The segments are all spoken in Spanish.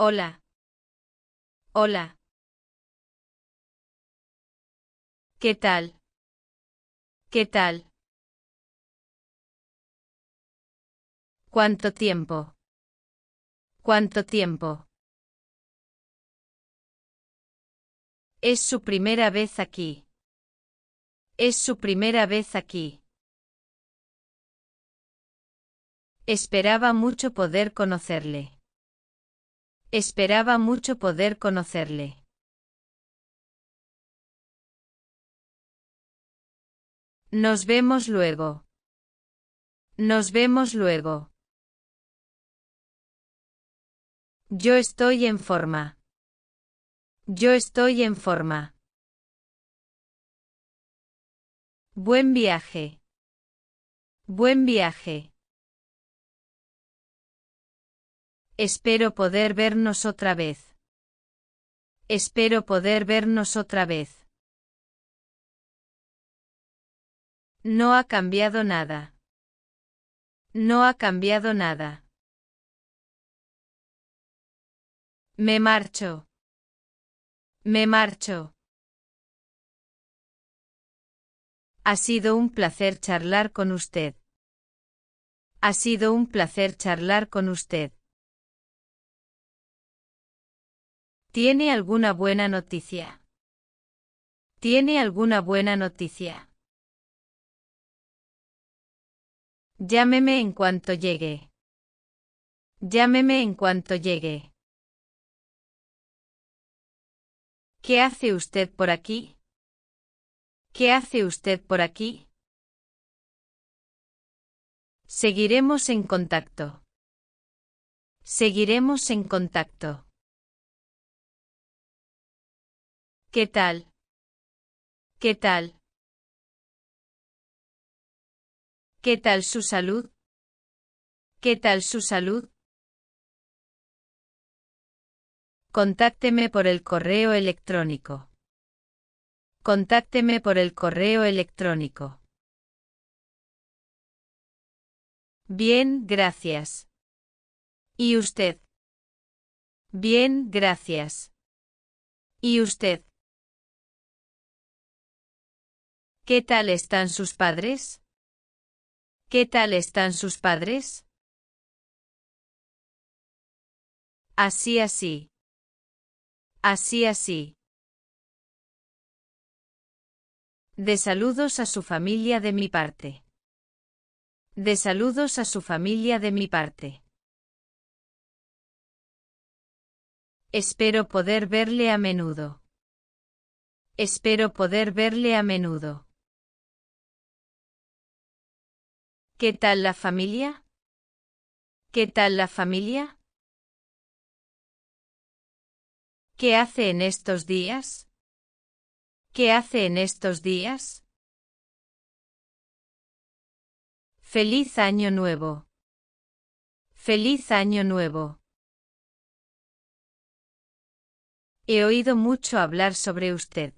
Hola. Hola. ¿Qué tal? ¿Qué tal? ¿Cuánto tiempo? ¿Cuánto tiempo? Es su primera vez aquí. Es su primera vez aquí. Esperaba mucho poder conocerle. Esperaba mucho poder conocerle. Nos vemos luego. Nos vemos luego. Yo estoy en forma. Yo estoy en forma. Buen viaje. Buen viaje. Espero poder vernos otra vez. Espero poder vernos otra vez. No ha cambiado nada. No ha cambiado nada. Me marcho. Me marcho. Ha sido un placer charlar con usted. Ha sido un placer charlar con usted. ¿Tiene alguna buena noticia? ¿Tiene alguna buena noticia? Llámeme en cuanto llegue. Llámeme en cuanto llegue. ¿Qué hace usted por aquí? ¿Qué hace usted por aquí? Seguiremos en contacto. Seguiremos en contacto. ¿Qué tal? ¿Qué tal? ¿Qué tal su salud? ¿Qué tal su salud? Contácteme por el correo electrónico. Contácteme por el correo electrónico. Bien, gracias. ¿Y usted? Bien, gracias. ¿Y usted? ¿Qué tal están sus padres? ¿Qué tal están sus padres? Así así. Así así. De saludos a su familia de mi parte. De saludos a su familia de mi parte. Espero poder verle a menudo. Espero poder verle a menudo. ¿Qué tal la familia? ¿Qué tal la familia? ¿Qué hace en estos días? ¿Qué hace en estos días? Feliz año nuevo. Feliz año nuevo. He oído mucho hablar sobre usted.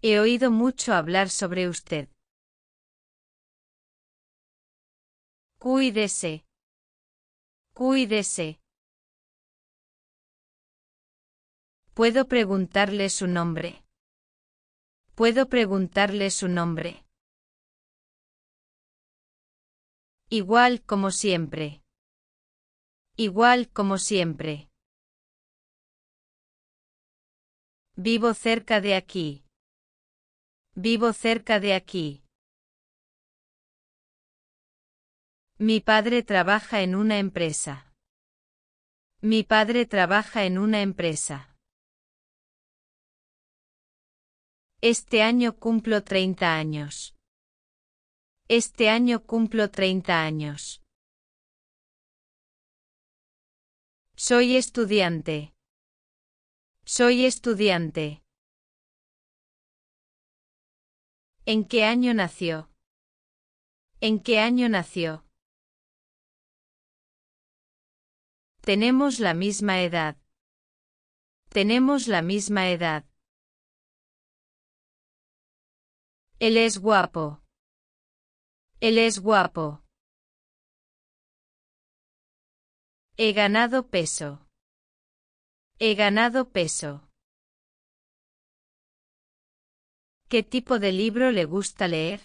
He oído mucho hablar sobre usted. Cuídese. Cuídese. Puedo preguntarle su nombre. Puedo preguntarle su nombre. Igual como siempre. Igual como siempre. Vivo cerca de aquí. Vivo cerca de aquí. Mi padre trabaja en una empresa. Mi padre trabaja en una empresa. Este año cumplo treinta años. Este año cumplo treinta años. Soy estudiante. Soy estudiante. ¿En qué año nació? ¿En qué año nació? Tenemos la misma edad. Tenemos la misma edad. Él es guapo. Él es guapo. He ganado peso. He ganado peso. ¿Qué tipo de libro le gusta leer?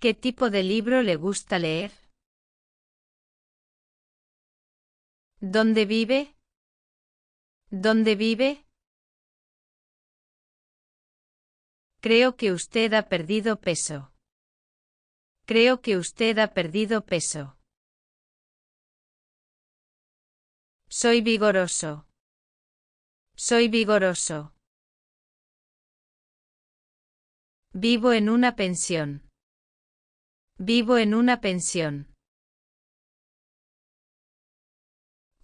¿Qué tipo de libro le gusta leer? ¿Dónde vive? ¿Dónde vive? Creo que usted ha perdido peso. Creo que usted ha perdido peso. Soy vigoroso. Soy vigoroso. Vivo en una pensión. Vivo en una pensión.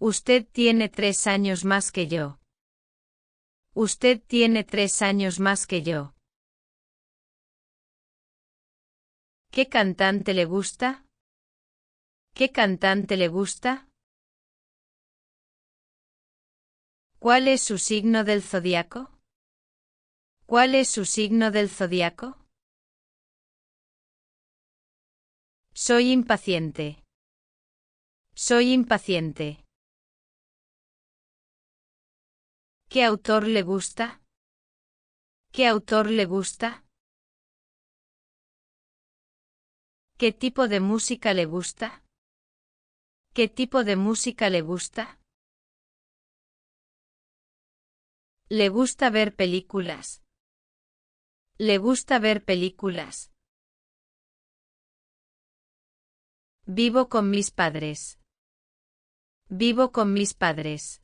Usted tiene tres años más que yo. Usted tiene tres años más que yo. ¿Qué cantante le gusta? ¿Qué cantante le gusta? ¿Cuál es su signo del zodiaco? ¿Cuál es su signo del zodiaco? Soy impaciente. Soy impaciente. ¿Qué autor le gusta? ¿Qué autor le gusta? ¿Qué tipo de música le gusta? ¿Qué tipo de música le gusta? Le gusta ver películas. Le gusta ver películas. Vivo con mis padres. Vivo con mis padres.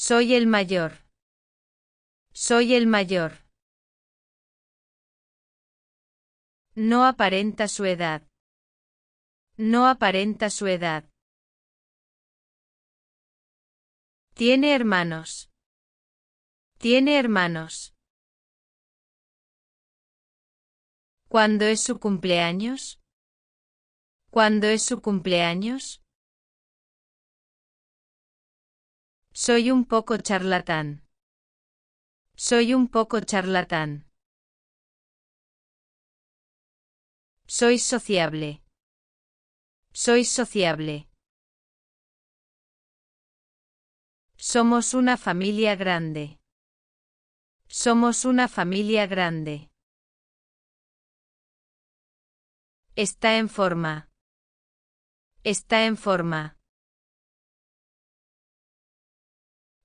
Soy el mayor. Soy el mayor. No aparenta su edad. No aparenta su edad. Tiene hermanos. Tiene hermanos. ¿Cuándo es su cumpleaños? ¿Cuándo es su cumpleaños? Soy un poco charlatán. Soy un poco charlatán. Soy sociable. Soy sociable. Somos una familia grande. Somos una familia grande. Está en forma. Está en forma.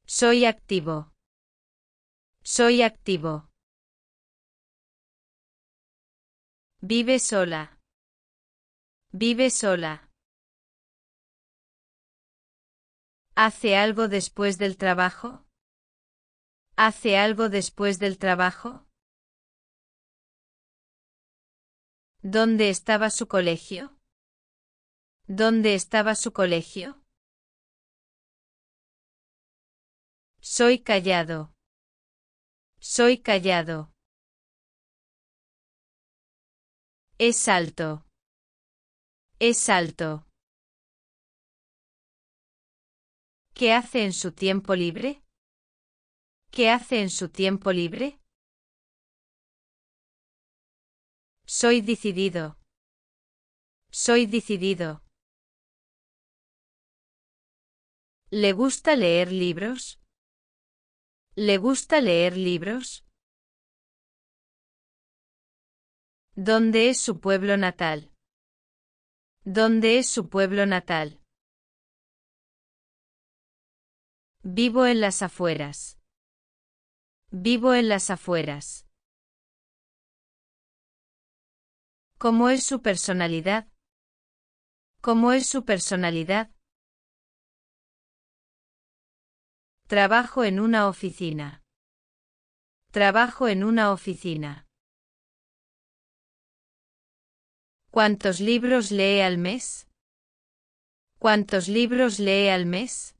Soy activo. Soy activo. Vive sola. Vive sola. ¿Hace algo después del trabajo? ¿Hace algo después del trabajo? ¿Dónde estaba su colegio? ¿Dónde estaba su colegio? Soy callado. Soy callado. Es alto. Es alto. ¿Qué hace en su tiempo libre? ¿Qué hace en su tiempo libre? Soy decidido. Soy decidido. ¿Le gusta leer libros? ¿Le gusta leer libros? ¿Dónde es su pueblo natal? ¿Dónde es su pueblo natal? Vivo en las afueras. Vivo en las afueras. ¿Cómo es su personalidad? ¿Cómo es su personalidad? Trabajo en una oficina. Trabajo en una oficina. ¿Cuántos libros lee al mes? ¿Cuántos libros lee al mes?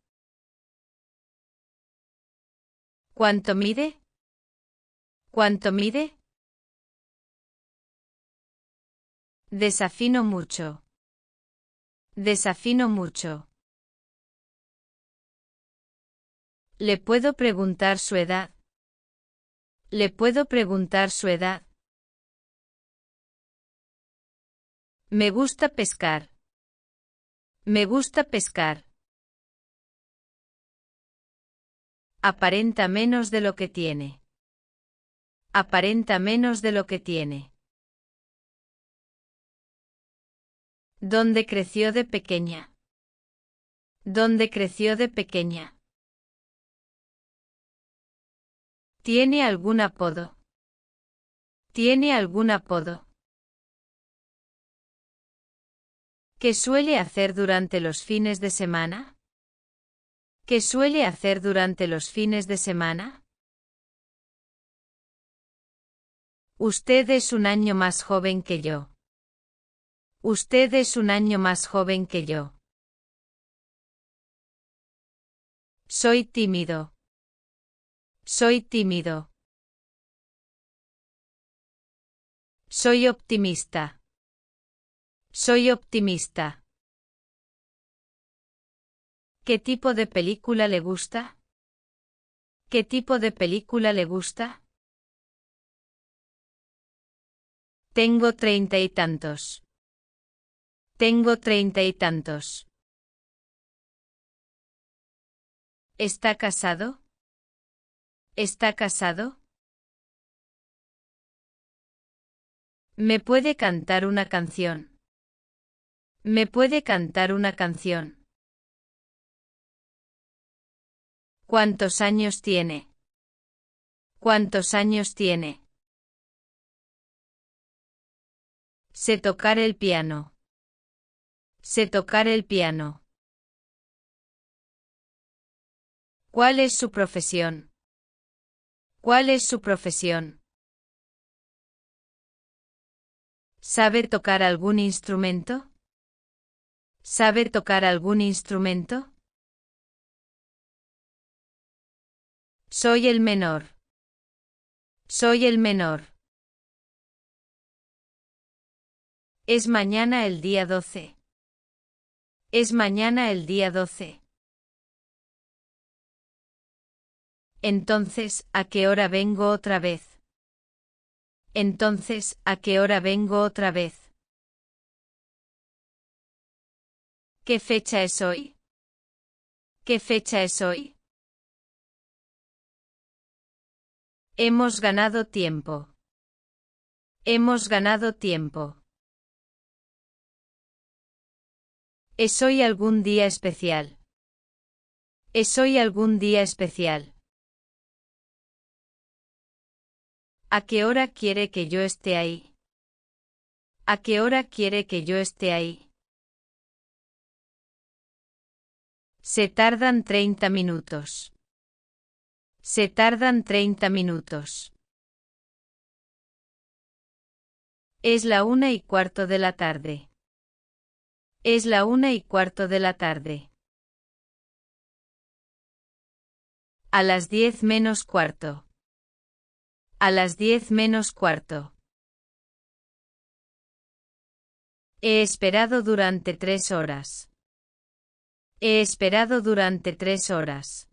¿Cuánto mide? ¿Cuánto mide? Desafino mucho. Desafino mucho. ¿Le puedo preguntar su edad? ¿Le puedo preguntar su edad? Me gusta pescar. Me gusta pescar. Aparenta menos de lo que tiene. Aparenta menos de lo que tiene. ¿Dónde creció de pequeña? ¿Dónde creció de pequeña? ¿Tiene algún apodo? ¿Tiene algún apodo? ¿Qué suele hacer durante los fines de semana? ¿Qué suele hacer durante los fines de semana? Usted es un año más joven que yo. Usted es un año más joven que yo. Soy tímido. Soy tímido. Soy optimista. Soy optimista. ¿Qué tipo de película le gusta? ¿Qué tipo de película le gusta? Tengo treinta y tantos. Tengo treinta y tantos. ¿Está casado? ¿Está casado? ¿Me puede cantar una canción? ¿Me puede cantar una canción? ¿Cuántos años tiene? ¿Cuántos años tiene? Se tocar el piano. Se tocar el piano. ¿Cuál es su profesión? ¿Cuál es su profesión? ¿Sabe tocar algún instrumento? ¿Sabe tocar algún instrumento? Soy el menor. Soy el menor. Es mañana el día 12. Es mañana el día 12. Entonces, ¿a qué hora vengo otra vez? Entonces, ¿a qué hora vengo otra vez? ¿Qué fecha es hoy? ¿Qué fecha es hoy? Hemos ganado tiempo. Hemos ganado tiempo. ¿Es hoy algún día especial? ¿Es hoy algún día especial? ¿A qué hora quiere que yo esté ahí? ¿A qué hora quiere que yo esté ahí? Se tardan treinta minutos. Se tardan treinta minutos. Es la una y cuarto de la tarde. Es la una y cuarto de la tarde. A las diez menos cuarto. A las diez menos cuarto. He esperado durante tres horas. He esperado durante tres horas.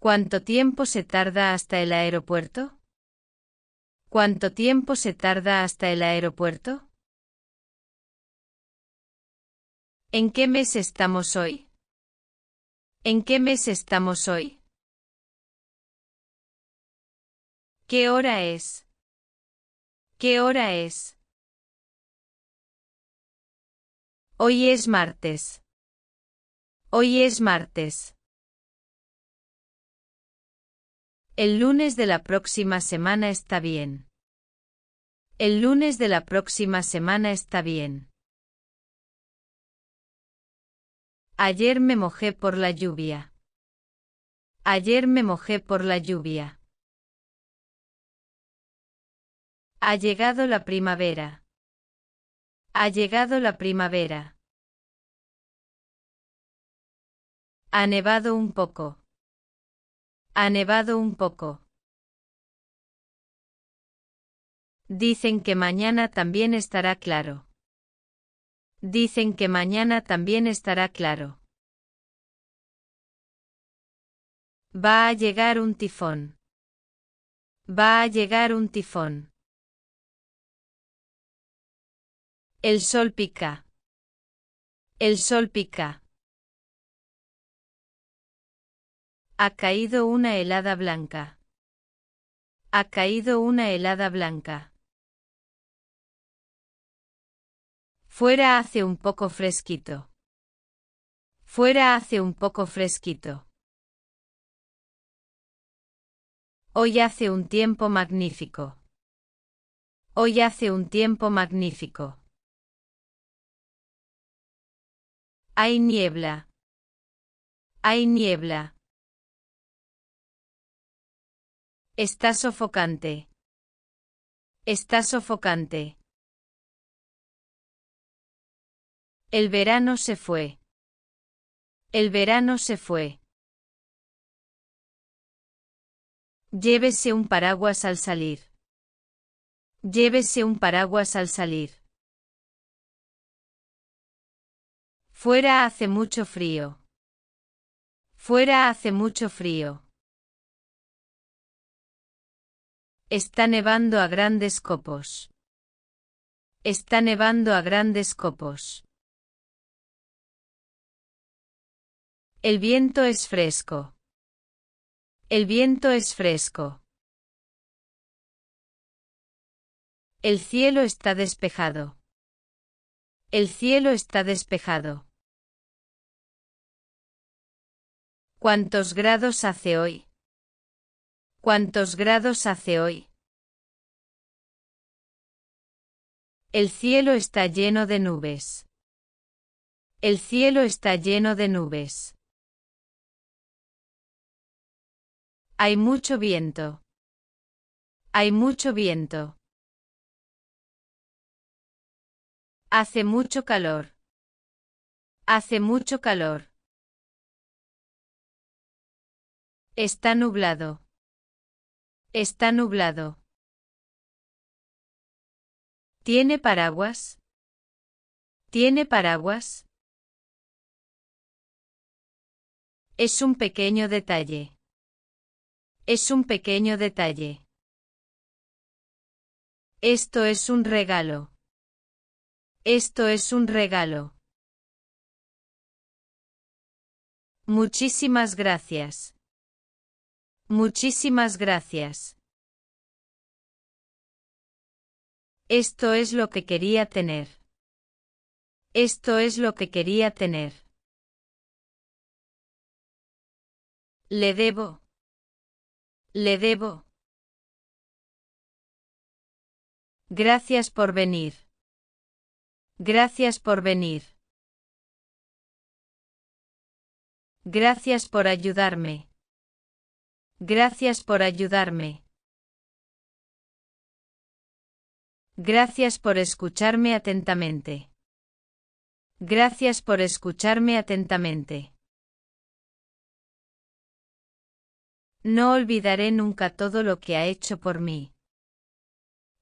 ¿Cuánto tiempo se tarda hasta el aeropuerto? ¿Cuánto tiempo se tarda hasta el aeropuerto? ¿En qué mes estamos hoy? ¿En qué mes estamos hoy? ¿Qué hora es? ¿Qué hora es? Hoy es martes. Hoy es martes. El lunes de la próxima semana está bien. El lunes de la próxima semana está bien. Ayer me mojé por la lluvia. Ayer me mojé por la lluvia. Ha llegado la primavera. Ha llegado la primavera. Ha nevado un poco. Ha nevado un poco. Dicen que mañana también estará claro. Dicen que mañana también estará claro. Va a llegar un tifón. Va a llegar un tifón. El sol pica. El sol pica. Ha caído una helada blanca. Ha caído una helada blanca. Fuera hace un poco fresquito. Fuera hace un poco fresquito. Hoy hace un tiempo magnífico. Hoy hace un tiempo magnífico. Hay niebla. Hay niebla. Está sofocante. Está sofocante. El verano se fue. El verano se fue. Llévese un paraguas al salir. Llévese un paraguas al salir. Fuera hace mucho frío. Fuera hace mucho frío. Está nevando a grandes copos. Está nevando a grandes copos. El viento es fresco. El viento es fresco. El cielo está despejado. El cielo está despejado. ¿Cuántos grados hace hoy? ¿Cuántos grados hace hoy? El cielo está lleno de nubes. El cielo está lleno de nubes. Hay mucho viento. Hay mucho viento. Hace mucho calor. Hace mucho calor. Está nublado. Está nublado. ¿Tiene paraguas? ¿Tiene paraguas? Es un pequeño detalle. Es un pequeño detalle. Esto es un regalo. Esto es un regalo. Muchísimas gracias. Muchísimas gracias. Esto es lo que quería tener. Esto es lo que quería tener. Le debo. Le debo. Gracias por venir. Gracias por venir. Gracias por ayudarme. Gracias por ayudarme. Gracias por escucharme atentamente. Gracias por escucharme atentamente. No olvidaré nunca todo lo que ha hecho por mí.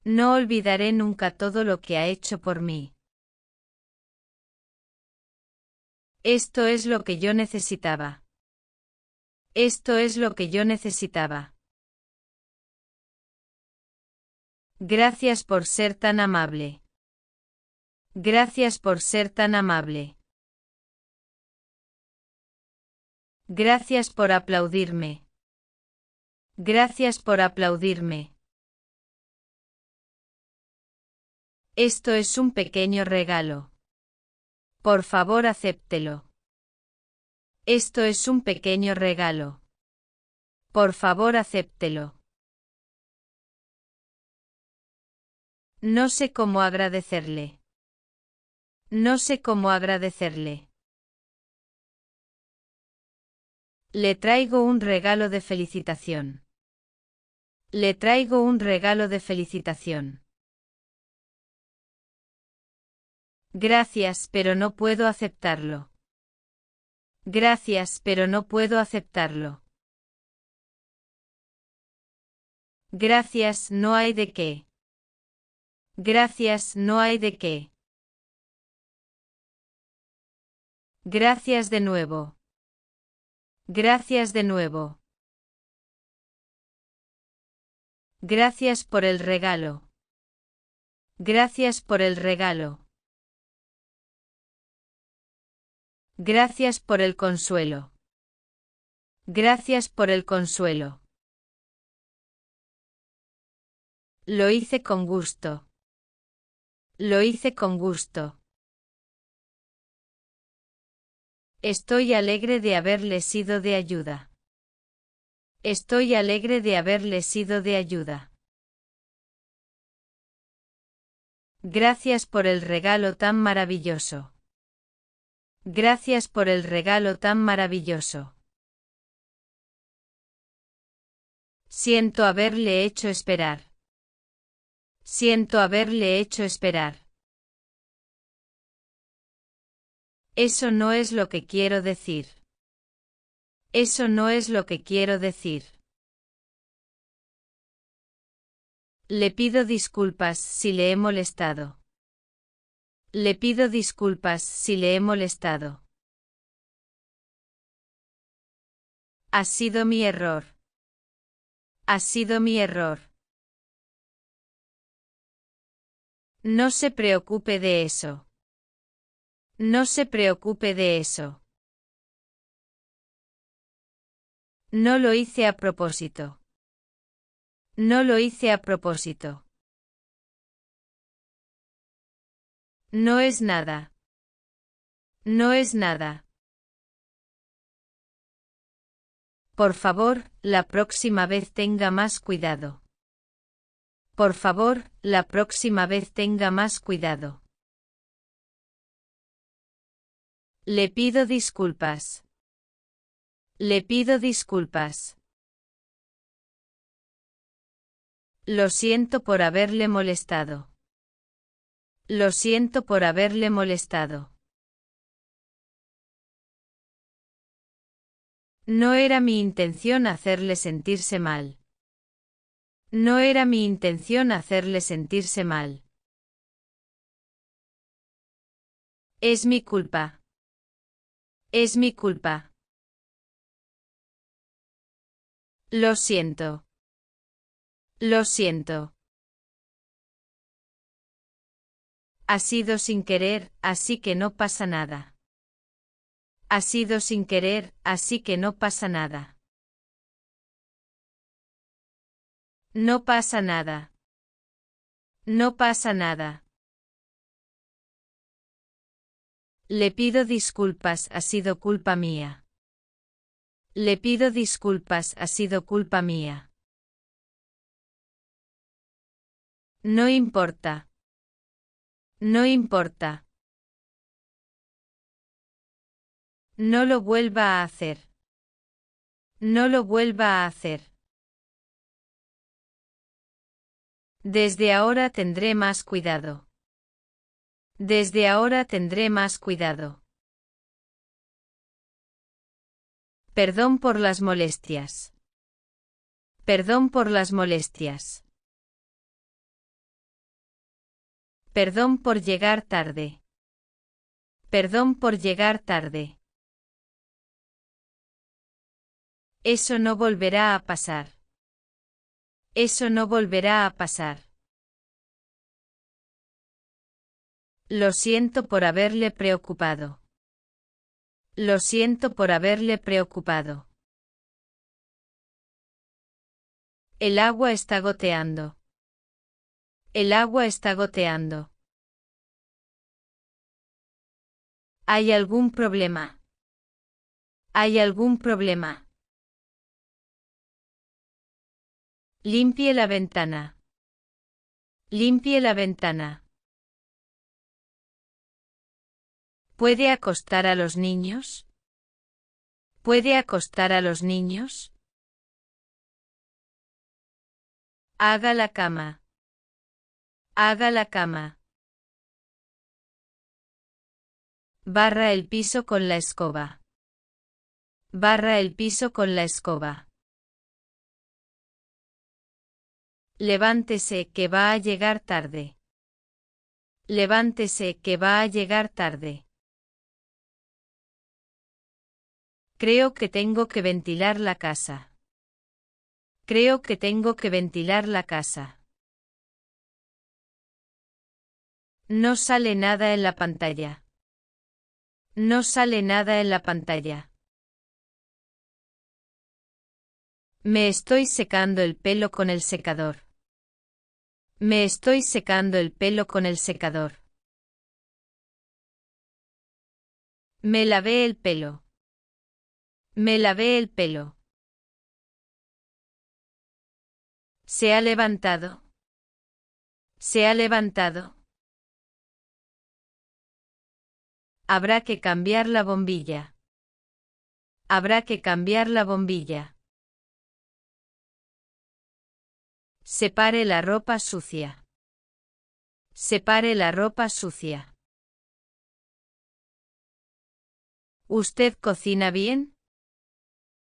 No olvidaré nunca todo lo que ha hecho por mí. Esto es lo que yo necesitaba. Esto es lo que yo necesitaba. Gracias por ser tan amable. Gracias por ser tan amable. Gracias por aplaudirme. Gracias por aplaudirme. Esto es un pequeño regalo. Por favor, acéptelo. Esto es un pequeño regalo. Por favor, acéptelo. No sé cómo agradecerle. No sé cómo agradecerle. Le traigo un regalo de felicitación. Le traigo un regalo de felicitación. Gracias, pero no puedo aceptarlo. Gracias, pero no puedo aceptarlo. Gracias, no hay de qué. Gracias, no hay de qué. Gracias de nuevo. Gracias de nuevo. Gracias por el regalo. Gracias por el regalo. Gracias por el consuelo. Gracias por el consuelo. Lo hice con gusto. Lo hice con gusto. Estoy alegre de haberle sido de ayuda. Estoy alegre de haberle sido de ayuda. Gracias por el regalo tan maravilloso. Gracias por el regalo tan maravilloso. Siento haberle hecho esperar. Siento haberle hecho esperar. Eso no es lo que quiero decir. Eso no es lo que quiero decir. Le pido disculpas si le he molestado. Le pido disculpas si le he molestado. Ha sido mi error. Ha sido mi error. No se preocupe de eso. No se preocupe de eso. No lo hice a propósito. No lo hice a propósito. No es nada. No es nada. Por favor, la próxima vez tenga más cuidado. Por favor, la próxima vez tenga más cuidado. Le pido disculpas. Le pido disculpas. Lo siento por haberle molestado. Lo siento por haberle molestado. No era mi intención hacerle sentirse mal. No era mi intención hacerle sentirse mal. Es mi culpa. Es mi culpa. Lo siento. Lo siento. Ha sido sin querer, así que no pasa nada. Ha sido sin querer, así que no pasa nada. No pasa nada. No pasa nada. Le pido disculpas, ha sido culpa mía. Le pido disculpas, ha sido culpa mía. No importa. No importa. No lo vuelva a hacer. No lo vuelva a hacer. Desde ahora tendré más cuidado. Desde ahora tendré más cuidado. Perdón por las molestias. Perdón por las molestias. Perdón por llegar tarde. Perdón por llegar tarde. Eso no volverá a pasar. Eso no volverá a pasar. Lo siento por haberle preocupado. Lo siento por haberle preocupado. El agua está goteando. El agua está goteando. ¿Hay algún problema? ¿Hay algún problema? Limpie la ventana. Limpie la ventana. ¿Puede acostar a los niños? ¿Puede acostar a los niños? Haga la cama. Haga la cama. Barra el piso con la escoba. Barra el piso con la escoba. Levántese que va a llegar tarde. Levántese que va a llegar tarde. Creo que tengo que ventilar la casa. Creo que tengo que ventilar la casa. No sale nada en la pantalla. No sale nada en la pantalla. Me estoy secando el pelo con el secador. Me estoy secando el pelo con el secador. Me lavé el pelo. Me lavé el pelo. Se ha levantado. Se ha levantado. Habrá que cambiar la bombilla. Habrá que cambiar la bombilla. Separe la ropa sucia. Separe la ropa sucia. ¿Usted cocina bien?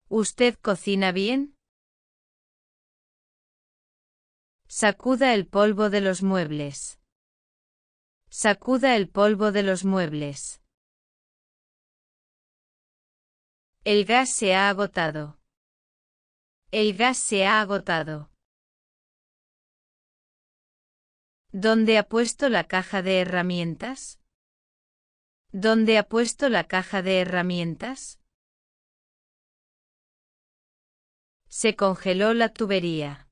¿Usted cocina bien? Sacuda el polvo de los muebles. Sacuda el polvo de los muebles. El gas se ha agotado. El gas se ha agotado. ¿Dónde ha puesto la caja de herramientas? ¿Dónde ha puesto la caja de herramientas? Se congeló la tubería.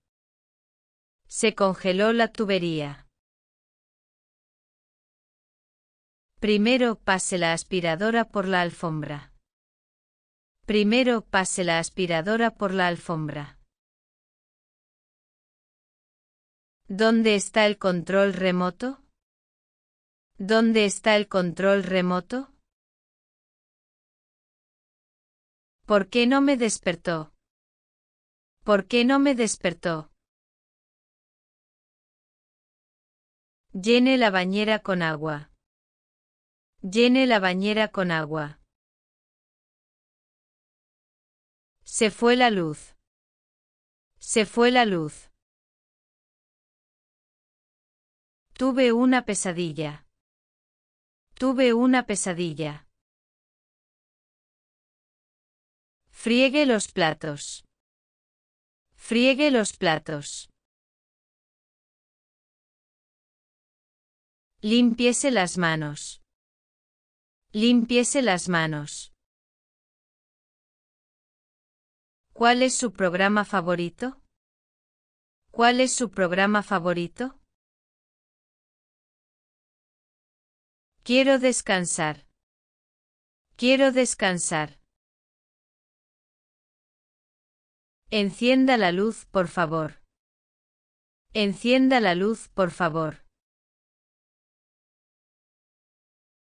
Se congeló la tubería. Primero pase la aspiradora por la alfombra. Primero pase la aspiradora por la alfombra. ¿Dónde está el control remoto? ¿Dónde está el control remoto? ¿Por qué no me despertó? ¿Por qué no me despertó? Llene la bañera con agua. Llene la bañera con agua. Se fue la luz. Se fue la luz. Tuve una pesadilla. Tuve una pesadilla. Friegue los platos. Friegue los platos. Limpiese las manos. Limpiese las manos. ¿Cuál es su programa favorito? ¿Cuál es su programa favorito? Quiero descansar. Quiero descansar. Encienda la luz, por favor. Encienda la luz, por favor.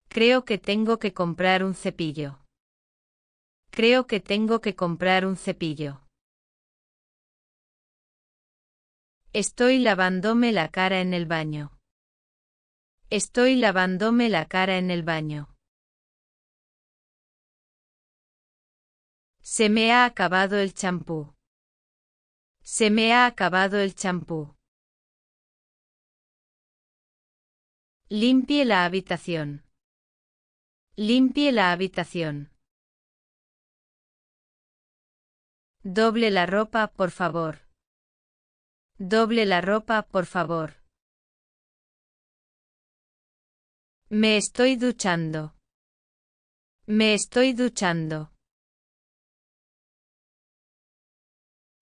Creo que tengo que comprar un cepillo. Creo que tengo que comprar un cepillo. Estoy lavándome la cara en el baño. Estoy lavándome la cara en el baño. Se me ha acabado el champú. Se me ha acabado el champú. Limpie la habitación. Limpie la habitación. Doble la ropa, por favor. Doble la ropa, por favor. Me estoy duchando. Me estoy duchando.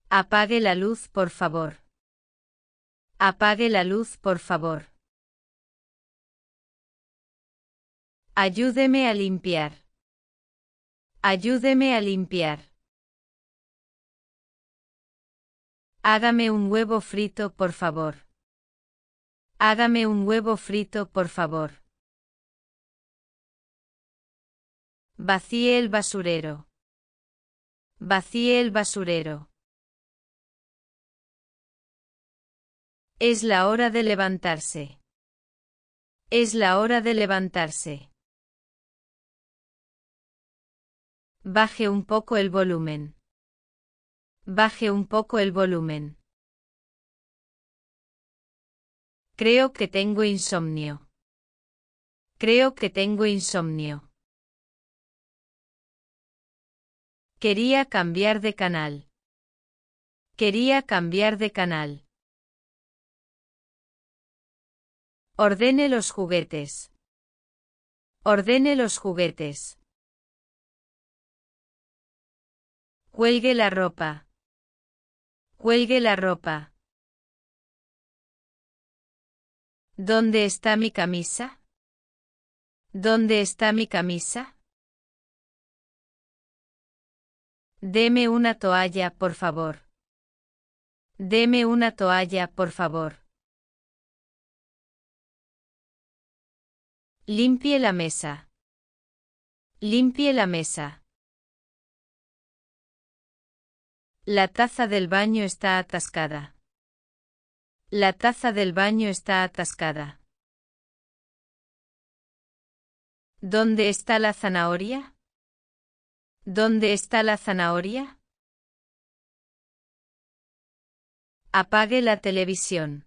Apague la luz, por favor. Apague la luz, por favor. Ayúdeme a limpiar. Ayúdeme a limpiar. Hágame un huevo frito, por favor. Hágame un huevo frito, por favor. Vacíe el basurero. Vacíe el basurero. Es la hora de levantarse. Es la hora de levantarse. Baje un poco el volumen. Baje un poco el volumen. Creo que tengo insomnio. Creo que tengo insomnio. Quería cambiar de canal. Quería cambiar de canal. Ordene los juguetes. Ordene los juguetes. Cuelgue la ropa. Cuelgue la ropa. ¿Dónde está mi camisa? ¿Dónde está mi camisa? Deme una toalla, por favor. Deme una toalla, por favor. Limpie la mesa. Limpie la mesa. La taza del baño está atascada. La taza del baño está atascada. ¿Dónde está la zanahoria? ¿Dónde está la zanahoria? Apague la televisión.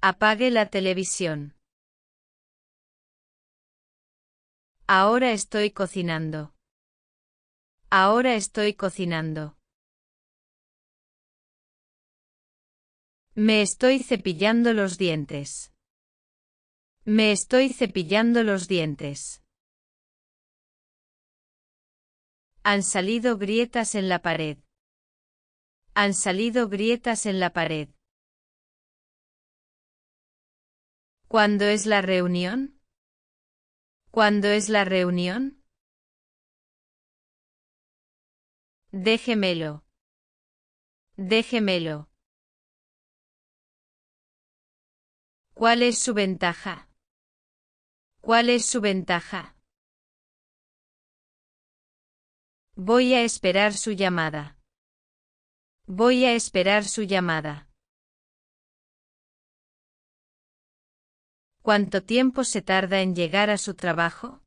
Apague la televisión. Ahora estoy cocinando. Ahora estoy cocinando. Me estoy cepillando los dientes. Me estoy cepillando los dientes. Han salido grietas en la pared. Han salido grietas en la pared. ¿Cuándo es la reunión? ¿Cuándo es la reunión? Déjemelo. Déjemelo. ¿Cuál es su ventaja? ¿Cuál es su ventaja? Voy a esperar su llamada. Voy a esperar su llamada. ¿Cuánto tiempo se tarda en llegar a su trabajo?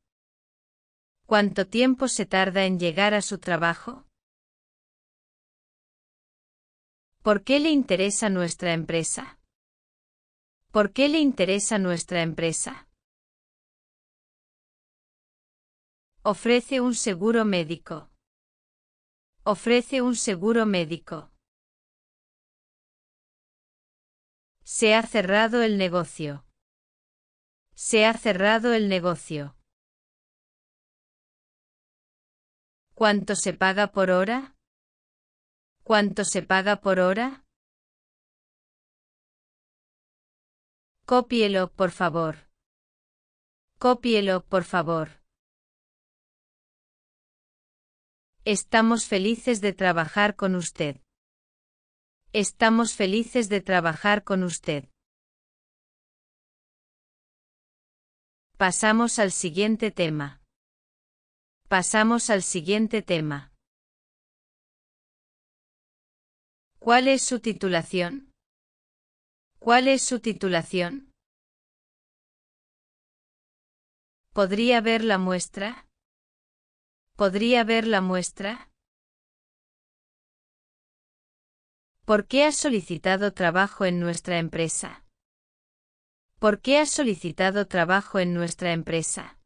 ¿Cuánto tiempo se tarda en llegar a su trabajo? ¿Por qué le interesa nuestra empresa? ¿Por qué le interesa nuestra empresa? Ofrece un seguro médico. Ofrece un seguro médico. Se ha cerrado el negocio. Se ha cerrado el negocio. ¿Cuánto se paga por hora? ¿Cuánto se paga por hora? Cópielo, por favor. Cópielo, por favor. Estamos felices de trabajar con usted. Estamos felices de trabajar con usted. Pasamos al siguiente tema. Pasamos al siguiente tema. ¿Cuál es su titulación? ¿Cuál es su titulación? ¿Podría ver la muestra? ¿Podría ver la muestra? ¿Por qué ha solicitado trabajo en nuestra empresa? ¿Por qué ha solicitado trabajo en nuestra empresa?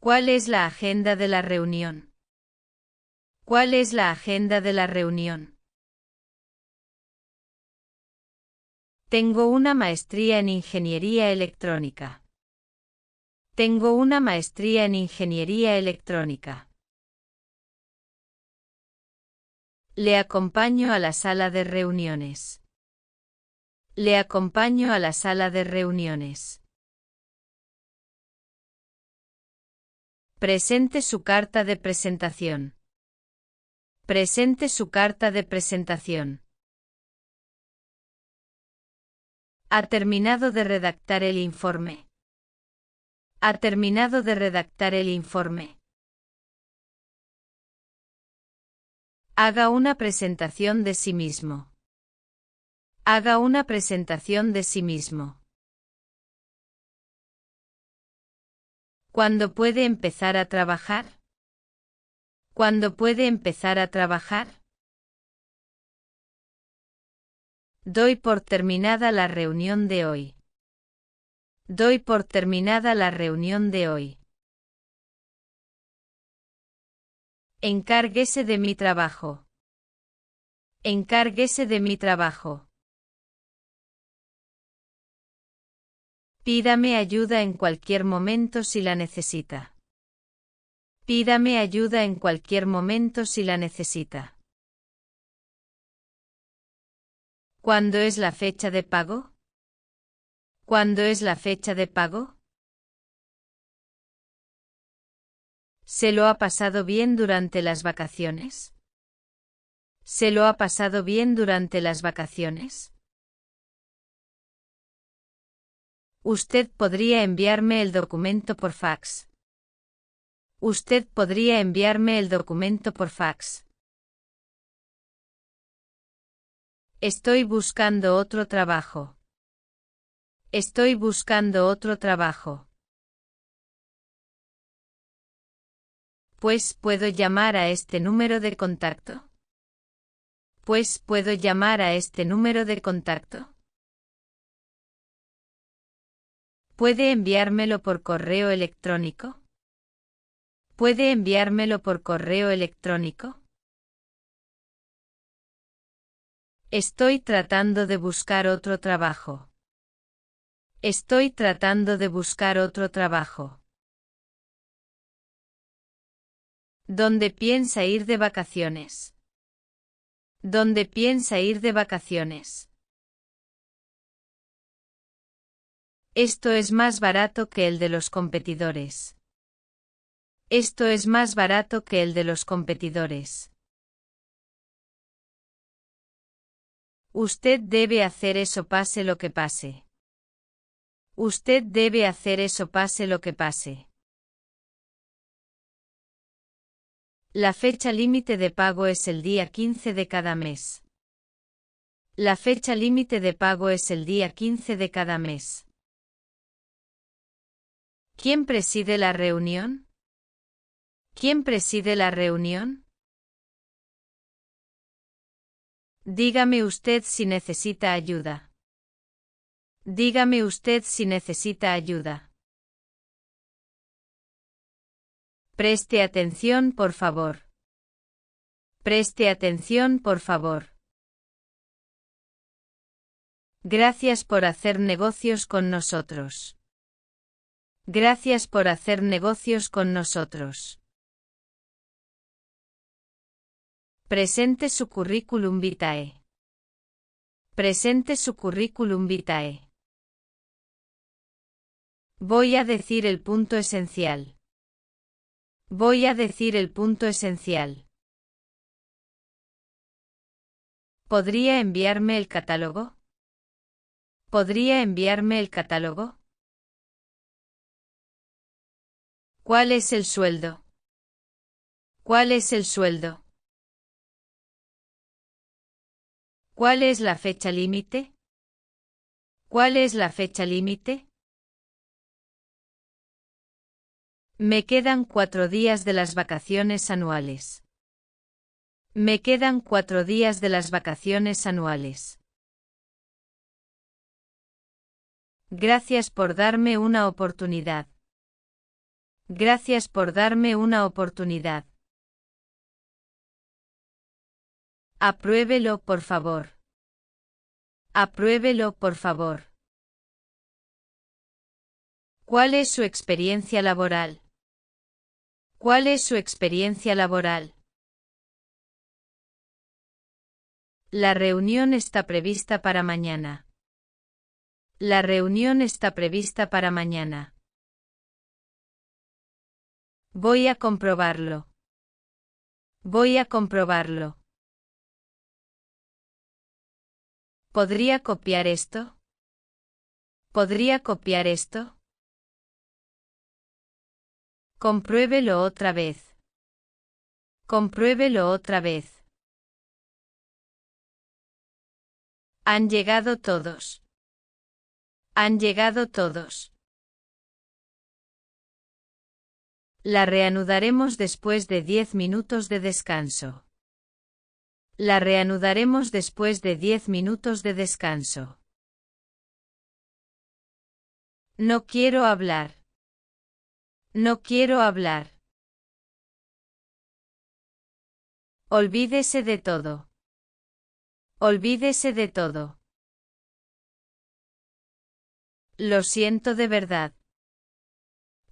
¿Cuál es la agenda de la reunión? ¿Cuál es la agenda de la reunión? Tengo una maestría en ingeniería electrónica. Tengo una maestría en ingeniería electrónica. Le acompaño a la sala de reuniones. Le acompaño a la sala de reuniones. Presente su carta de presentación. Presente su carta de presentación. Ha terminado de redactar el informe. Ha terminado de redactar el informe. Haga una presentación de sí mismo. Haga una presentación de sí mismo. ¿Cuándo puede empezar a trabajar? ¿Cuándo puede empezar a trabajar? Doy por terminada la reunión de hoy. Doy por terminada la reunión de hoy. Encárguese de mi trabajo. Encárguese de mi trabajo. Pídame ayuda en cualquier momento si la necesita. Pídame ayuda en cualquier momento si la necesita. ¿Cuándo es la fecha de pago? ¿Cuándo es la fecha de pago? ¿Se lo ha pasado bien durante las vacaciones? ¿Se lo ha pasado bien durante las vacaciones? Usted podría enviarme el documento por fax. Usted podría enviarme el documento por fax. Estoy buscando otro trabajo. Estoy buscando otro trabajo. Pues puedo llamar a este número de contacto. Pues puedo llamar a este número de contacto. ¿Puede enviármelo por correo electrónico? ¿Puede enviármelo por correo electrónico? Estoy tratando de buscar otro trabajo. Estoy tratando de buscar otro trabajo. ¿Dónde piensa ir de vacaciones? ¿Dónde piensa ir de vacaciones? Esto es más barato que el de los competidores. Esto es más barato que el de los competidores. Usted debe hacer eso pase lo que pase. Usted debe hacer eso pase lo que pase. La fecha límite de pago es el día 15 de cada mes. La fecha límite de pago es el día 15 de cada mes. ¿Quién preside la reunión? ¿Quién preside la reunión? Dígame usted si necesita ayuda. Dígame usted si necesita ayuda. Preste atención, por favor. Preste atención, por favor. Gracias por hacer negocios con nosotros. Gracias por hacer negocios con nosotros. Presente su currículum vitae. Presente su currículum vitae. Voy a decir el punto esencial. Voy a decir el punto esencial. ¿Podría enviarme el catálogo? ¿Podría enviarme el catálogo? ¿Cuál es el sueldo? ¿Cuál es el sueldo? ¿Cuál es la fecha límite? ¿Cuál es la fecha límite? Me quedan cuatro días de las vacaciones anuales. Me quedan cuatro días de las vacaciones anuales. Gracias por darme una oportunidad. Gracias por darme una oportunidad. Apruébelo, por favor. Apruébelo, por favor. ¿Cuál es su experiencia laboral? ¿Cuál es su experiencia laboral? La reunión está prevista para mañana. La reunión está prevista para mañana. Voy a comprobarlo. Voy a comprobarlo. ¿Podría copiar esto? ¿Podría copiar esto? Compruébelo otra vez. Compruébelo otra vez. Han llegado todos. Han llegado todos. La reanudaremos después de diez minutos de descanso. La reanudaremos después de diez minutos de descanso. No quiero hablar. No quiero hablar. Olvídese de todo. Olvídese de todo. Lo siento de verdad.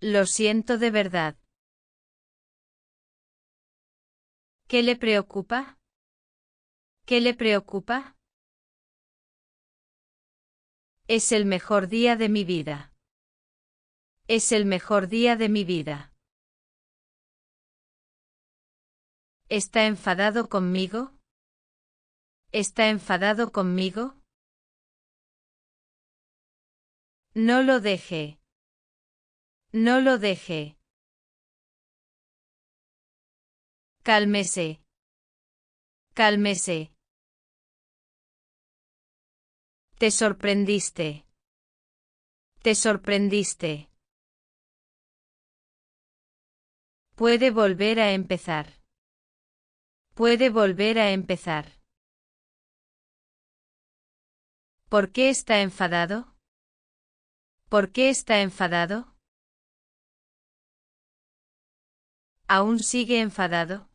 Lo siento de verdad. ¿Qué le preocupa? ¿Qué le preocupa? Es el mejor día de mi vida. Es el mejor día de mi vida. ¿Está enfadado conmigo? ¿Está enfadado conmigo? No lo deje. No lo deje. Cálmese. Cálmese. Te sorprendiste. Te sorprendiste. Puede volver a empezar. Puede volver a empezar. ¿Por qué está enfadado? ¿Por qué está enfadado? ¿Aún sigue enfadado?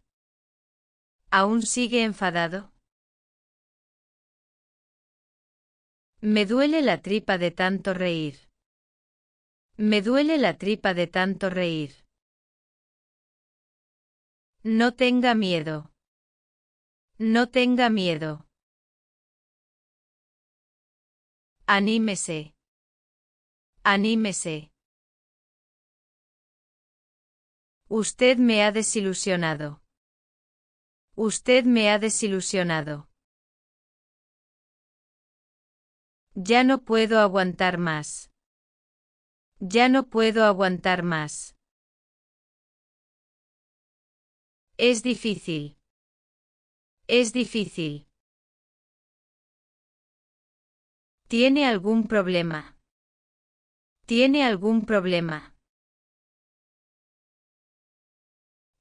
¿Aún sigue enfadado? Me duele la tripa de tanto reír. Me duele la tripa de tanto reír. No tenga miedo. No tenga miedo. Anímese. Anímese. Usted me ha desilusionado. Usted me ha desilusionado. Ya no puedo aguantar más. Ya no puedo aguantar más. Es difícil. Es difícil. Tiene algún problema. Tiene algún problema.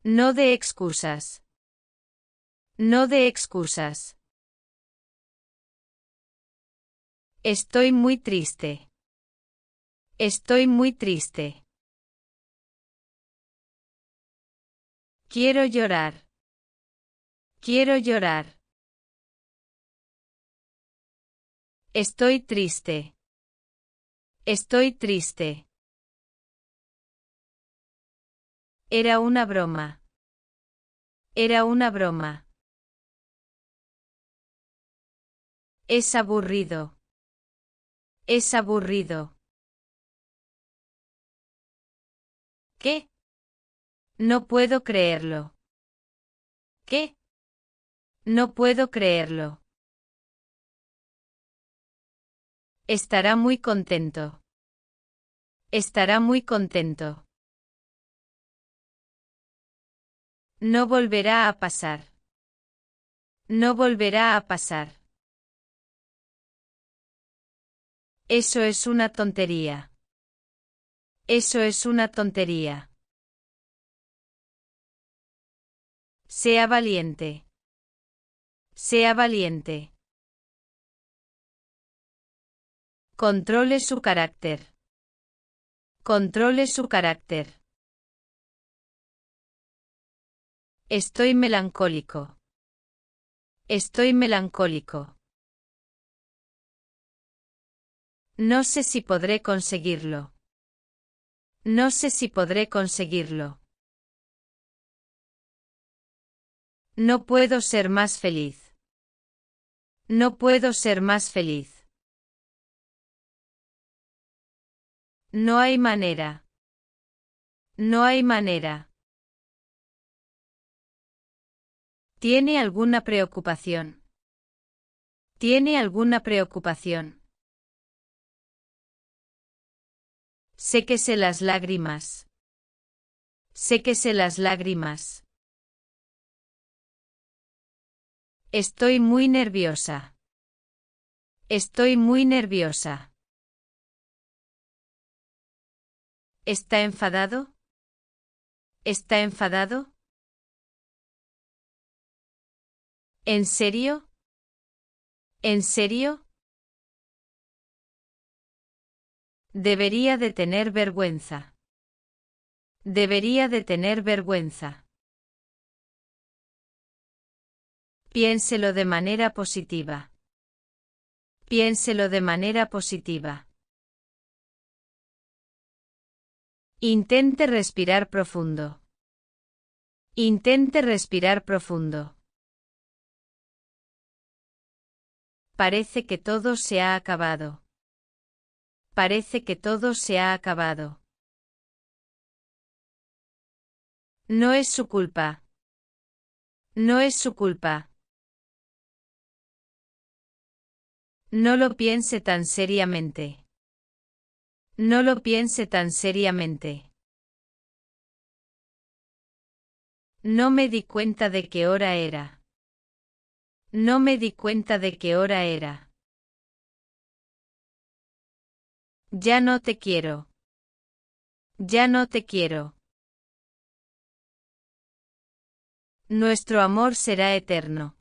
No de excusas. No de excusas. Estoy muy triste. Estoy muy triste. Quiero llorar. Quiero llorar. Estoy triste. Estoy triste. Era una broma. Era una broma. Es aburrido. Es aburrido. ¿Qué? No puedo creerlo. ¿Qué? No puedo creerlo. Estará muy contento. Estará muy contento. No volverá a pasar. No volverá a pasar. Eso es una tontería. Eso es una tontería. Sea valiente. Sea valiente. Controle su carácter. Controle su carácter. Estoy melancólico. Estoy melancólico. No sé si podré conseguirlo. No sé si podré conseguirlo. No puedo ser más feliz. No puedo ser más feliz. No hay manera. No hay manera. ¿Tiene alguna preocupación? ¿Tiene alguna preocupación? Séquese las lágrimas. Séquese las lágrimas. Estoy muy nerviosa. Estoy muy nerviosa. ¿Está enfadado? ¿Está enfadado? ¿En serio? ¿En serio? Debería de tener vergüenza. Debería de tener vergüenza. Piénselo de manera positiva. Piénselo de manera positiva. Intente respirar profundo. Intente respirar profundo. Parece que todo se ha acabado. Parece que todo se ha acabado. No es su culpa. No es su culpa. No lo piense tan seriamente. No lo piense tan seriamente. No me di cuenta de qué hora era. No me di cuenta de qué hora era. Ya no te quiero. Ya no te quiero. Nuestro amor será eterno.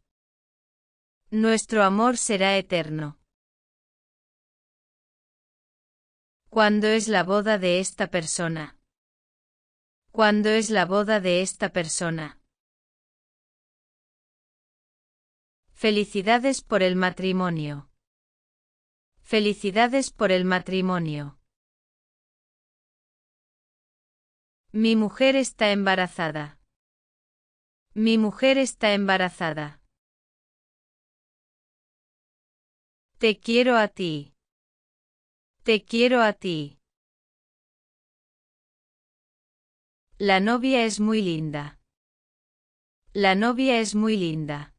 Nuestro amor será eterno. ¿Cuándo es la boda de esta persona? ¿Cuándo es la boda de esta persona? Felicidades por el matrimonio. Felicidades por el matrimonio. Mi mujer está embarazada. Mi mujer está embarazada. Te quiero a ti. Te quiero a ti. La novia es muy linda. La novia es muy linda.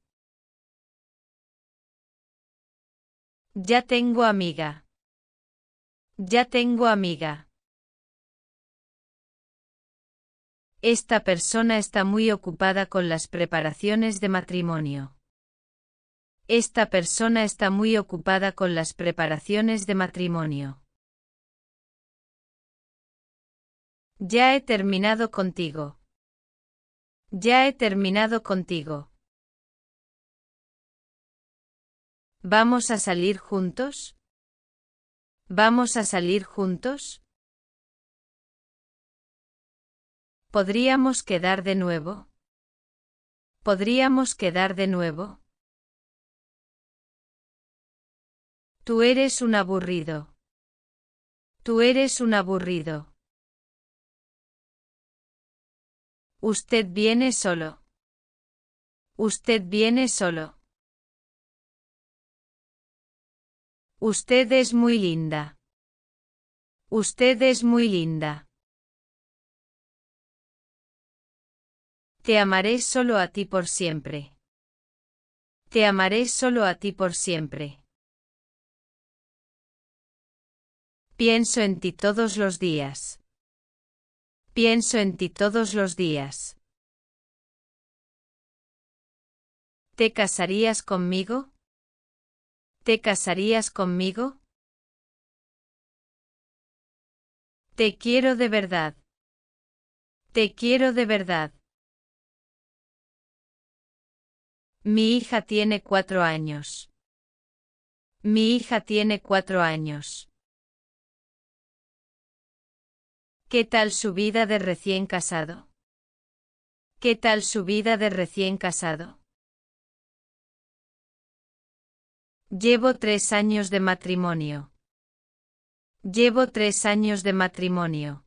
Ya tengo amiga. Ya tengo amiga. Esta persona está muy ocupada con las preparaciones de matrimonio. Esta persona está muy ocupada con las preparaciones de matrimonio. Ya he terminado contigo. Ya he terminado contigo. ¿Vamos a salir juntos? ¿Vamos a salir juntos? ¿Podríamos quedar de nuevo? ¿Podríamos quedar de nuevo? Tú eres un aburrido. Tú eres un aburrido. Usted viene solo. Usted viene solo. Usted es muy linda. Usted es muy linda. Te amaré solo a ti por siempre. Te amaré solo a ti por siempre. Pienso en ti todos los días. Pienso en ti todos los días. ¿Te casarías conmigo? ¿Te casarías conmigo? Te quiero de verdad. Te quiero de verdad. Mi hija tiene cuatro años. Mi hija tiene cuatro años. ¿Qué tal su vida de recién casado? ¿Qué tal su vida de recién casado? Llevo tres años de matrimonio. Llevo tres años de matrimonio.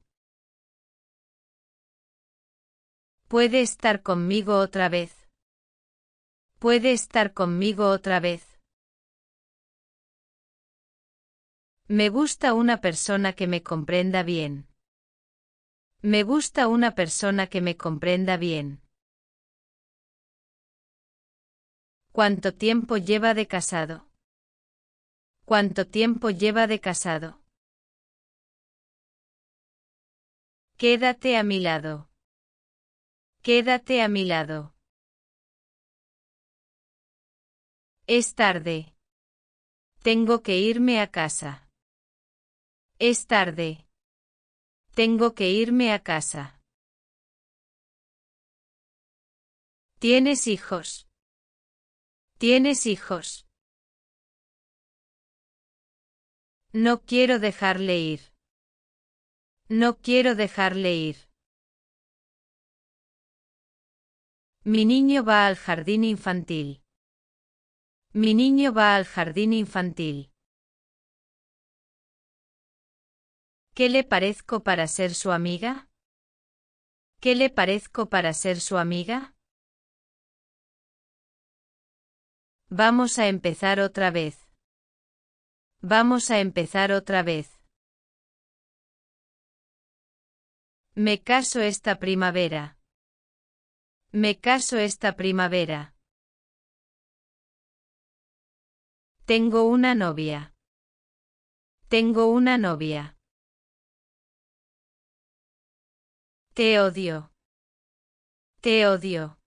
Puede estar conmigo otra vez. Puede estar conmigo otra vez. Me gusta una persona que me comprenda bien. Me gusta una persona que me comprenda bien. ¿Cuánto tiempo lleva de casado? ¿Cuánto tiempo lleva de casado? Quédate a mi lado. Quédate a mi lado. Es tarde. Tengo que irme a casa. Es tarde. Tengo que irme a casa. ¿Tienes hijos? ¿Tienes hijos? No quiero dejarle ir. No quiero dejarle ir. Mi niño va al jardín infantil. Mi niño va al jardín infantil. ¿Qué le parezco para ser su amiga? ¿Qué le parezco para ser su amiga? Vamos a empezar otra vez. Vamos a empezar otra vez. Me caso esta primavera. Me caso esta primavera. Tengo una novia. Tengo una novia. Te odio. Te odio.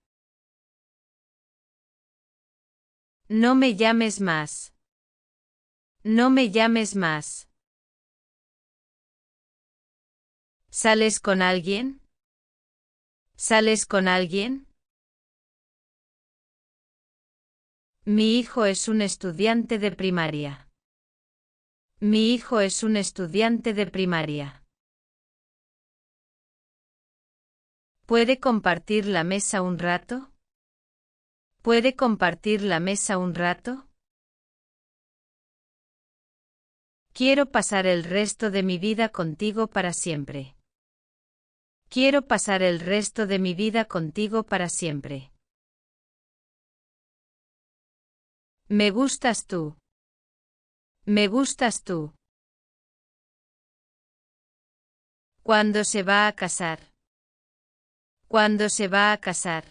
No me llames más. No me llames más. ¿Sales con alguien? ¿Sales con alguien? Mi hijo es un estudiante de primaria. Mi hijo es un estudiante de primaria. ¿Puede compartir la mesa un rato? ¿Puede compartir la mesa un rato? Quiero pasar el resto de mi vida contigo para siempre. Quiero pasar el resto de mi vida contigo para siempre. Me gustas tú. Me gustas tú. ¿Cuándo se va a casar. ¿Cuándo se va a casar.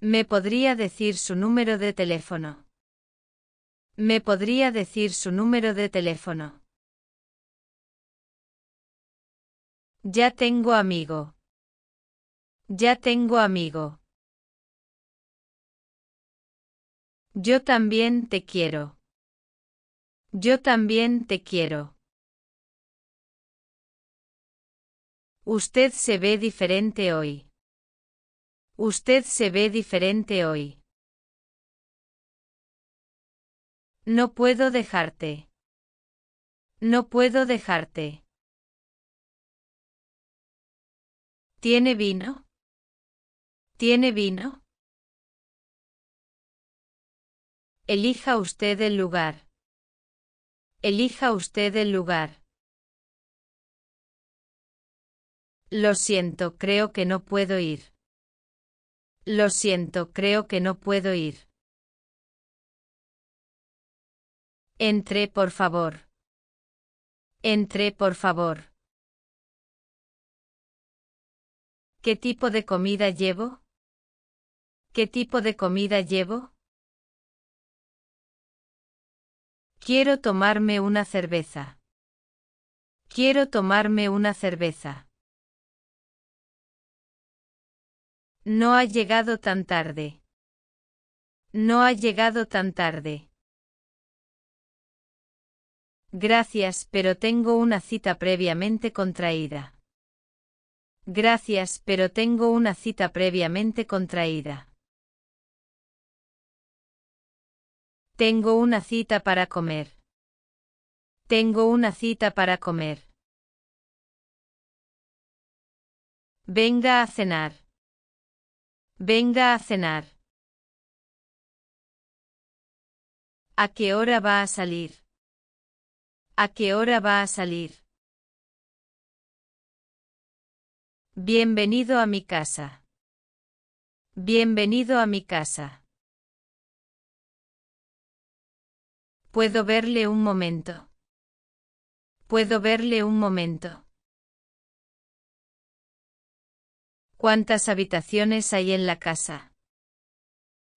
Me podría decir su número de teléfono. ¿Me podría decir su número de teléfono? Ya tengo amigo. Ya tengo amigo. Yo también te quiero. Yo también te quiero. Usted se ve diferente hoy. Usted se ve diferente hoy. No puedo dejarte. No puedo dejarte. ¿Tiene vino? ¿Tiene vino? Elija usted el lugar. Elija usted el lugar. Lo siento, creo que no puedo ir. Lo siento, creo que no puedo ir. Entré por favor. Entré por favor. ¿Qué tipo de comida llevo? ¿Qué tipo de comida llevo? Quiero tomarme una cerveza. Quiero tomarme una cerveza. No ha llegado tan tarde. No ha llegado tan tarde. Gracias, pero tengo una cita previamente contraída. Gracias, pero tengo una cita previamente contraída. Tengo una cita para comer. Tengo una cita para comer. Venga a cenar. Venga a cenar. ¿A qué hora va a salir? ¿A qué hora va a salir? Bienvenido a mi casa. Bienvenido a mi casa. Puedo verle un momento. Puedo verle un momento. ¿Cuántas habitaciones hay en la casa?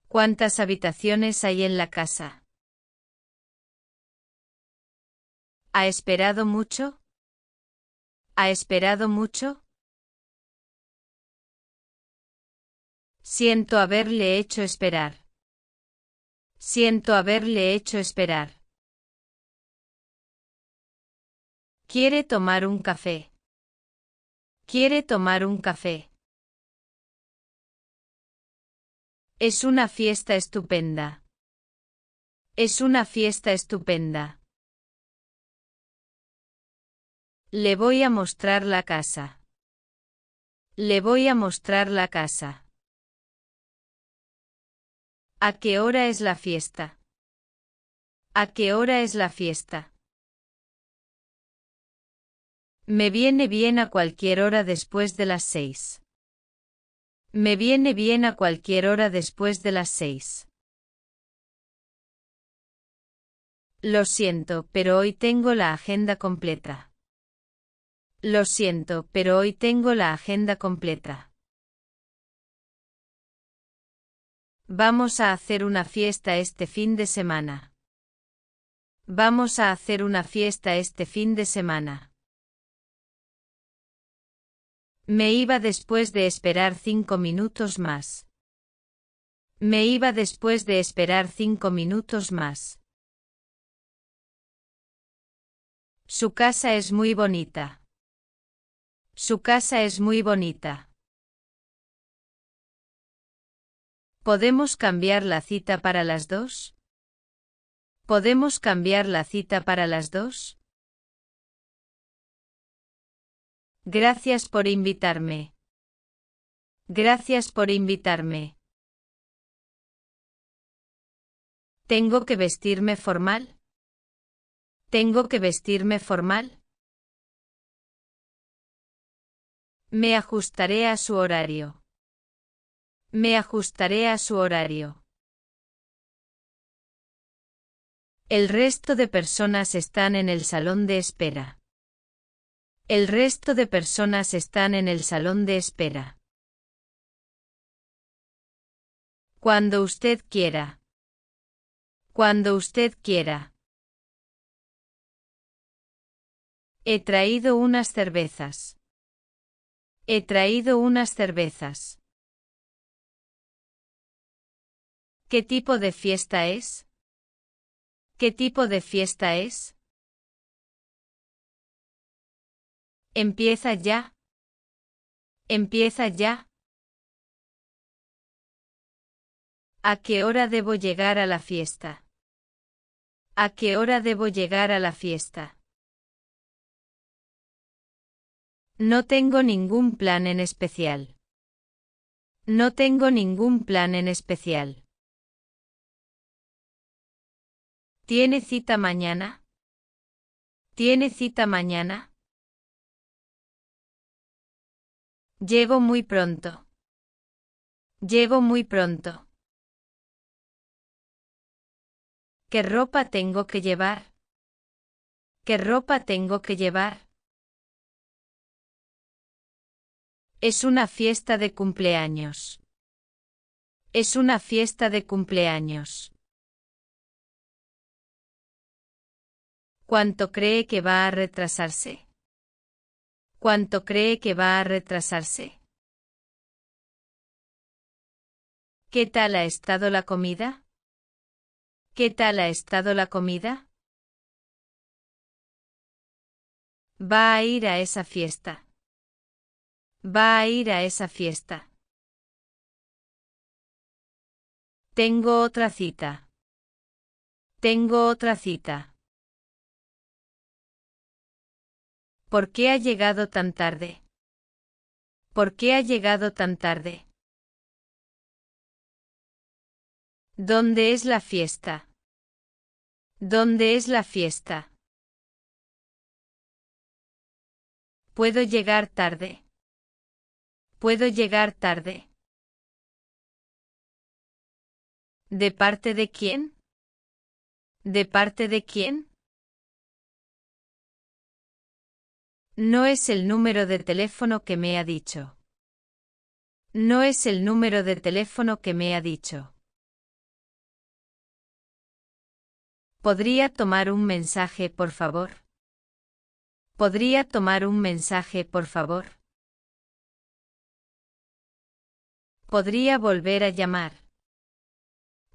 ¿Cuántas habitaciones hay en la casa? ¿Ha esperado mucho? ¿Ha esperado mucho? Siento haberle hecho esperar. Siento haberle hecho esperar. Quiere tomar un café. Quiere tomar un café. Es una fiesta estupenda. Es una fiesta estupenda. Le voy a mostrar la casa. Le voy a mostrar la casa. ¿A qué hora es la fiesta? ¿A qué hora es la fiesta? Me viene bien a cualquier hora después de las seis. Me viene bien a cualquier hora después de las seis. Lo siento, pero hoy tengo la agenda completa. Lo siento, pero hoy tengo la agenda completa. Vamos a hacer una fiesta este fin de semana. Vamos a hacer una fiesta este fin de semana. Me iba después de esperar cinco minutos más. Me iba después de esperar cinco minutos más. Su casa es muy bonita. Su casa es muy bonita. ¿Podemos cambiar la cita para las dos? ¿Podemos cambiar la cita para las dos? Gracias por invitarme. Gracias por invitarme. ¿Tengo que vestirme formal? ¿Tengo que vestirme formal? Me ajustaré a su horario. Me ajustaré a su horario. El resto de personas están en el salón de espera. El resto de personas están en el salón de espera. Cuando usted quiera. Cuando usted quiera. He traído unas cervezas. He traído unas cervezas. ¿Qué tipo de fiesta es? ¿Qué tipo de fiesta es? Empieza ya. Empieza ya. ¿A qué hora debo llegar a la fiesta? ¿A qué hora debo llegar a la fiesta? No tengo ningún plan en especial. No tengo ningún plan en especial. ¿Tiene cita mañana? ¿Tiene cita mañana? Llevo muy pronto. Llevo muy pronto. ¿Qué ropa tengo que llevar? ¿Qué ropa tengo que llevar? Es una fiesta de cumpleaños. Es una fiesta de cumpleaños. ¿Cuánto cree que va a retrasarse? ¿Cuánto cree que va a retrasarse? ¿Qué tal ha estado la comida? ¿Qué tal ha estado la comida? Va a ir a esa fiesta. Va a ir a esa fiesta. Tengo otra cita. Tengo otra cita. ¿Por qué ha llegado tan tarde? ¿Por qué ha llegado tan tarde? ¿Dónde es la fiesta? ¿Dónde es la fiesta? Puedo llegar tarde. Puedo llegar tarde. ¿De parte de quién? ¿De parte de quién? No es el número de teléfono que me ha dicho. No es el número de teléfono que me ha dicho. ¿Podría tomar un mensaje, por favor? ¿Podría tomar un mensaje, por favor? Podría volver a llamar.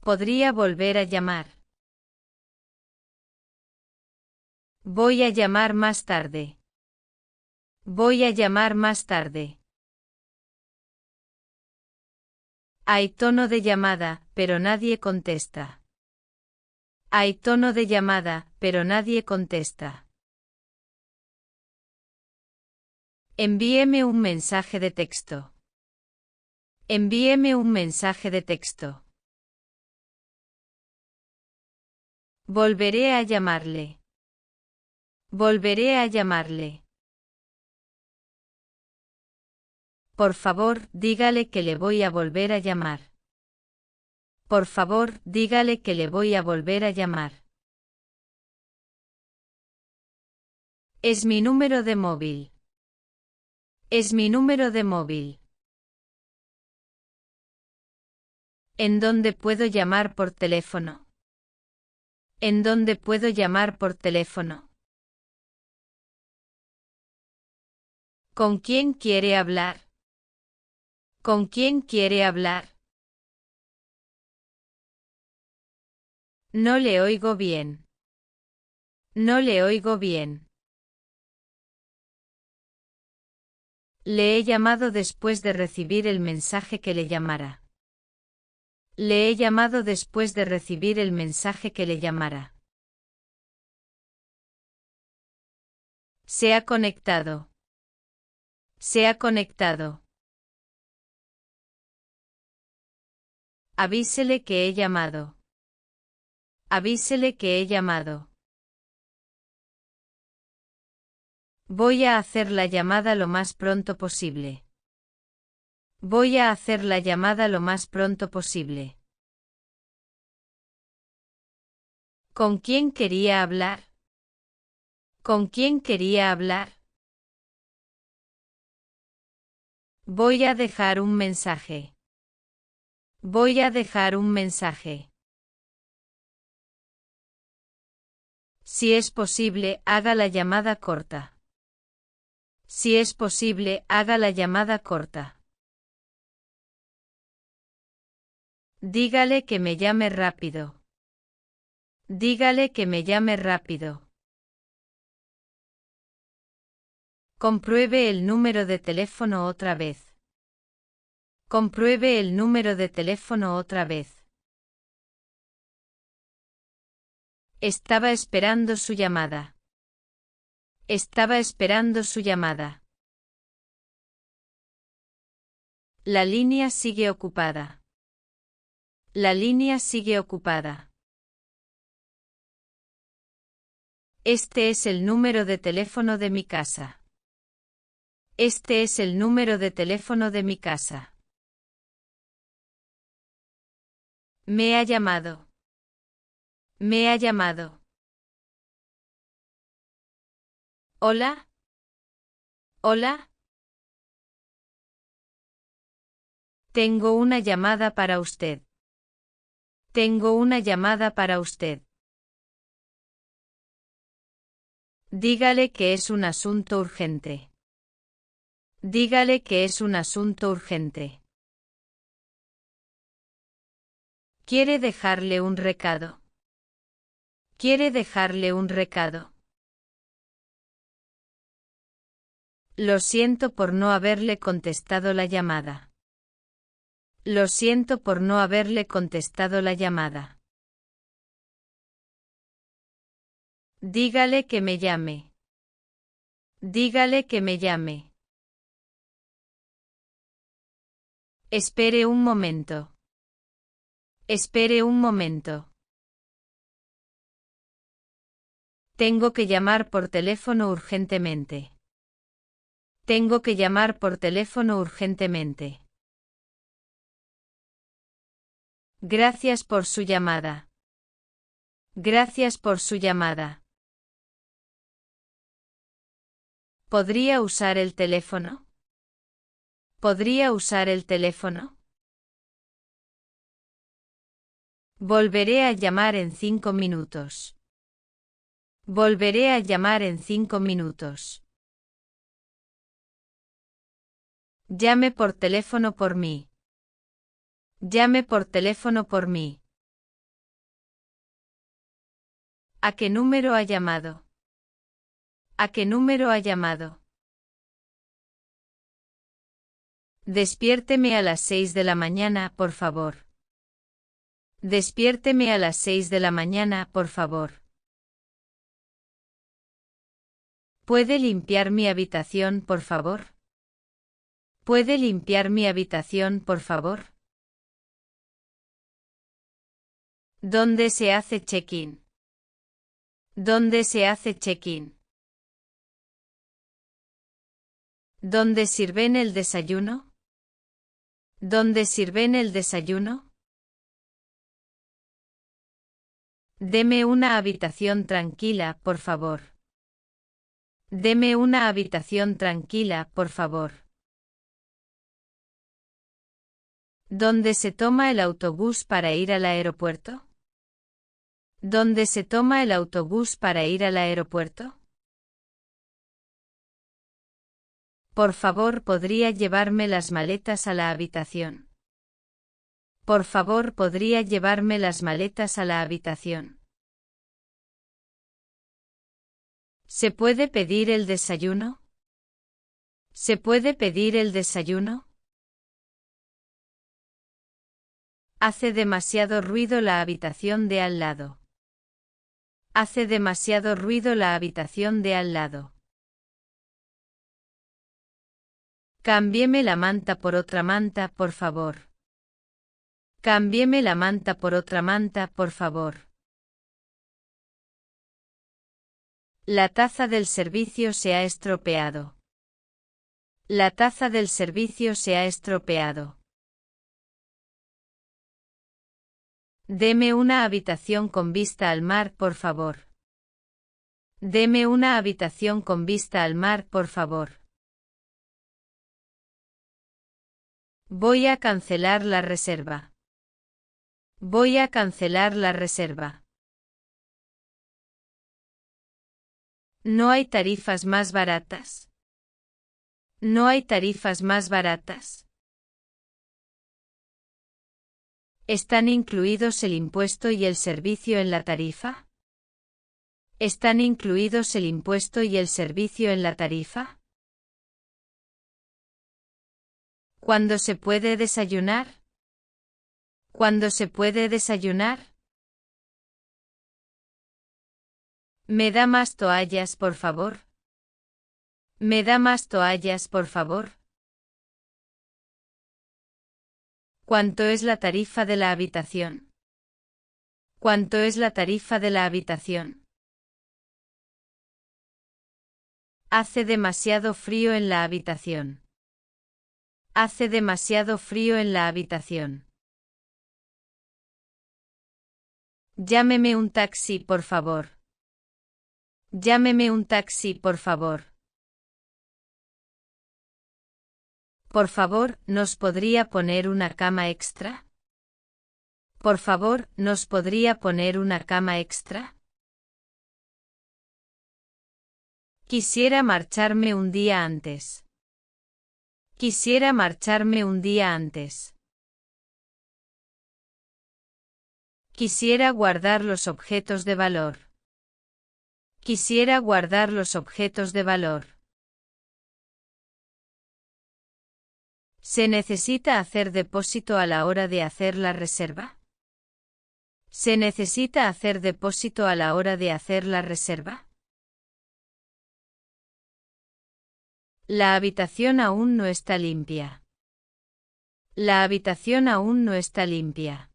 Podría volver a llamar. Voy a llamar más tarde. Voy a llamar más tarde. Hay tono de llamada, pero nadie contesta. Hay tono de llamada, pero nadie contesta. Envíeme un mensaje de texto. Envíeme un mensaje de texto. Volveré a llamarle. Volveré a llamarle. Por favor, dígale que le voy a volver a llamar. Por favor, dígale que le voy a volver a llamar. Es mi número de móvil. Es mi número de móvil. En dónde puedo llamar por teléfono. En dónde puedo llamar por teléfono. ¿Con quién quiere hablar? ¿Con quién quiere hablar? No le oigo bien. No le oigo bien. Le he llamado después de recibir el mensaje que le llamara. Le he llamado después de recibir el mensaje que le llamara. Se ha conectado. Se ha conectado. Avísele que he llamado. Avísele que he llamado. Voy a hacer la llamada lo más pronto posible. Voy a hacer la llamada lo más pronto posible. ¿Con quién quería hablar? ¿Con quién quería hablar? Voy a dejar un mensaje. Voy a dejar un mensaje. Si es posible, haga la llamada corta. Si es posible, haga la llamada corta. Dígale que me llame rápido. Dígale que me llame rápido. Compruebe el número de teléfono otra vez. Compruebe el número de teléfono otra vez. Estaba esperando su llamada. Estaba esperando su llamada. La línea sigue ocupada. La línea sigue ocupada. Este es el número de teléfono de mi casa. Este es el número de teléfono de mi casa. Me ha llamado. Me ha llamado. Hola. Hola. Tengo una llamada para usted. Tengo una llamada para usted. Dígale que es un asunto urgente. Dígale que es un asunto urgente. Quiere dejarle un recado. Quiere dejarle un recado. Lo siento por no haberle contestado la llamada. Lo siento por no haberle contestado la llamada. Dígale que me llame. Dígale que me llame. Espere un momento. Espere un momento. Tengo que llamar por teléfono urgentemente. Tengo que llamar por teléfono urgentemente. Gracias por su llamada. Gracias por su llamada. ¿Podría usar el teléfono? ¿Podría usar el teléfono? Volveré a llamar en cinco minutos. Volveré a llamar en cinco minutos. Llame por teléfono por mí. Llame por teléfono por mí. ¿A qué número ha llamado? ¿A qué número ha llamado? Despiérteme a las seis de la mañana, por favor. Despiérteme a las seis de la mañana, por favor. ¿Puede limpiar mi habitación, por favor? ¿Puede limpiar mi habitación, por favor? ¿Dónde se hace check-in? ¿Dónde se hace check-in? ¿Dónde sirven el desayuno? ¿Dónde sirven el desayuno? Deme una habitación tranquila, por favor. Deme una habitación tranquila, por favor. ¿Dónde se toma el autobús para ir al aeropuerto? ¿Dónde se toma el autobús para ir al aeropuerto? Por favor, podría llevarme las maletas a la habitación. Por favor, podría llevarme las maletas a la habitación. ¿Se puede pedir el desayuno? ¿Se puede pedir el desayuno? Hace demasiado ruido la habitación de al lado. Hace demasiado ruido la habitación de al lado. Cambieme la manta por otra manta, por favor. Cambieme la manta por otra manta, por favor. La taza del servicio se ha estropeado. La taza del servicio se ha estropeado. Deme una habitación con vista al mar, por favor. Deme una habitación con vista al mar, por favor. Voy a cancelar la reserva. Voy a cancelar la reserva. No hay tarifas más baratas. No hay tarifas más baratas. ¿Están incluidos el impuesto y el servicio en la tarifa? ¿Están incluidos el impuesto y el servicio en la tarifa? ¿Cuándo se puede desayunar? ¿Cuándo se puede desayunar? ¿Me da más toallas, por favor? ¿Me da más toallas, por favor? ¿Cuánto es la tarifa de la habitación? ¿Cuánto es la tarifa de la habitación? Hace demasiado frío en la habitación. Hace demasiado frío en la habitación. Llámeme un taxi, por favor. Llámeme un taxi, por favor. Por favor, ¿nos podría poner una cama extra? Por favor, ¿nos podría poner una cama extra? Quisiera marcharme un día antes. Quisiera marcharme un día antes. Quisiera guardar los objetos de valor. Quisiera guardar los objetos de valor. ¿Se necesita hacer depósito a la hora de hacer la reserva? ¿Se necesita hacer depósito a la hora de hacer la reserva? La habitación aún no está limpia. La habitación aún no está limpia.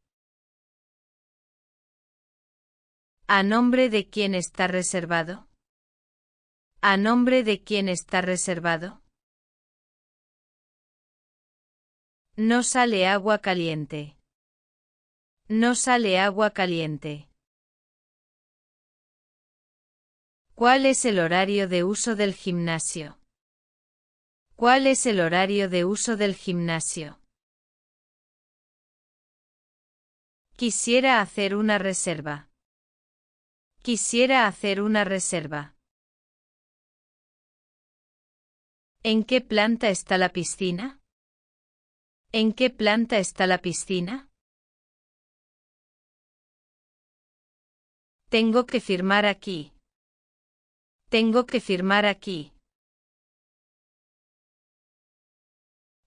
¿A nombre de quién está reservado? ¿A nombre de quién está reservado? No sale agua caliente. No sale agua caliente. ¿Cuál es el horario de uso del gimnasio? ¿Cuál es el horario de uso del gimnasio? Quisiera hacer una reserva. Quisiera hacer una reserva. ¿En qué planta está la piscina? ¿En qué planta está la piscina? Tengo que firmar aquí. Tengo que firmar aquí.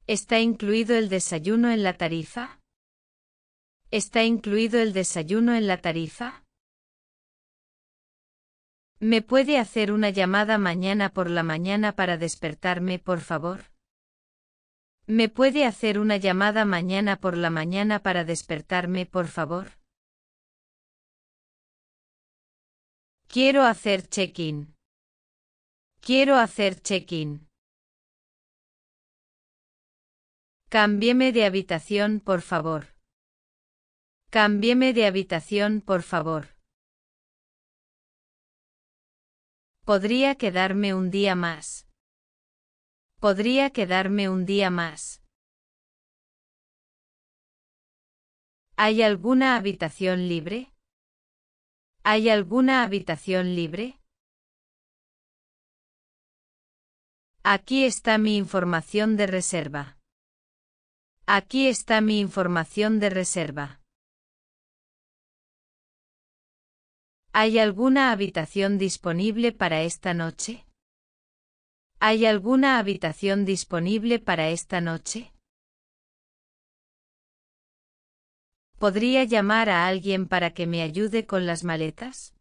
¿Está incluido el desayuno en la tarifa? ¿Está incluido el desayuno en la tarifa? ¿Me puede hacer una llamada mañana por la mañana para despertarme, por favor? ¿Me puede hacer una llamada mañana por la mañana para despertarme, por favor? Quiero hacer check-in. Quiero hacer check-in. de habitación, por favor. Cambiéme de habitación, por favor. ¿Podría quedarme un día más? Podría quedarme un día más. ¿Hay alguna habitación libre? ¿Hay alguna habitación libre? Aquí está mi información de reserva. Aquí está mi información de reserva. ¿Hay alguna habitación disponible para esta noche? ¿Hay alguna habitación disponible para esta noche? ¿Podría llamar a alguien para que me ayude con las maletas?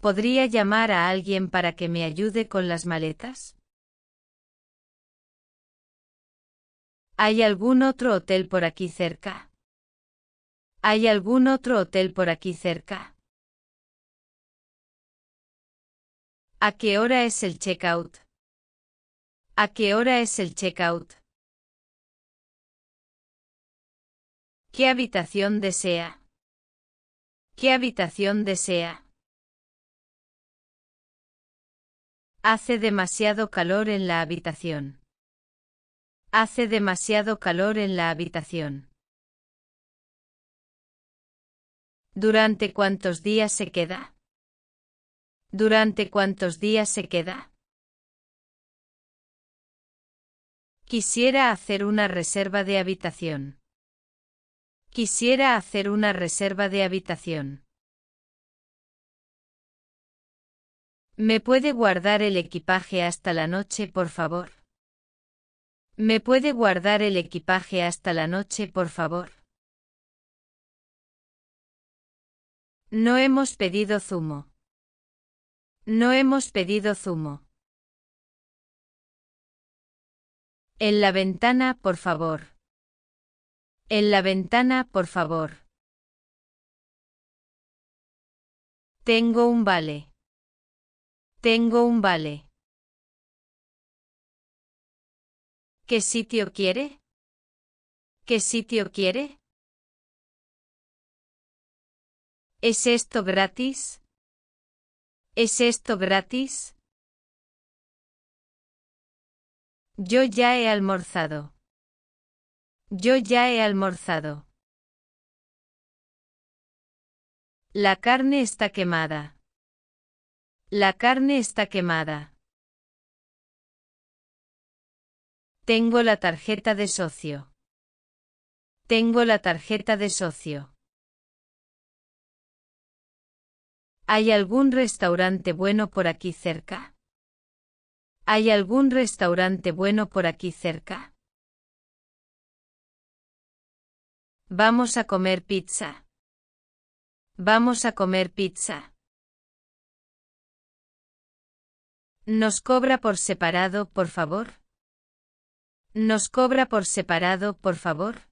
¿Podría llamar a alguien para que me ayude con las maletas? ¿Hay algún otro hotel por aquí cerca? ¿Hay algún otro hotel por aquí cerca? ¿A qué hora es el checkout? ¿A qué hora es el checkout? ¿Qué habitación desea? ¿Qué habitación desea? Hace demasiado calor en la habitación. Hace demasiado calor en la habitación. ¿Durante cuántos días se queda? ¿Durante cuántos días se queda? Quisiera hacer una reserva de habitación. Quisiera hacer una reserva de habitación. ¿Me puede guardar el equipaje hasta la noche, por favor? ¿Me puede guardar el equipaje hasta la noche, por favor? No hemos pedido zumo. No hemos pedido zumo. En la ventana, por favor. En la ventana, por favor. Tengo un vale. Tengo un vale. ¿Qué sitio quiere? ¿Qué sitio quiere? ¿Es esto gratis? ¿Es esto gratis? Yo ya he almorzado. Yo ya he almorzado. La carne está quemada. La carne está quemada. Tengo la tarjeta de socio. Tengo la tarjeta de socio. ¿Hay algún restaurante bueno por aquí cerca? ¿Hay algún restaurante bueno por aquí cerca? Vamos a comer pizza. Vamos a comer pizza. Nos cobra por separado, por favor. Nos cobra por separado, por favor.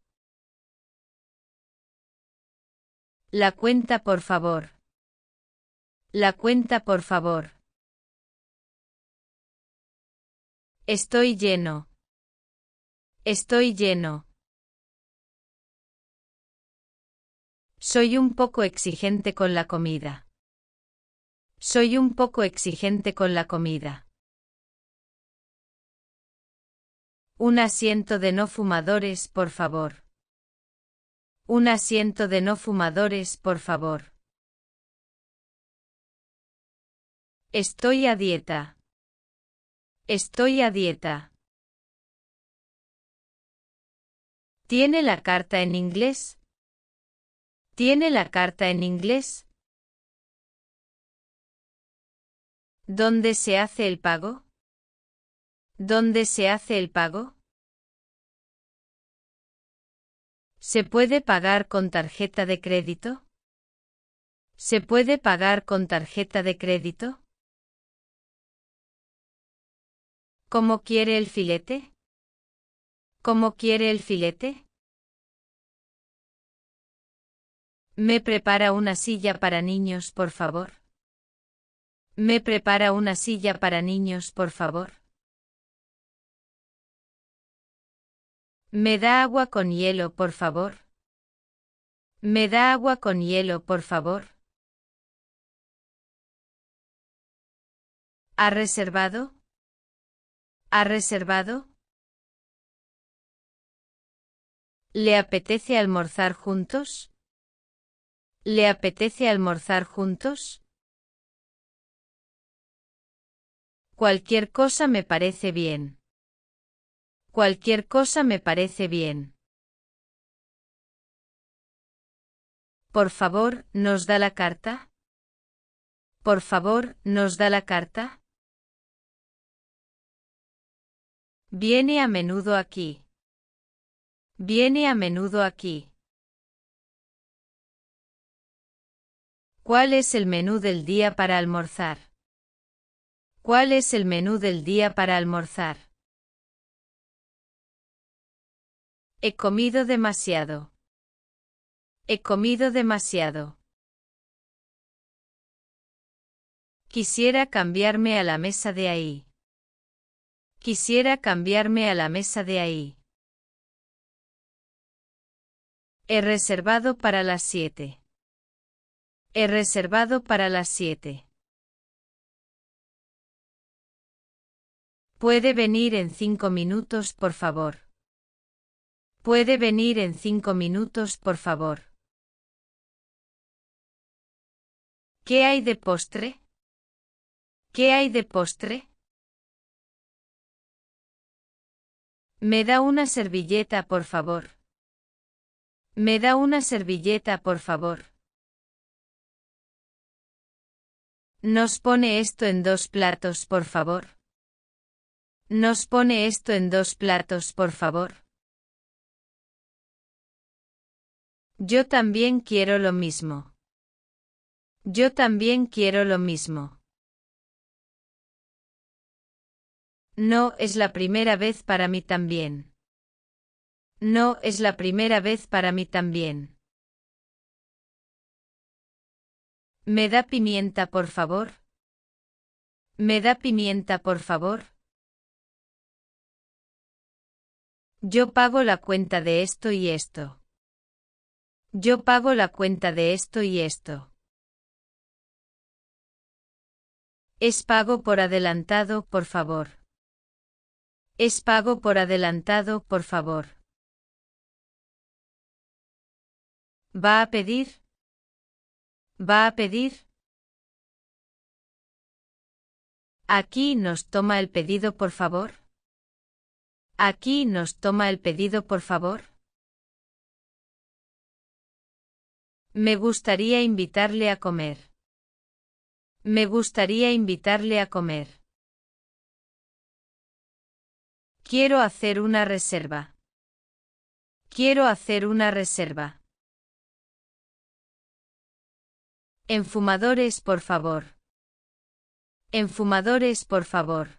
La cuenta, por favor. La cuenta, por favor. Estoy lleno. Estoy lleno. Soy un poco exigente con la comida. Soy un poco exigente con la comida. Un asiento de no fumadores, por favor. Un asiento de no fumadores, por favor. Estoy a dieta. Estoy a dieta. ¿Tiene la carta en inglés? ¿Tiene la carta en inglés? ¿Dónde se hace el pago? ¿Dónde se hace el pago? ¿Se puede pagar con tarjeta de crédito? ¿Se puede pagar con tarjeta de crédito? ¿Cómo quiere el filete? ¿Cómo quiere el filete? Me prepara una silla para niños, por favor. Me prepara una silla para niños, por favor. Me da agua con hielo, por favor. Me da agua con hielo, por favor. ¿Ha reservado? ¿Ha reservado? ¿Le apetece almorzar juntos? ¿Le apetece almorzar juntos? Cualquier cosa me parece bien. Cualquier cosa me parece bien. Por favor, ¿nos da la carta? Por favor, ¿nos da la carta? Viene a menudo aquí. Viene a menudo aquí. ¿Cuál es el menú del día para almorzar? ¿Cuál es el menú del día para almorzar? He comido demasiado. He comido demasiado. Quisiera cambiarme a la mesa de ahí. Quisiera cambiarme a la mesa de ahí. He reservado para las siete. He reservado para las siete. Puede venir en cinco minutos, por favor. Puede venir en cinco minutos, por favor. ¿Qué hay de postre? ¿Qué hay de postre? Me da una servilleta, por favor. Me da una servilleta, por favor. Nos pone esto en dos platos, por favor. Nos pone esto en dos platos, por favor. Yo también quiero lo mismo. Yo también quiero lo mismo. No es la primera vez para mí también. No es la primera vez para mí también. ¿Me da pimienta, por favor? ¿Me da pimienta, por favor? Yo pago la cuenta de esto y esto. Yo pago la cuenta de esto y esto. Es pago por adelantado, por favor. Es pago por adelantado, por favor. ¿Va a pedir? ¿Va a pedir? Aquí nos toma el pedido, por favor. Aquí nos toma el pedido, por favor. Me gustaría invitarle a comer. Me gustaría invitarle a comer. Quiero hacer una reserva. Quiero hacer una reserva. Enfumadores, por favor. Enfumadores, por favor.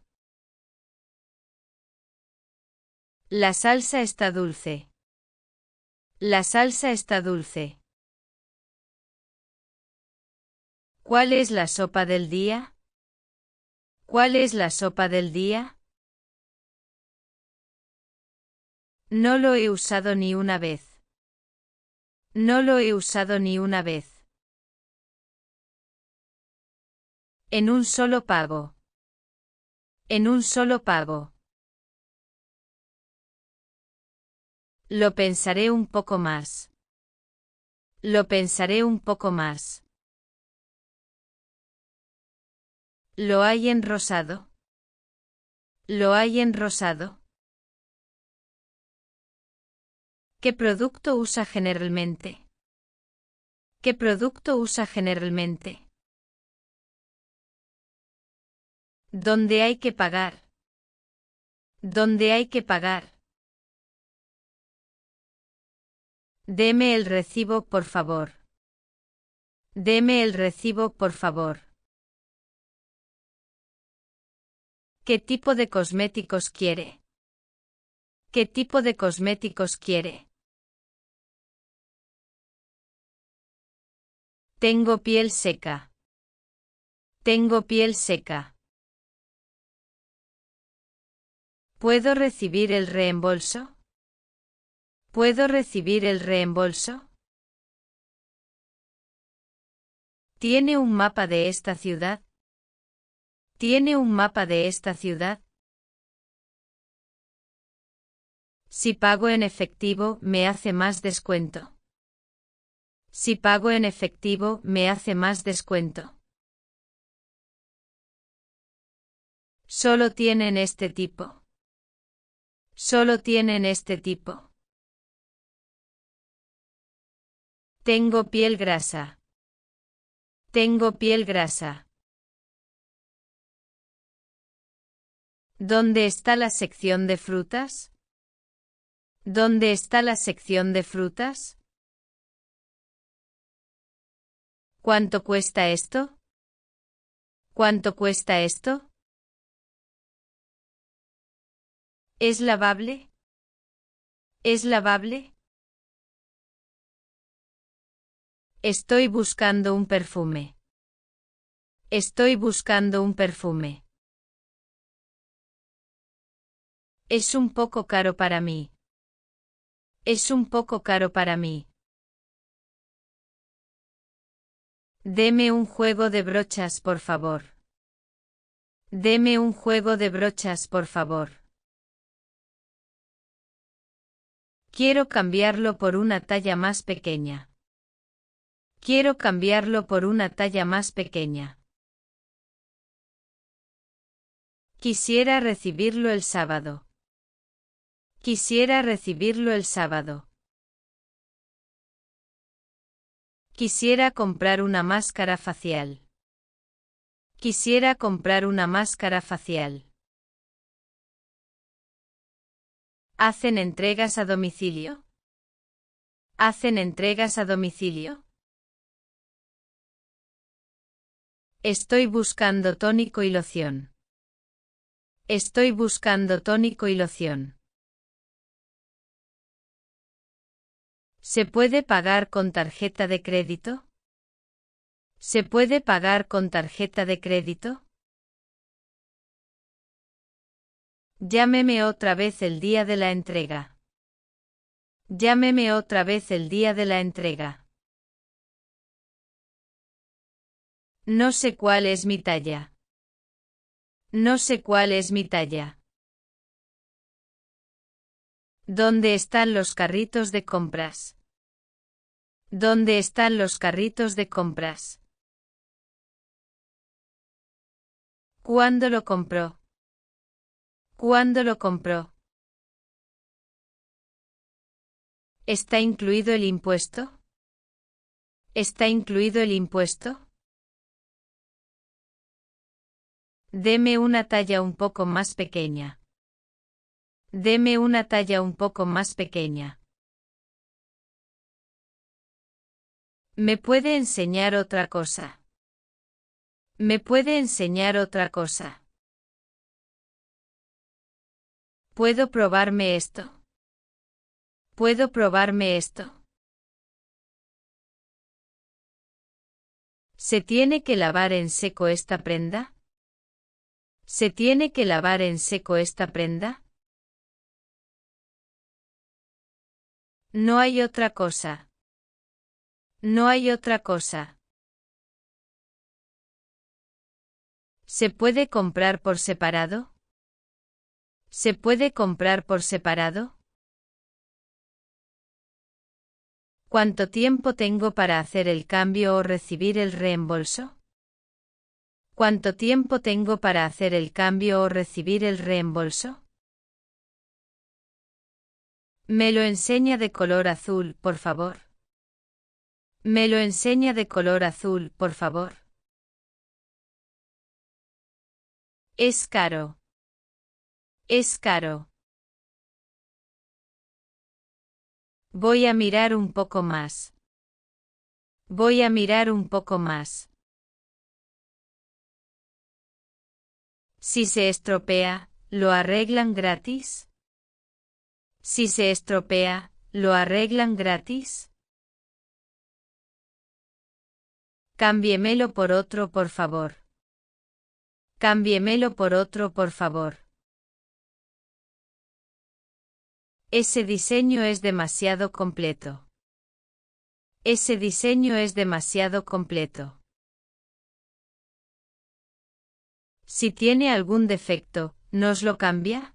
La salsa está dulce. La salsa está dulce. ¿Cuál es la sopa del día? ¿Cuál es la sopa del día? No lo he usado ni una vez. No lo he usado ni una vez. En un solo pago. En un solo pago. Lo pensaré un poco más. Lo pensaré un poco más. Lo hay en rosado. Lo hay en rosado. ¿Qué producto usa generalmente? ¿Qué producto usa generalmente? ¿Dónde hay que pagar? ¿Dónde hay que pagar? Deme el recibo, por favor. Deme el recibo, por favor. ¿Qué tipo de cosméticos quiere? ¿Qué tipo de cosméticos quiere? Tengo piel seca. Tengo piel seca. ¿Puedo recibir el reembolso? ¿Puedo recibir el reembolso? ¿Tiene un mapa de esta ciudad? ¿Tiene un mapa de esta ciudad? Si pago en efectivo, me hace más descuento. Si pago en efectivo, me hace más descuento. Solo tienen este tipo. Solo tienen este tipo. Tengo piel grasa. Tengo piel grasa. ¿Dónde está la sección de frutas? ¿Dónde está la sección de frutas? ¿Cuánto cuesta esto? ¿Cuánto cuesta esto? ¿Es lavable? ¿Es lavable? Estoy buscando un perfume. Estoy buscando un perfume. Es un poco caro para mí. Es un poco caro para mí. Deme un juego de brochas, por favor. Deme un juego de brochas, por favor. Quiero cambiarlo por una talla más pequeña. Quiero cambiarlo por una talla más pequeña. Quisiera recibirlo el sábado. Quisiera recibirlo el sábado. Quisiera comprar una máscara facial. Quisiera comprar una máscara facial. ¿Hacen entregas a domicilio? ¿Hacen entregas a domicilio? Estoy buscando tónico y loción. Estoy buscando tónico y loción. ¿Se puede pagar con tarjeta de crédito? ¿Se puede pagar con tarjeta de crédito? Llámeme otra vez el día de la entrega. Llámeme otra vez el día de la entrega. No sé cuál es mi talla. No sé cuál es mi talla. ¿Dónde están los carritos de compras? ¿Dónde están los carritos de compras? ¿Cuándo lo compró? ¿Cuándo lo compró? ¿Está incluido el impuesto? ¿Está incluido el impuesto? Deme una talla un poco más pequeña. Deme una talla un poco más pequeña. ¿Me puede enseñar otra cosa? ¿Me puede enseñar otra cosa? ¿Puedo probarme esto? ¿Puedo probarme esto? ¿Se tiene que lavar en seco esta prenda? ¿Se tiene que lavar en seco esta prenda? No hay otra cosa. No hay otra cosa. ¿Se puede comprar por separado? ¿Se puede comprar por separado? ¿Cuánto tiempo tengo para hacer el cambio o recibir el reembolso? ¿Cuánto tiempo tengo para hacer el cambio o recibir el reembolso? Me lo enseña de color azul, por favor. Me lo enseña de color azul, por favor. Es caro. Es caro. Voy a mirar un poco más. Voy a mirar un poco más. Si se estropea, ¿lo arreglan gratis? Si se estropea, ¿lo arreglan gratis? Cámbiemelo por otro, por favor. Cámbiemelo por otro, por favor. Ese diseño es demasiado completo. Ese diseño es demasiado completo. Si tiene algún defecto, ¿nos lo cambia?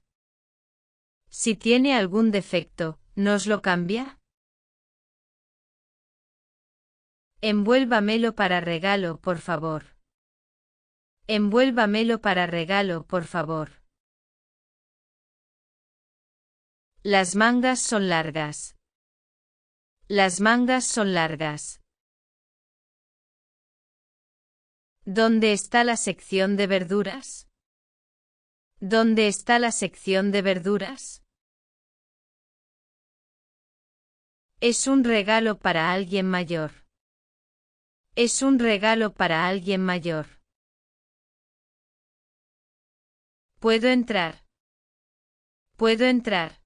Si tiene algún defecto, ¿nos lo cambia? Envuélvamelo para regalo, por favor. Envuélvamelo para regalo, por favor. Las mangas son largas. Las mangas son largas. ¿Dónde está la sección de verduras? ¿Dónde está la sección de verduras? Es un regalo para alguien mayor. Es un regalo para alguien mayor. ¿Puedo entrar? ¿Puedo entrar?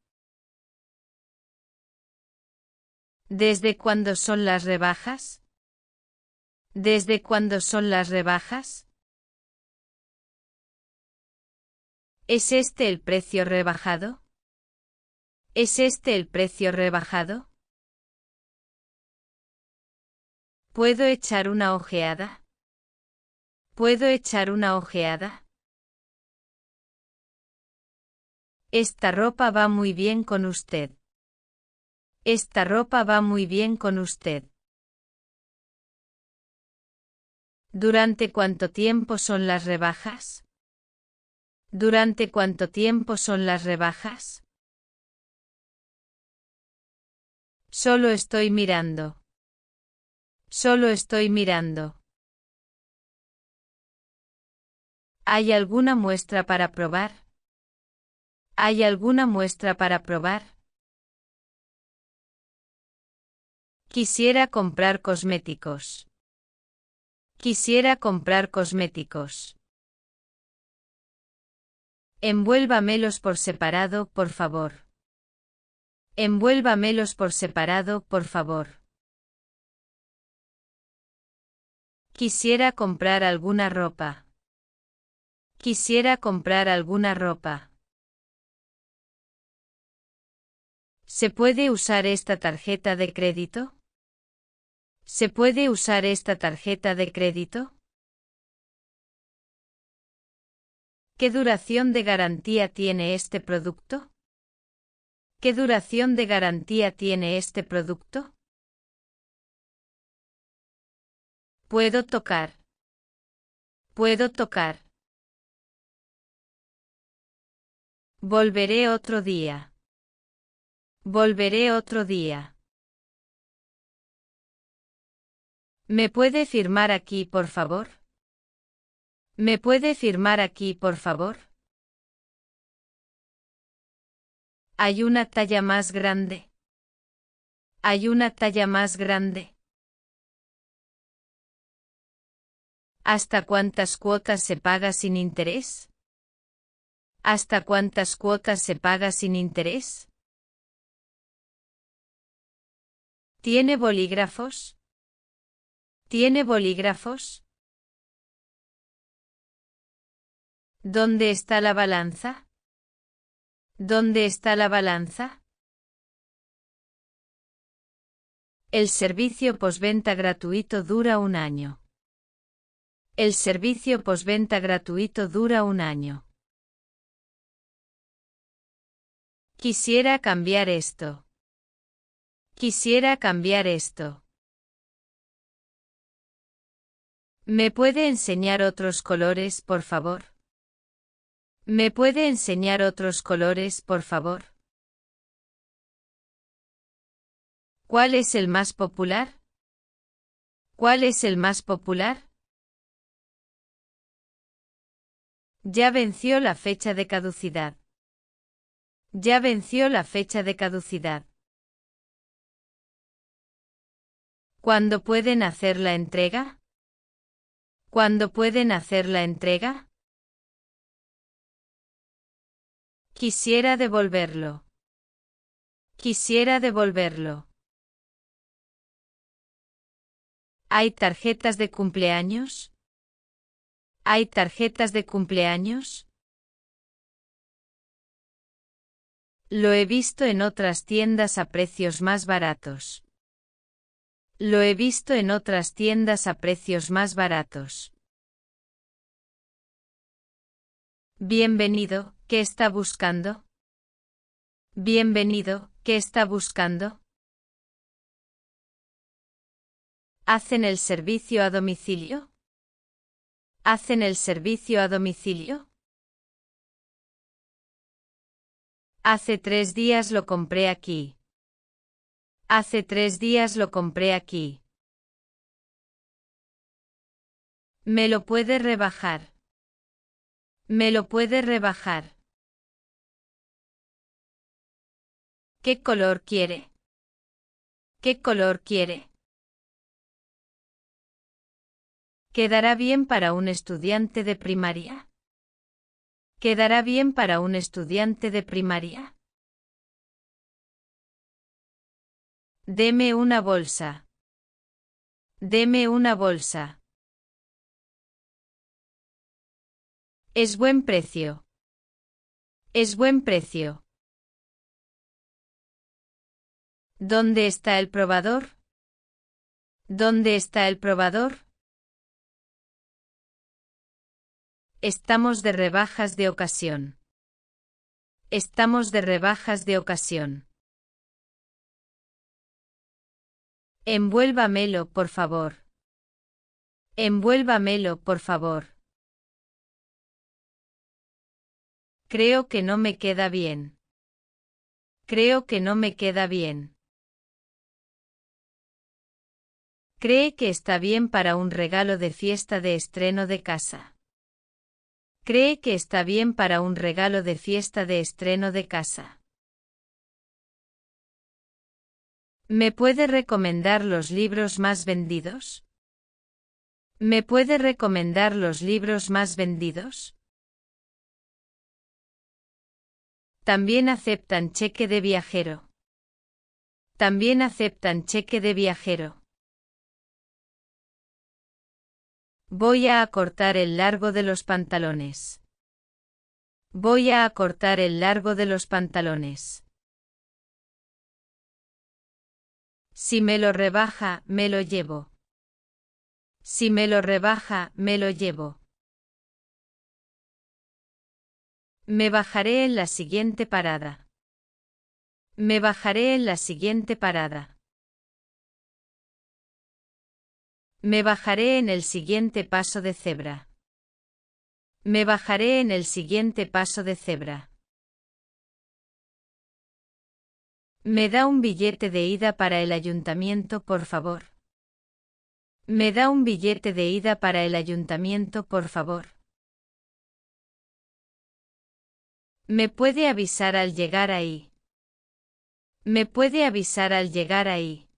¿Desde cuándo son las rebajas? ¿Desde cuándo son las rebajas? ¿Es este el precio rebajado? ¿Es este el precio rebajado? ¿Puedo echar una ojeada? ¿Puedo echar una ojeada? Esta ropa va muy bien con usted. Esta ropa va muy bien con usted. ¿Durante cuánto tiempo son las rebajas? ¿Durante cuánto tiempo son las rebajas? Solo estoy mirando. Solo estoy mirando. ¿Hay alguna muestra para probar? ¿Hay alguna muestra para probar? Quisiera comprar cosméticos. Quisiera comprar cosméticos. Envuélvamelos por separado, por favor. Envuélvamelos por separado, por favor. Quisiera comprar alguna ropa. Quisiera comprar alguna ropa. ¿Se puede usar esta tarjeta de crédito? ¿Se puede usar esta tarjeta de crédito? ¿Qué duración de garantía tiene este producto? ¿Qué duración de garantía tiene este producto? Puedo tocar. Puedo tocar. Volveré otro día. Volveré otro día. ¿Me puede firmar aquí, por favor? ¿Me puede firmar aquí, por favor? Hay una talla más grande. Hay una talla más grande. ¿Hasta cuántas cuotas se paga sin interés? ¿Hasta cuántas cuotas se paga sin interés? ¿Tiene bolígrafos? ¿Tiene bolígrafos? ¿Dónde está la balanza? ¿Dónde está la balanza? El servicio postventa gratuito dura un año. El servicio posventa gratuito dura un año. Quisiera cambiar esto. Quisiera cambiar esto. ¿Me puede enseñar otros colores, por favor? ¿Me puede enseñar otros colores, por favor? ¿Cuál es el más popular? ¿Cuál es el más popular? Ya venció la fecha de caducidad. Ya venció la fecha de caducidad. ¿Cuándo pueden hacer la entrega? ¿Cuándo pueden hacer la entrega? Quisiera devolverlo. Quisiera devolverlo. ¿Hay tarjetas de cumpleaños? ¿Hay tarjetas de cumpleaños? Lo he visto en otras tiendas a precios más baratos. Lo he visto en otras tiendas a precios más baratos. Bienvenido, ¿Qué está buscando? Bienvenido, ¿qué está buscando? ¿Hacen el servicio a domicilio? ¿Hacen el servicio a domicilio? Hace tres días lo compré aquí. Hace tres días lo compré aquí. ¿Me lo puede rebajar? ¿Me lo puede rebajar? ¿Qué color quiere? ¿Qué color quiere? Quedará bien para un estudiante de primaria. Quedará bien para un estudiante de primaria. Deme una bolsa. Deme una bolsa. Es buen precio. Es buen precio. ¿Dónde está el probador? ¿Dónde está el probador? Estamos de rebajas de ocasión. Estamos de rebajas de ocasión. Envuélvamelo, por favor. Envuélvamelo, por favor. Creo que no me queda bien. Creo que no me queda bien. Cree que está bien para un regalo de fiesta de estreno de casa. Cree que está bien para un regalo de fiesta de estreno de casa. ¿Me puede recomendar los libros más vendidos? ¿Me puede recomendar los libros más vendidos? También aceptan cheque de viajero. También aceptan cheque de viajero. Voy a acortar el largo de los pantalones. Voy a acortar el largo de los pantalones. Si me lo rebaja, me lo llevo. Si me lo rebaja, me lo llevo. Me bajaré en la siguiente parada. Me bajaré en la siguiente parada. Me bajaré en el siguiente paso de cebra. Me bajaré en el siguiente paso de cebra. Me da un billete de ida para el ayuntamiento, por favor. Me da un billete de ida para el ayuntamiento, por favor. Me puede avisar al llegar ahí. Me puede avisar al llegar ahí.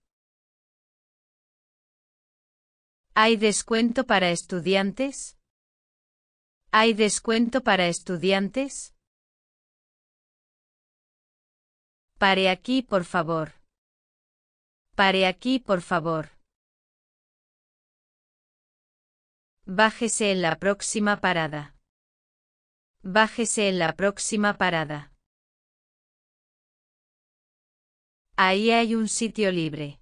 ¿Hay descuento para estudiantes? ¿Hay descuento para estudiantes? Pare aquí, por favor. Pare aquí, por favor. Bájese en la próxima parada. Bájese en la próxima parada. Ahí hay un sitio libre.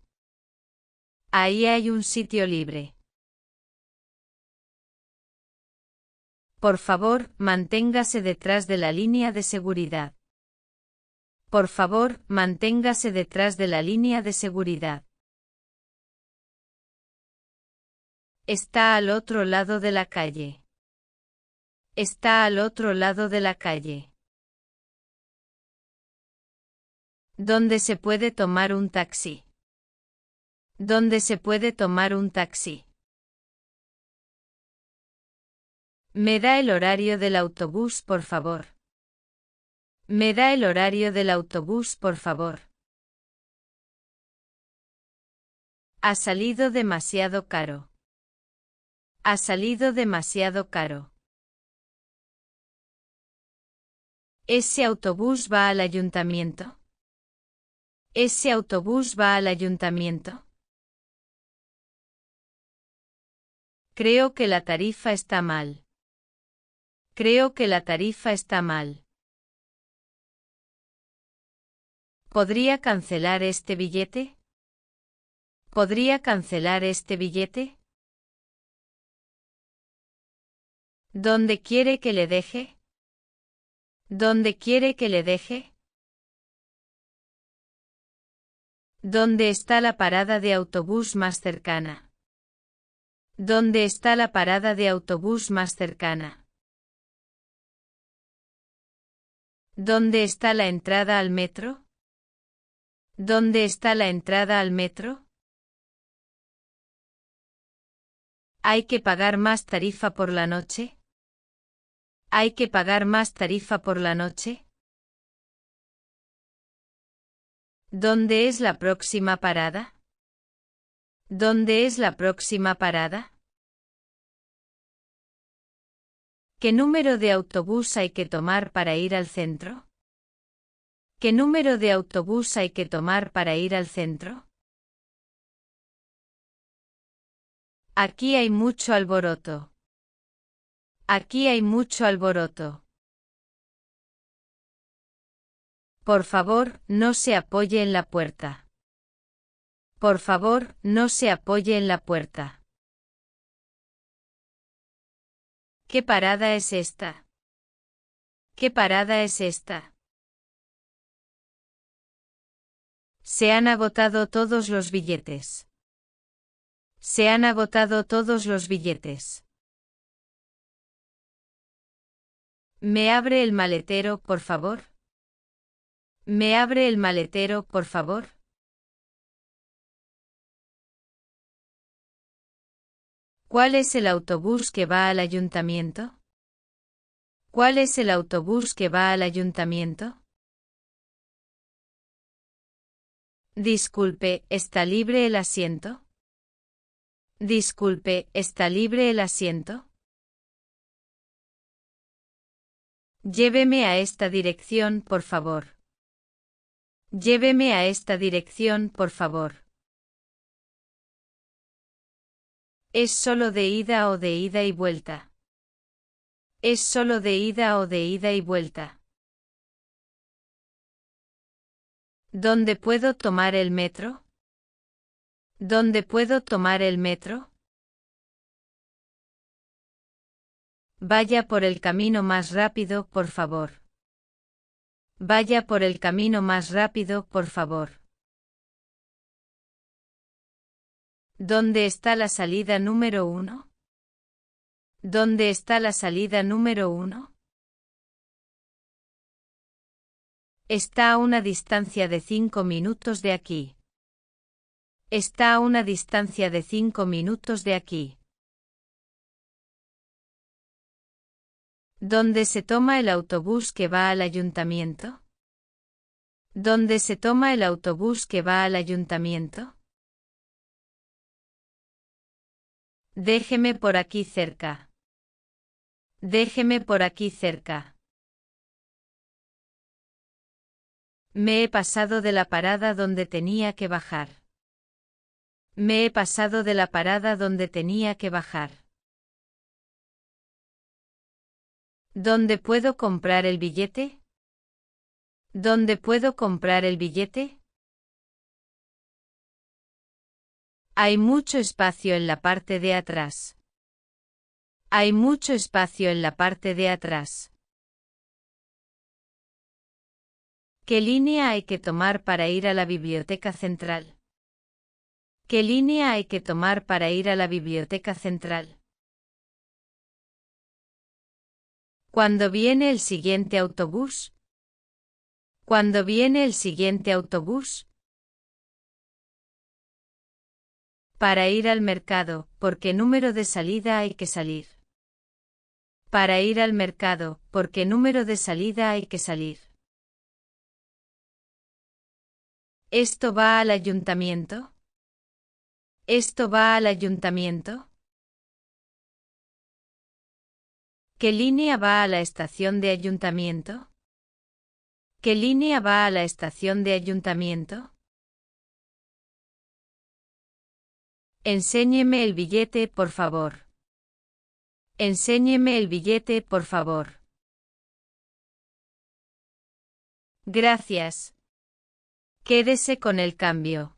Ahí hay un sitio libre. Por favor, manténgase detrás de la línea de seguridad. Por favor, manténgase detrás de la línea de seguridad. Está al otro lado de la calle. Está al otro lado de la calle. ¿Dónde se puede tomar un taxi? ¿Dónde se puede tomar un taxi? Me da el horario del autobús, por favor. Me da el horario del autobús, por favor. Ha salido demasiado caro. Ha salido demasiado caro. Ese autobús va al ayuntamiento. Ese autobús va al ayuntamiento. Creo que la tarifa está mal. Creo que la tarifa está mal. ¿Podría cancelar este billete? ¿Podría cancelar este billete? ¿Dónde quiere que le deje? ¿Dónde quiere que le deje? ¿Dónde está la parada de autobús más cercana? ¿Dónde está la parada de autobús más cercana? ¿Dónde está la entrada al metro? ¿Dónde está la entrada al metro? ¿Hay que pagar más tarifa por la noche? ¿Hay que pagar más tarifa por la noche? ¿Dónde es la próxima parada? ¿Dónde es la próxima parada? ¿Qué número de autobús hay que tomar para ir al centro? ¿Qué número de autobús hay que tomar para ir al centro? Aquí hay mucho alboroto. Aquí hay mucho alboroto. Por favor, no se apoye en la puerta. Por favor, no se apoye en la puerta. ¿Qué parada es esta? ¿Qué parada es esta? Se han agotado todos los billetes. Se han agotado todos los billetes. ¿Me abre el maletero, por favor? ¿Me abre el maletero, por favor? ¿Cuál es el autobús que va al ayuntamiento? ¿Cuál es el autobús que va al ayuntamiento? Disculpe, ¿está libre el asiento? Disculpe, ¿está libre el asiento? Lléveme a esta dirección, por favor. Lléveme a esta dirección, por favor. Es solo de ida o de ida y vuelta. Es solo de ida o de ida y vuelta. ¿Dónde puedo tomar el metro? ¿Dónde puedo tomar el metro? Vaya por el camino más rápido, por favor. Vaya por el camino más rápido, por favor. ¿Dónde está la salida número uno? ¿Dónde está la salida número uno? Está a una distancia de cinco minutos de aquí. Está a una distancia de cinco minutos de aquí. ¿Dónde se toma el autobús que va al ayuntamiento? ¿Dónde se toma el autobús que va al ayuntamiento? Déjeme por aquí cerca. Déjeme por aquí cerca. Me he pasado de la parada donde tenía que bajar. Me he pasado de la parada donde tenía que bajar. ¿Dónde puedo comprar el billete? ¿Dónde puedo comprar el billete? Hay mucho espacio en la parte de atrás. Hay mucho espacio en la parte de atrás. ¿Qué línea hay que tomar para ir a la biblioteca central? ¿Qué línea hay que tomar para ir a la biblioteca central? ¿Cuándo viene el siguiente autobús? ¿Cuándo viene el siguiente autobús? Para ir al mercado, porque número de salida hay que salir. Para ir al mercado, porque número de salida hay que salir. ¿Esto va al ayuntamiento? ¿Esto va al ayuntamiento? ¿Qué línea va a la estación de ayuntamiento? ¿Qué línea va a la estación de ayuntamiento? Enséñeme el billete, por favor. Enséñeme el billete, por favor. Gracias. Quédese con el cambio.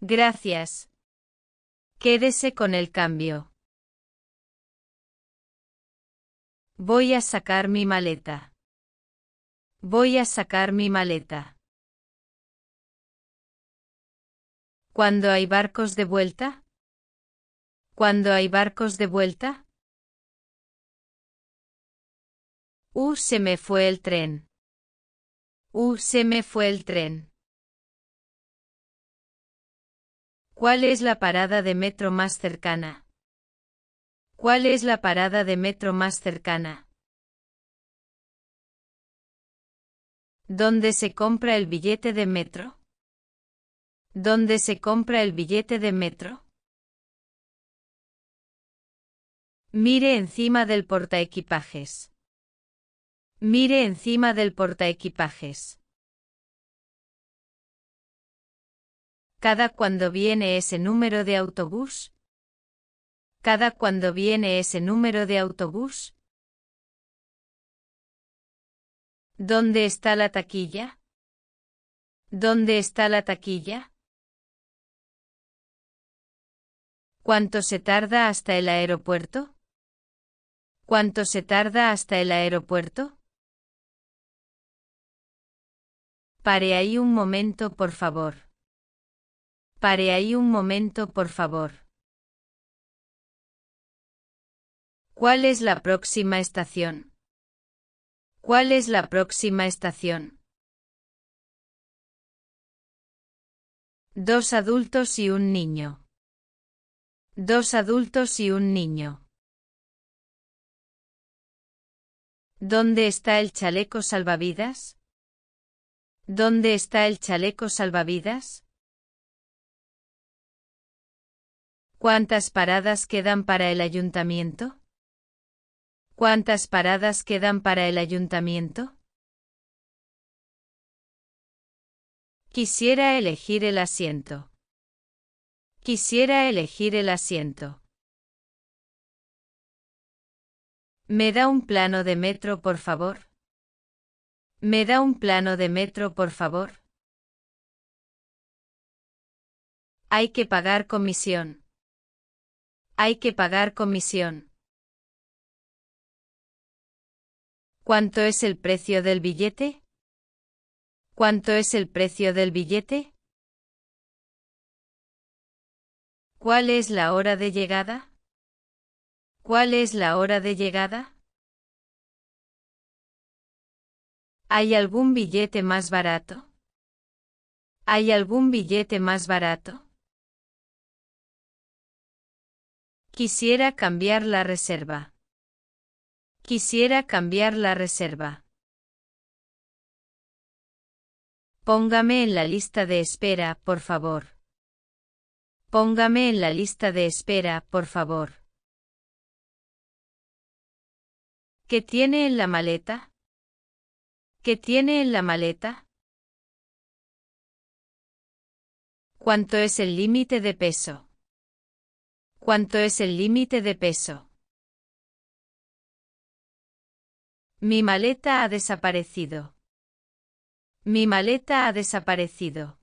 Gracias. Quédese con el cambio. Voy a sacar mi maleta. Voy a sacar mi maleta. ¿Cuándo hay barcos de vuelta? Cuando hay barcos de vuelta? Uh, se me fue el tren. Uh, se me fue el tren. ¿Cuál es la parada de metro más cercana? ¿Cuál es la parada de metro más cercana? ¿Dónde se compra el billete de metro? ¿Dónde se compra el billete de metro? Mire encima del portaequipajes. Mire encima del portaequipajes. Cada cuando viene ese número de autobús. Cada cuando viene ese número de autobús. ¿Dónde está la taquilla? ¿Dónde está la taquilla? ¿Cuánto se tarda hasta el aeropuerto? ¿Cuánto se tarda hasta el aeropuerto? Pare ahí un momento, por favor. Pare ahí un momento, por favor. ¿Cuál es la próxima estación? ¿Cuál es la próxima estación? Dos adultos y un niño. Dos adultos y un niño. ¿Dónde está el chaleco salvavidas? ¿Dónde está el chaleco salvavidas? ¿Cuántas paradas quedan para el ayuntamiento? ¿Cuántas paradas quedan para el ayuntamiento? Quisiera elegir el asiento. Quisiera elegir el asiento. ¿Me da un plano de metro, por favor? ¿Me da un plano de metro, por favor? Hay que pagar comisión. Hay que pagar comisión. ¿Cuánto es el precio del billete? ¿Cuánto es el precio del billete? ¿Cuál es la hora de llegada? ¿Cuál es la hora de llegada? ¿Hay algún billete más barato? ¿Hay algún billete más barato? Quisiera cambiar la reserva. Quisiera cambiar la reserva. Póngame en la lista de espera, por favor. Póngame en la lista de espera, por favor. ¿Qué tiene en la maleta? ¿Qué tiene en la maleta? ¿Cuánto es el límite de peso? ¿Cuánto es el límite de peso? Mi maleta ha desaparecido. Mi maleta ha desaparecido.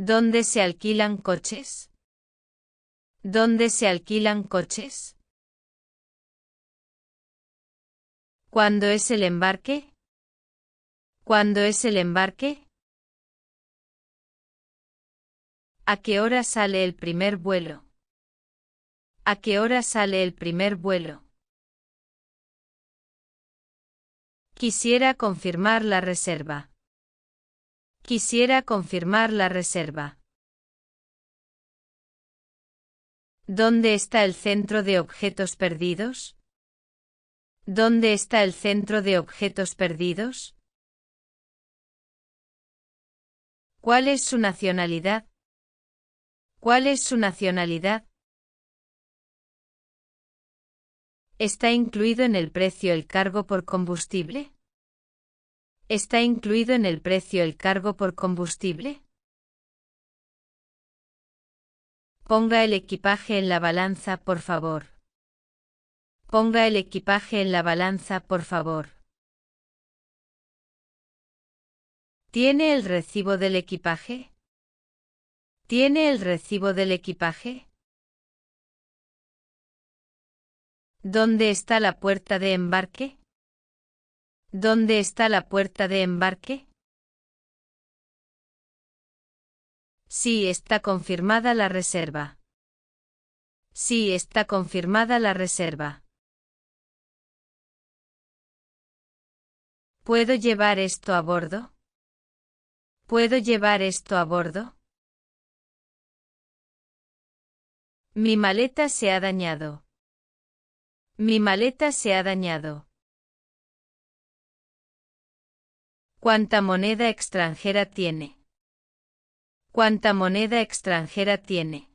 ¿Dónde se alquilan coches? ¿Dónde se alquilan coches? ¿Cuándo es el embarque? ¿Cuándo es el embarque? ¿A qué hora sale el primer vuelo? ¿A qué hora sale el primer vuelo? Quisiera confirmar la reserva. Quisiera confirmar la reserva. ¿Dónde está el centro de objetos perdidos? ¿Dónde está el centro de objetos perdidos? ¿Cuál es su nacionalidad? ¿Cuál es su nacionalidad? ¿Está incluido en el precio el cargo por combustible? ¿Está incluido en el precio el cargo por combustible? Ponga el equipaje en la balanza, por favor. Ponga el equipaje en la balanza, por favor. ¿Tiene el recibo del equipaje? ¿Tiene el recibo del equipaje? ¿Dónde está la puerta de embarque? ¿Dónde está la puerta de embarque? Sí está confirmada la reserva. Sí está confirmada la reserva. ¿Puedo llevar esto a bordo? ¿Puedo llevar esto a bordo? Mi maleta se ha dañado. Mi maleta se ha dañado. ¿Cuánta moneda extranjera tiene? ¿Cuánta moneda extranjera tiene?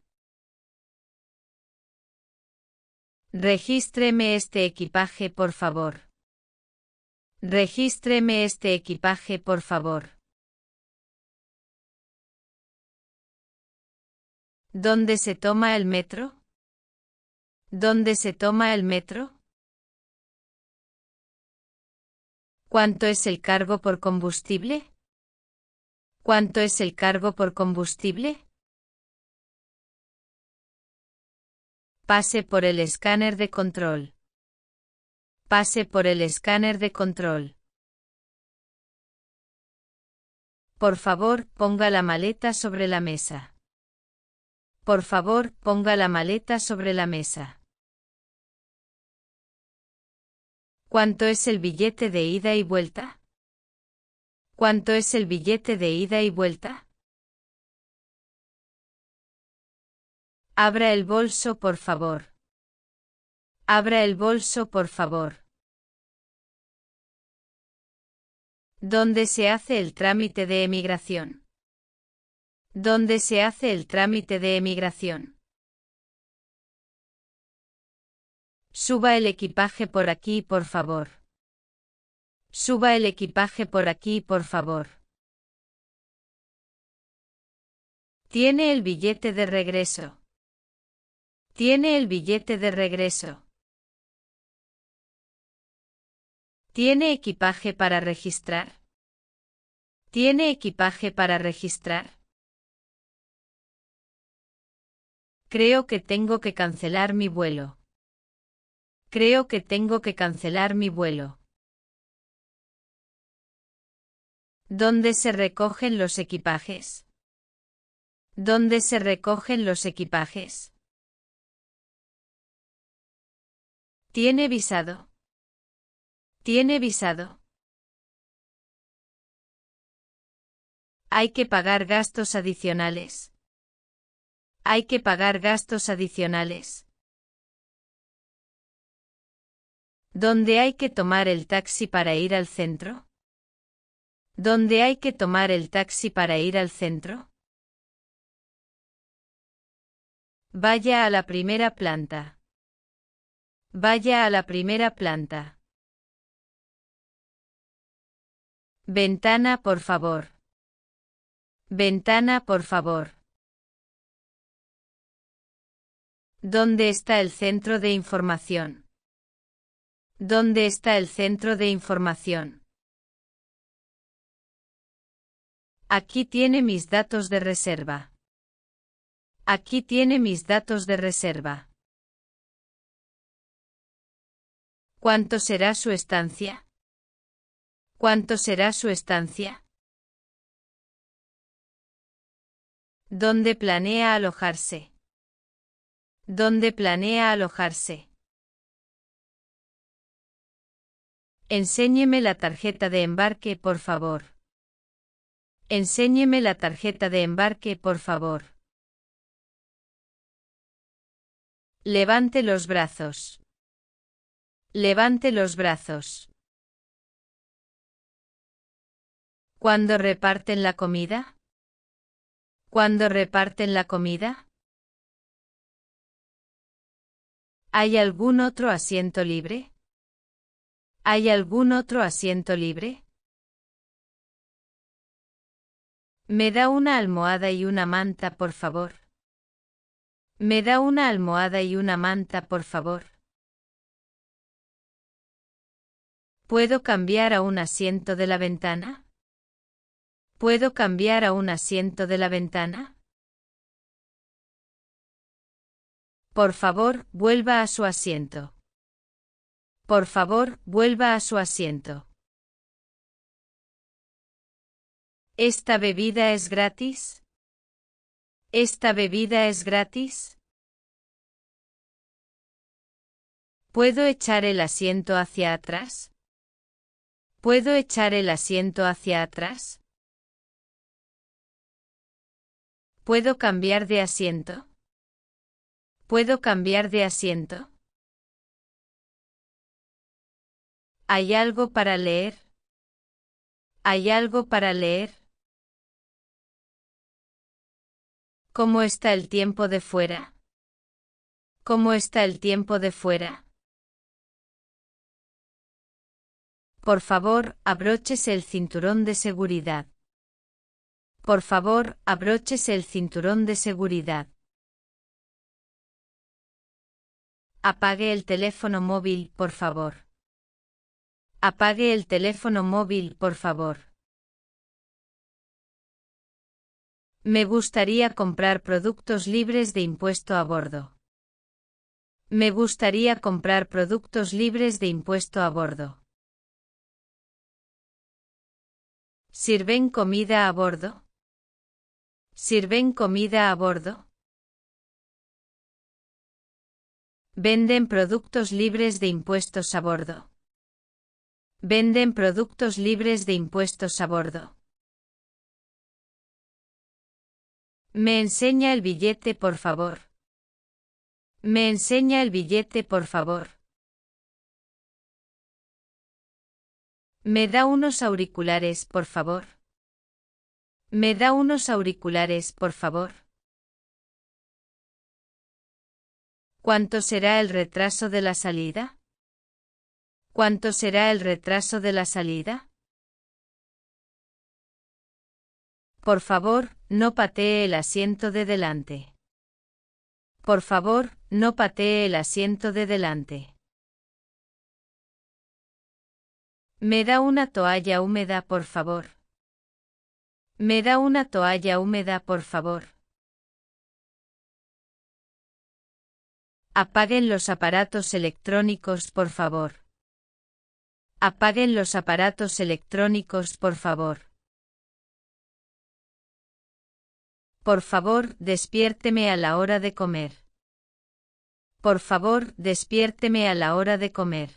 Regístreme este equipaje, por favor. Regístreme este equipaje, por favor. ¿Dónde se toma el metro? ¿Dónde se toma el metro? ¿Cuánto es el cargo por combustible? ¿Cuánto es el cargo por combustible? Pase por el escáner de control. Pase por el escáner de control. Por favor, ponga la maleta sobre la mesa. Por favor, ponga la maleta sobre la mesa. ¿Cuánto es el billete de ida y vuelta? ¿Cuánto es el billete de ida y vuelta? Abra el bolso, por favor. Abra el bolso, por favor. ¿Dónde se hace el trámite de emigración? ¿Dónde se hace el trámite de emigración? Suba el equipaje por aquí, por favor. Suba el equipaje por aquí, por favor. Tiene el billete de regreso. Tiene el billete de regreso. Tiene equipaje para registrar. Tiene equipaje para registrar. Creo que tengo que cancelar mi vuelo. Creo que tengo que cancelar mi vuelo. ¿Dónde se recogen los equipajes? ¿Dónde se recogen los equipajes? Tiene visado. Tiene visado. Hay que pagar gastos adicionales. Hay que pagar gastos adicionales. ¿Dónde hay que tomar el taxi para ir al centro? ¿Dónde hay que tomar el taxi para ir al centro? Vaya a la primera planta. Vaya a la primera planta. Ventana, por favor. Ventana, por favor. ¿Dónde está el centro de información? ¿Dónde está el centro de información? Aquí tiene mis datos de reserva. Aquí tiene mis datos de reserva. ¿Cuánto será su estancia? ¿Cuánto será su estancia? ¿Dónde planea alojarse? ¿Dónde planea alojarse? Enséñeme la tarjeta de embarque, por favor. Enséñeme la tarjeta de embarque, por favor. Levante los brazos. Levante los brazos. ¿Cuándo reparten la comida? ¿Cuándo reparten la comida? ¿Hay algún otro asiento libre? ¿Hay algún otro asiento libre? Me da una almohada y una manta, por favor. Me da una almohada y una manta, por favor. ¿Puedo cambiar a un asiento de la ventana? ¿Puedo cambiar a un asiento de la ventana? Por favor, vuelva a su asiento. Por favor, vuelva a su asiento. ¿Esta bebida es gratis? ¿Esta bebida es gratis? ¿Puedo echar el asiento hacia atrás? ¿Puedo echar el asiento hacia atrás? ¿Puedo cambiar de asiento? ¿Puedo cambiar de asiento? ¿Hay algo para leer? ¿Hay algo para leer? ¿Cómo está el tiempo de fuera? ¿Cómo está el tiempo de fuera? Por favor, abróchese el cinturón de seguridad. Por favor, abróchese el cinturón de seguridad. Apague el teléfono móvil, por favor. Apague el teléfono móvil, por favor. Me gustaría comprar productos libres de impuesto a bordo. Me gustaría comprar productos libres de impuesto a bordo. ¿Sirven comida a bordo? ¿Sirven comida a bordo? Venden productos libres de impuestos a bordo. Venden productos libres de impuestos a bordo. Me enseña el billete, por favor. Me enseña el billete, por favor. Me da unos auriculares, por favor. Me da unos auriculares, por favor. ¿Cuánto será el retraso de la salida? ¿Cuánto será el retraso de la salida? Por favor, no patee el asiento de delante. Por favor, no patee el asiento de delante. Me da una toalla húmeda, por favor. Me da una toalla húmeda, por favor. Apaguen los aparatos electrónicos, por favor. Apaguen los aparatos electrónicos, por favor. Por favor, despiérteme a la hora de comer. Por favor, despiérteme a la hora de comer.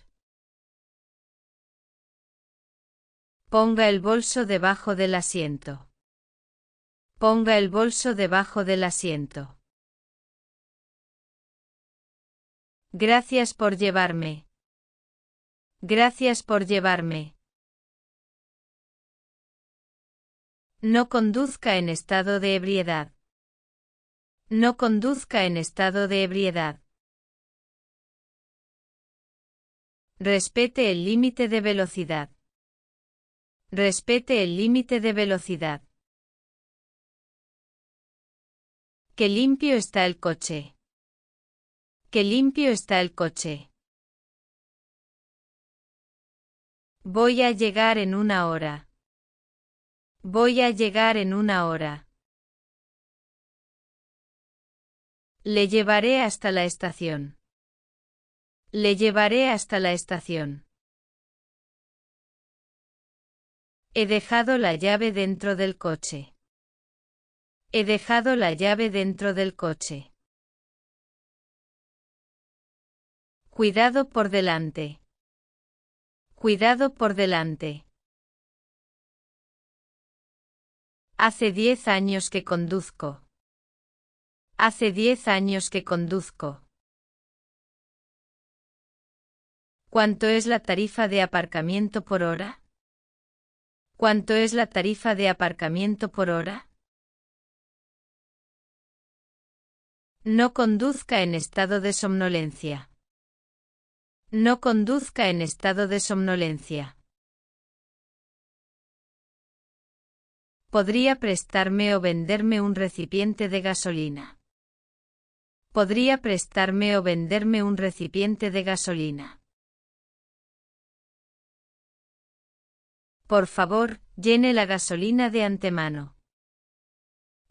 Ponga el bolso debajo del asiento. Ponga el bolso debajo del asiento. Gracias por llevarme. Gracias por llevarme. No conduzca en estado de ebriedad. No conduzca en estado de ebriedad. Respete el límite de velocidad. Respete el límite de velocidad. Que limpio está el coche. ¡Qué limpio está el coche. Voy a llegar en una hora. Voy a llegar en una hora. Le llevaré hasta la estación. Le llevaré hasta la estación. He dejado la llave dentro del coche. He dejado la llave dentro del coche. Cuidado por delante. Cuidado por delante. Hace diez años que conduzco. Hace diez años que conduzco. ¿Cuánto es la tarifa de aparcamiento por hora? ¿Cuánto es la tarifa de aparcamiento por hora? No conduzca en estado de somnolencia. No conduzca en estado de somnolencia. Podría prestarme o venderme un recipiente de gasolina. Podría prestarme o venderme un recipiente de gasolina. Por favor, llene la gasolina de antemano.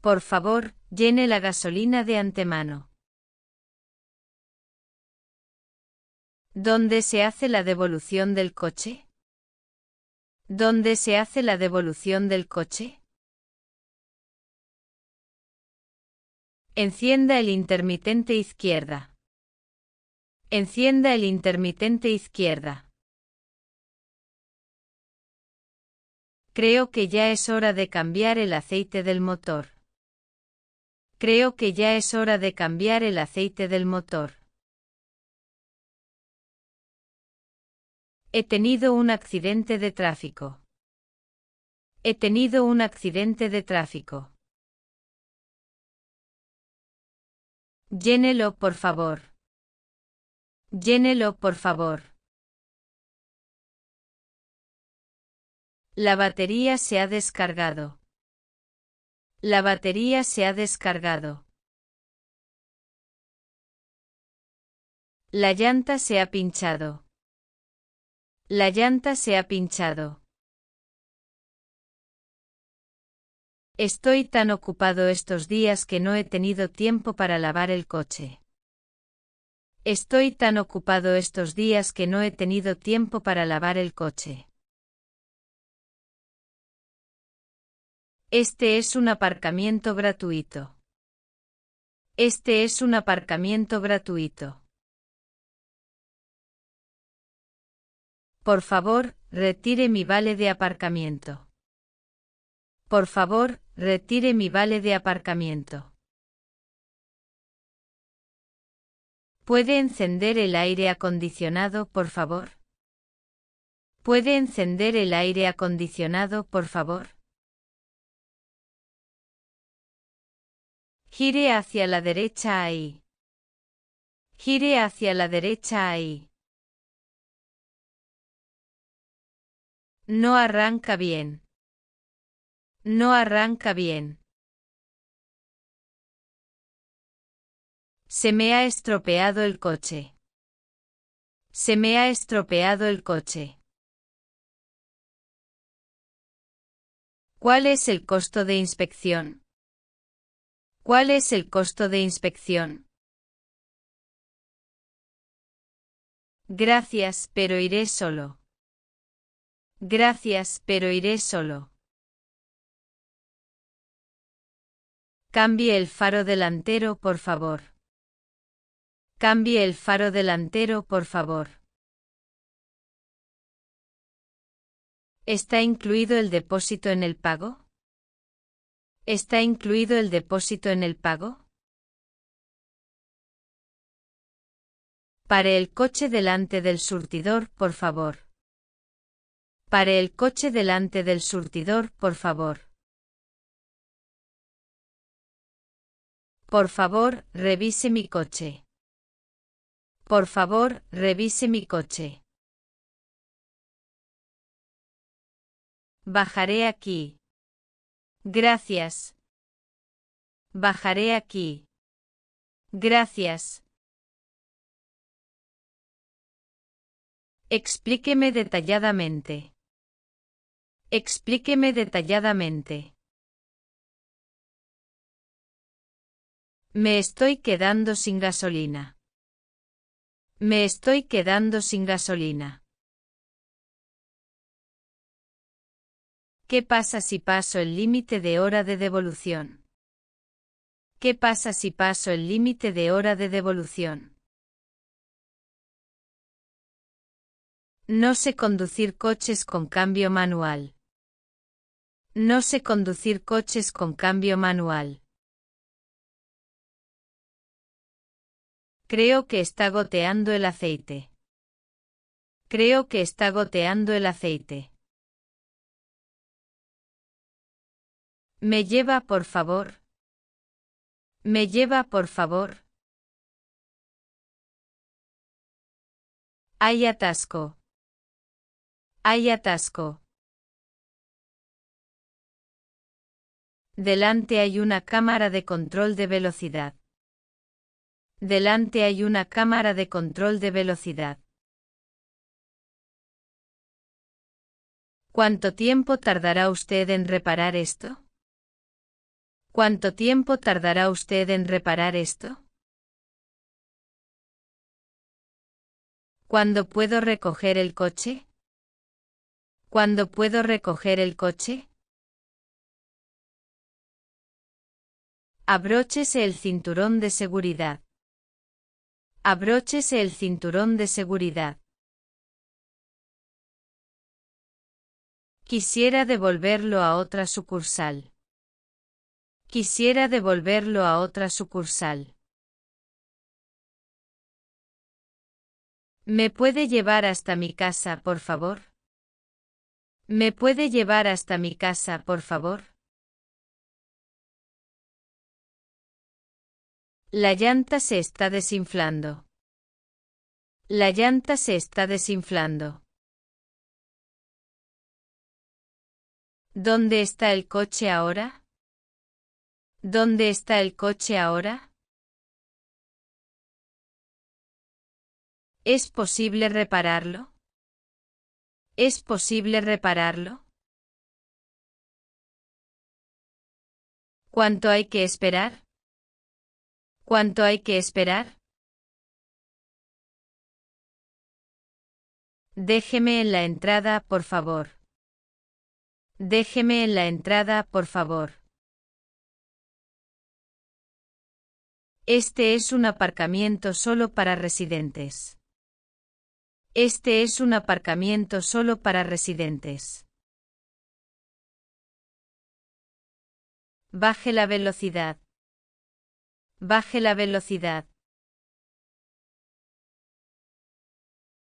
Por favor, llene la gasolina de antemano. ¿Dónde se hace la devolución del coche? ¿Dónde se hace la devolución del coche? Encienda el intermitente izquierda. Encienda el intermitente izquierda. Creo que ya es hora de cambiar el aceite del motor. Creo que ya es hora de cambiar el aceite del motor. He tenido un accidente de tráfico. He tenido un accidente de tráfico. Llénelo, por favor. Llénelo, por favor. La batería se ha descargado. La batería se ha descargado. La llanta se ha pinchado. La llanta se ha pinchado. Estoy tan ocupado estos días que no he tenido tiempo para lavar el coche. Estoy tan ocupado estos días que no he tenido tiempo para lavar el coche. Este es un aparcamiento gratuito. Este es un aparcamiento gratuito. Por favor, retire mi vale de aparcamiento. Por favor, retire mi vale de aparcamiento. ¿Puede encender el aire acondicionado, por favor? ¿Puede encender el aire acondicionado, por favor? Gire hacia la derecha ahí. Gire hacia la derecha ahí. No arranca bien. No arranca bien. Se me ha estropeado el coche. Se me ha estropeado el coche. ¿Cuál es el costo de inspección? ¿Cuál es el costo de inspección? Gracias, pero iré solo. Gracias, pero iré solo. Cambie el faro delantero, por favor. Cambie el faro delantero, por favor. ¿Está incluido el depósito en el pago? ¿Está incluido el depósito en el pago? Pare el coche delante del surtidor, por favor. Pare el coche delante del surtidor, por favor. Por favor, revise mi coche. Por favor, revise mi coche. Bajaré aquí. Gracias. Bajaré aquí. Gracias. Explíqueme detalladamente. Explíqueme detalladamente. Me estoy quedando sin gasolina. Me estoy quedando sin gasolina. ¿Qué pasa si paso el límite de hora de devolución? ¿Qué pasa si paso el límite de hora de devolución? No sé conducir coches con cambio manual. No sé conducir coches con cambio manual. Creo que está goteando el aceite. Creo que está goteando el aceite. Me lleva, por favor. Me lleva, por favor. Hay atasco. Hay atasco. Delante hay una cámara de control de velocidad. Delante hay una cámara de control de velocidad. ¿Cuánto tiempo tardará usted en reparar esto? ¿Cuánto tiempo tardará usted en reparar esto? ¿Cuándo puedo recoger el coche? ¿Cuándo puedo recoger el coche? Abróchese el cinturón de seguridad. Abróchese el cinturón de seguridad. Quisiera devolverlo a otra sucursal. Quisiera devolverlo a otra sucursal. ¿Me puede llevar hasta mi casa, por favor? ¿Me puede llevar hasta mi casa, por favor? La llanta se está desinflando. La llanta se está desinflando. ¿Dónde está el coche ahora? ¿Dónde está el coche ahora? ¿Es posible repararlo? ¿Es posible repararlo? ¿Cuánto hay que esperar? ¿Cuánto hay que esperar? Déjeme en la entrada, por favor. Déjeme en la entrada, por favor. Este es un aparcamiento solo para residentes. Este es un aparcamiento solo para residentes. Baje la velocidad. Baje la velocidad.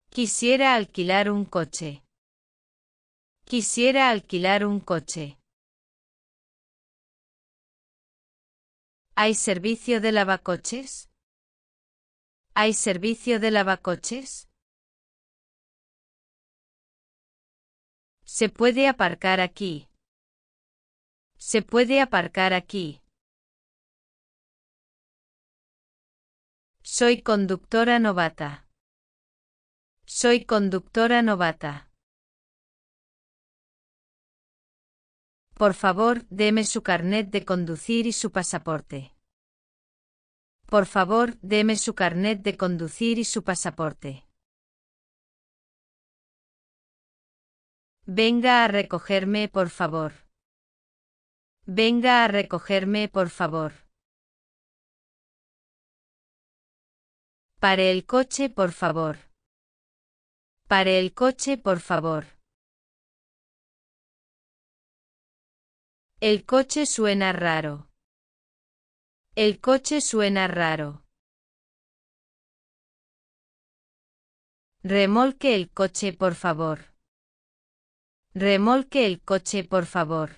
Quisiera alquilar un coche. Quisiera alquilar un coche. ¿Hay servicio de lavacoches? ¿Hay servicio de lavacoches? Se puede aparcar aquí. Se puede aparcar aquí. Soy conductora novata. Soy conductora novata. Por favor, deme su carnet de conducir y su pasaporte. Por favor, deme su carnet de conducir y su pasaporte. Venga a recogerme, por favor. Venga a recogerme, por favor. Pare el coche, por favor. Pare el coche, por favor. El coche suena raro. El coche suena raro. Remolque el coche, por favor. Remolque el coche, por favor.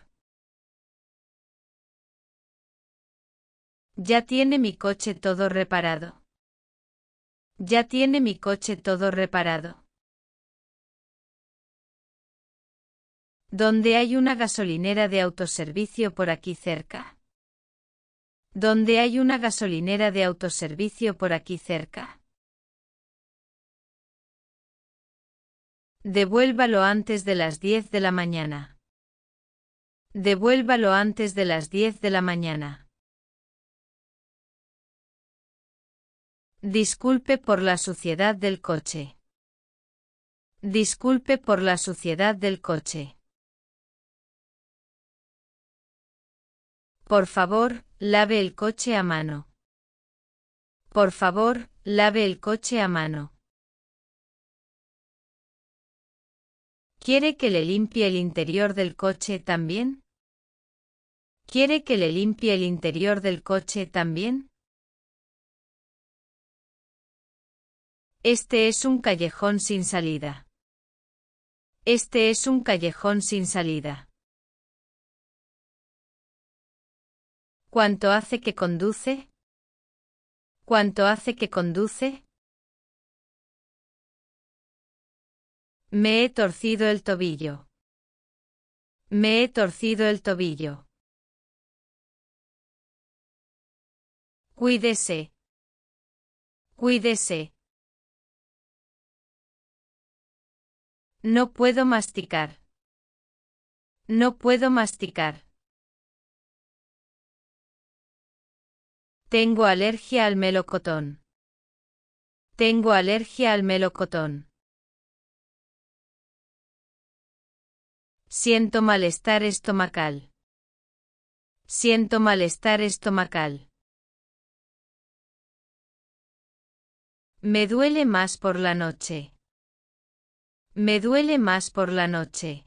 Ya tiene mi coche todo reparado. Ya tiene mi coche todo reparado. ¿Dónde hay una gasolinera de autoservicio por aquí cerca. ¿Dónde hay una gasolinera de autoservicio por aquí cerca. Devuélvalo antes de las 10 de la mañana. Devuélvalo antes de las 10 de la mañana. Disculpe por la suciedad del coche. Disculpe por la suciedad del coche. Por favor, lave el coche a mano. Por favor, lave el coche a mano. ¿Quiere que le limpie el interior del coche también? ¿Quiere que le limpie el interior del coche también? Este es un callejón sin salida. Este es un callejón sin salida. ¿Cuánto hace que conduce? ¿Cuánto hace que conduce? Me he torcido el tobillo. Me he torcido el tobillo. Cuídese. Cuídese. No puedo masticar. No puedo masticar. Tengo alergia al melocotón. Tengo alergia al melocotón. Siento malestar estomacal. Siento malestar estomacal. Me duele más por la noche. Me duele más por la noche.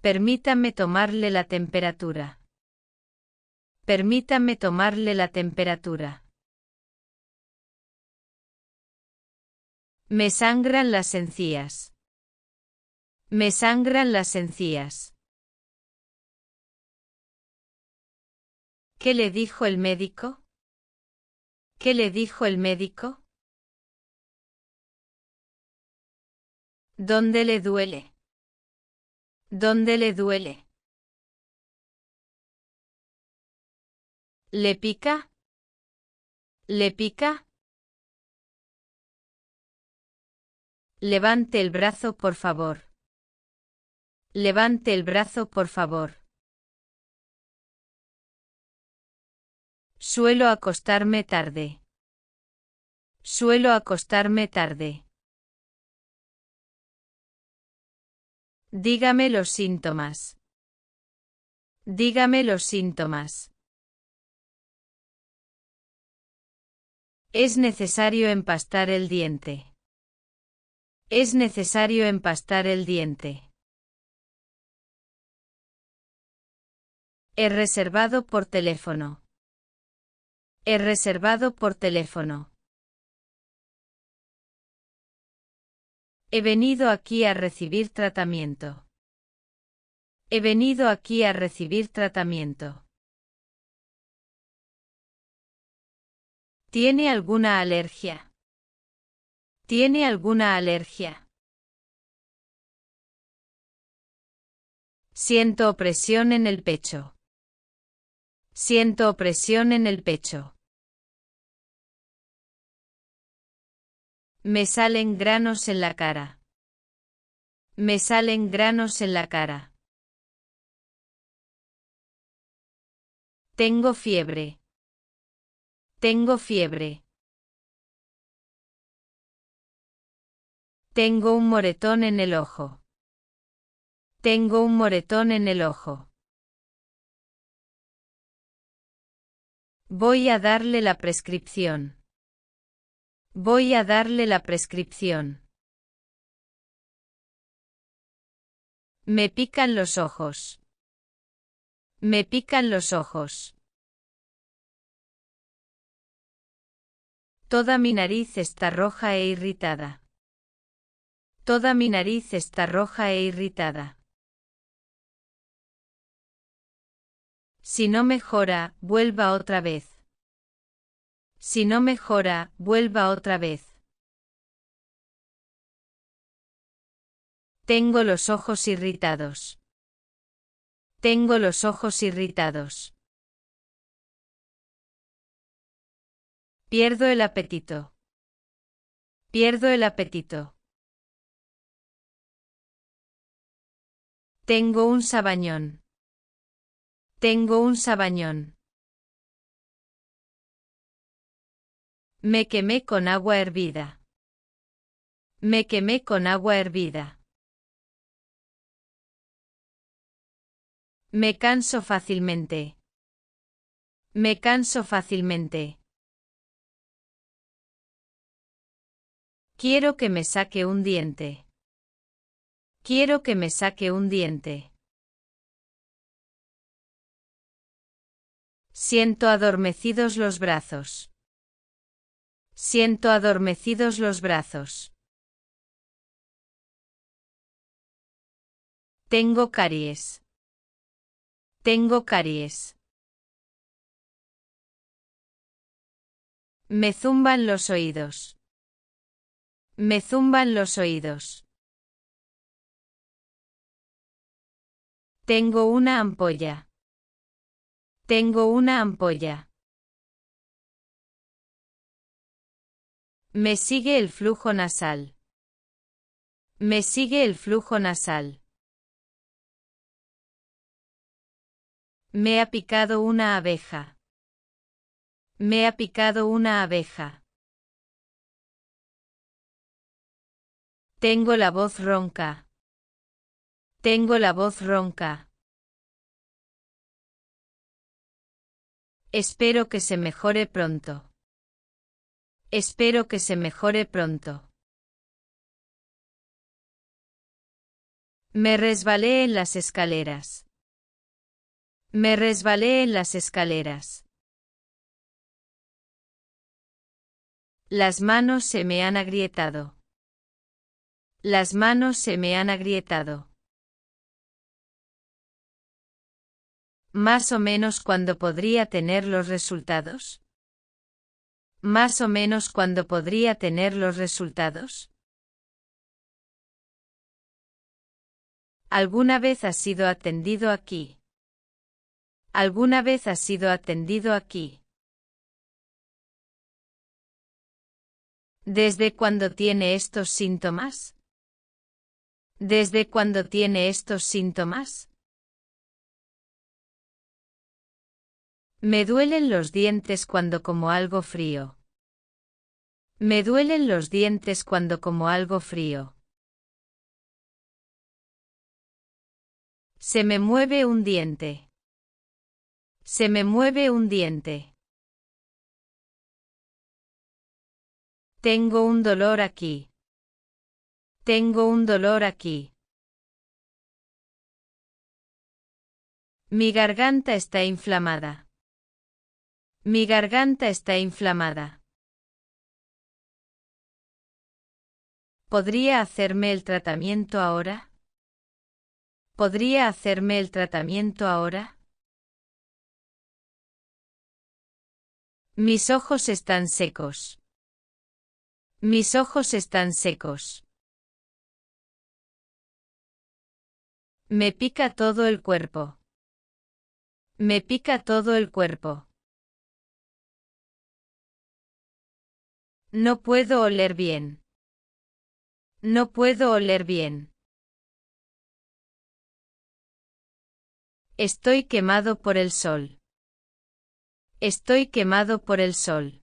Permítame tomarle la temperatura. Permítame tomarle la temperatura. Me sangran las encías. Me sangran las encías. ¿Qué le dijo el médico? ¿Qué le dijo el médico? ¿Dónde le duele? ¿Dónde le duele? ¿Le pica? ¿Le pica? Levante el brazo, por favor. Levante el brazo, por favor. Suelo acostarme tarde. Suelo acostarme tarde. Dígame los síntomas. Dígame los síntomas. Es necesario empastar el diente. Es necesario empastar el diente. He reservado por teléfono. He reservado por teléfono. He venido aquí a recibir tratamiento. He venido aquí a recibir tratamiento. ¿Tiene alguna alergia? ¿Tiene alguna alergia? Siento opresión en el pecho. Siento opresión en el pecho. Me salen granos en la cara. Me salen granos en la cara. Tengo fiebre. Tengo fiebre. Tengo un moretón en el ojo. Tengo un moretón en el ojo. Voy a darle la prescripción. Voy a darle la prescripción. Me pican los ojos. Me pican los ojos. Toda mi nariz está roja e irritada. Toda mi nariz está roja e irritada. Si no mejora, vuelva otra vez. Si no mejora, vuelva otra vez. Tengo los ojos irritados. Tengo los ojos irritados. Pierdo el apetito. Pierdo el apetito. Tengo un sabañón. Tengo un sabañón. Me quemé con agua hervida. Me quemé con agua hervida. Me canso fácilmente. Me canso fácilmente. Quiero que me saque un diente. Quiero que me saque un diente. Siento adormecidos los brazos. Siento adormecidos los brazos. Tengo caries. Tengo caries. Me zumban los oídos. Me zumban los oídos. Tengo una ampolla. Tengo una ampolla. Me sigue el flujo nasal. Me sigue el flujo nasal. Me ha picado una abeja. Me ha picado una abeja. Tengo la voz ronca. Tengo la voz ronca. Espero que se mejore pronto. Espero que se mejore pronto. Me resbalé en las escaleras. Me resbalé en las escaleras. Las manos se me han agrietado. Las manos se me han agrietado. Más o menos cuando podría tener los resultados más o menos cuándo podría tener los resultados? ¿Alguna vez ha sido atendido aquí? ¿Alguna vez ha sido atendido aquí? ¿Desde cuándo tiene estos síntomas? ¿Desde cuándo tiene estos síntomas? Me duelen los dientes cuando como algo frío. Me duelen los dientes cuando como algo frío. Se me mueve un diente. Se me mueve un diente. Tengo un dolor aquí. Tengo un dolor aquí. Mi garganta está inflamada. Mi garganta está inflamada. ¿Podría hacerme el tratamiento ahora? ¿Podría hacerme el tratamiento ahora? Mis ojos están secos. Mis ojos están secos. Me pica todo el cuerpo. Me pica todo el cuerpo. No puedo oler bien. No puedo oler bien. Estoy quemado por el sol. Estoy quemado por el sol.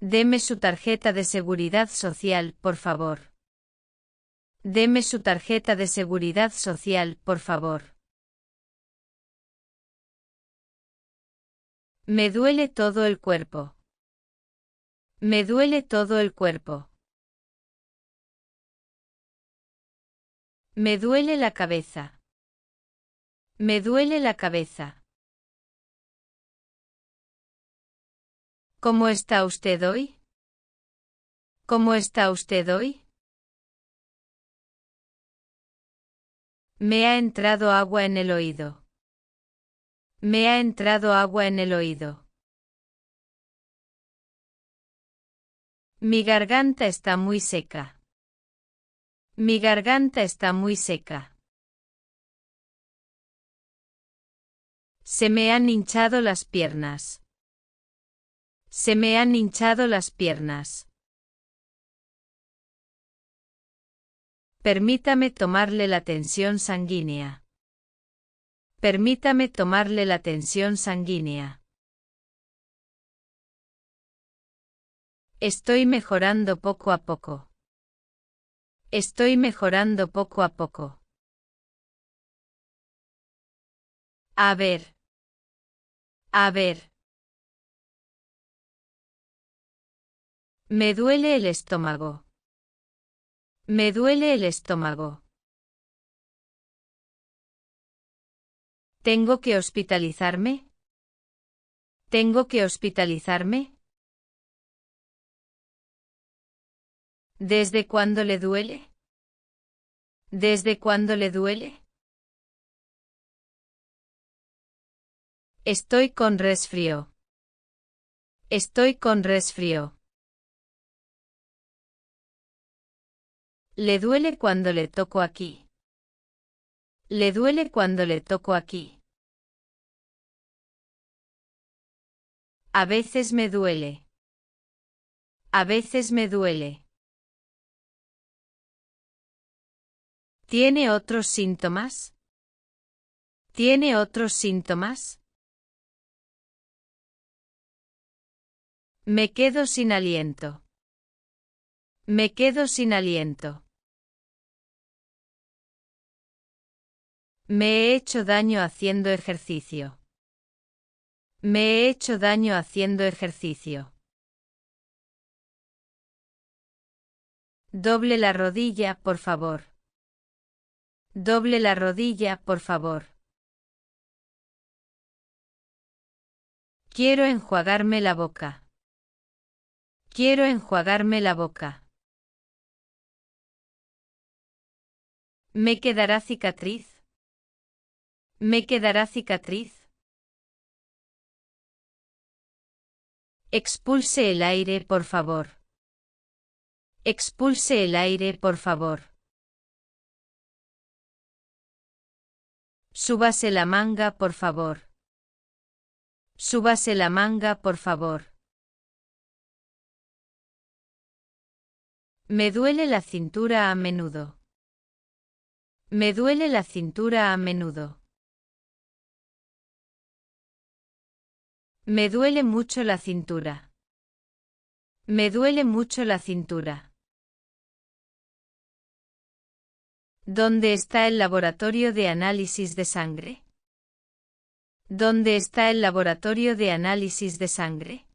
Deme su tarjeta de seguridad social, por favor. Deme su tarjeta de seguridad social, por favor. Me duele todo el cuerpo. Me duele todo el cuerpo. Me duele la cabeza. Me duele la cabeza. ¿Cómo está usted hoy? ¿Cómo está usted hoy? Me ha entrado agua en el oído. Me ha entrado agua en el oído. Mi garganta está muy seca. Mi garganta está muy seca. Se me han hinchado las piernas. Se me han hinchado las piernas. Permítame tomarle la tensión sanguínea. Permítame tomarle la tensión sanguínea. Estoy mejorando poco a poco. Estoy mejorando poco a poco. A ver. A ver. Me duele el estómago. Me duele el estómago. ¿Tengo que hospitalizarme? ¿Tengo que hospitalizarme? ¿Desde cuándo le duele? ¿Desde cuándo le duele? Estoy con resfrío. Estoy con resfrío. Le duele cuando le toco aquí. Le duele cuando le toco aquí. A veces me duele. A veces me duele. ¿Tiene otros síntomas? ¿Tiene otros síntomas? Me quedo sin aliento. Me quedo sin aliento. Me he hecho daño haciendo ejercicio. Me he hecho daño haciendo ejercicio. Doble la rodilla, por favor. Doble la rodilla, por favor. Quiero enjuagarme la boca. Quiero enjuagarme la boca. Me quedará cicatriz. Me quedará cicatriz. Expulse el aire, por favor. Expulse el aire, por favor. Súbase la manga, por favor. Súbase la manga, por favor. Me duele la cintura a menudo. Me duele la cintura a menudo. Me duele mucho la cintura. Me duele mucho la cintura. ¿Dónde está el laboratorio de análisis de sangre? ¿Dónde está el laboratorio de análisis de sangre?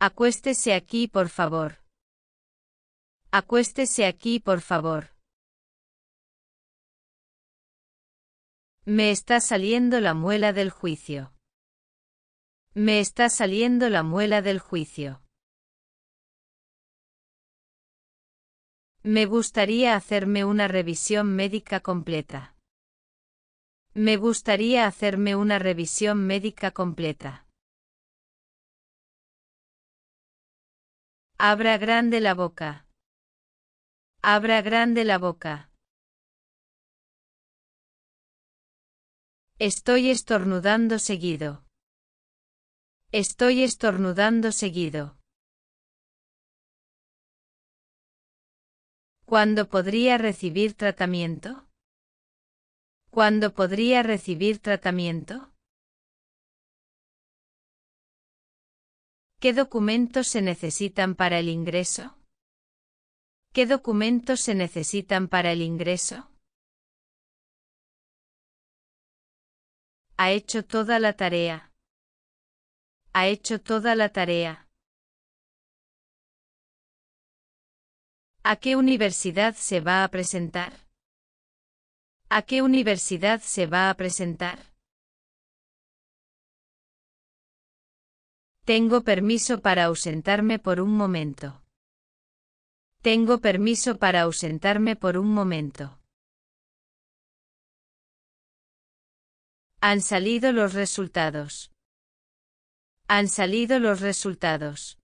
Acuéstese aquí, por favor. Acuéstese aquí, por favor. Me está saliendo la muela del juicio. Me está saliendo la muela del juicio. Me gustaría hacerme una revisión médica completa. Me gustaría hacerme una revisión médica completa. Abra grande la boca. Abra grande la boca. Estoy estornudando seguido. Estoy estornudando seguido. ¿Cuándo podría recibir tratamiento? ¿Cuándo podría recibir tratamiento? ¿Qué documentos se necesitan para el ingreso? ¿Qué documentos se necesitan para el ingreso? Ha hecho toda la tarea. Ha hecho toda la tarea. ¿A qué universidad se va a presentar? ¿A qué universidad se va a presentar? Tengo permiso para ausentarme por un momento. Tengo permiso para ausentarme por un momento. Han salido los resultados. Han salido los resultados.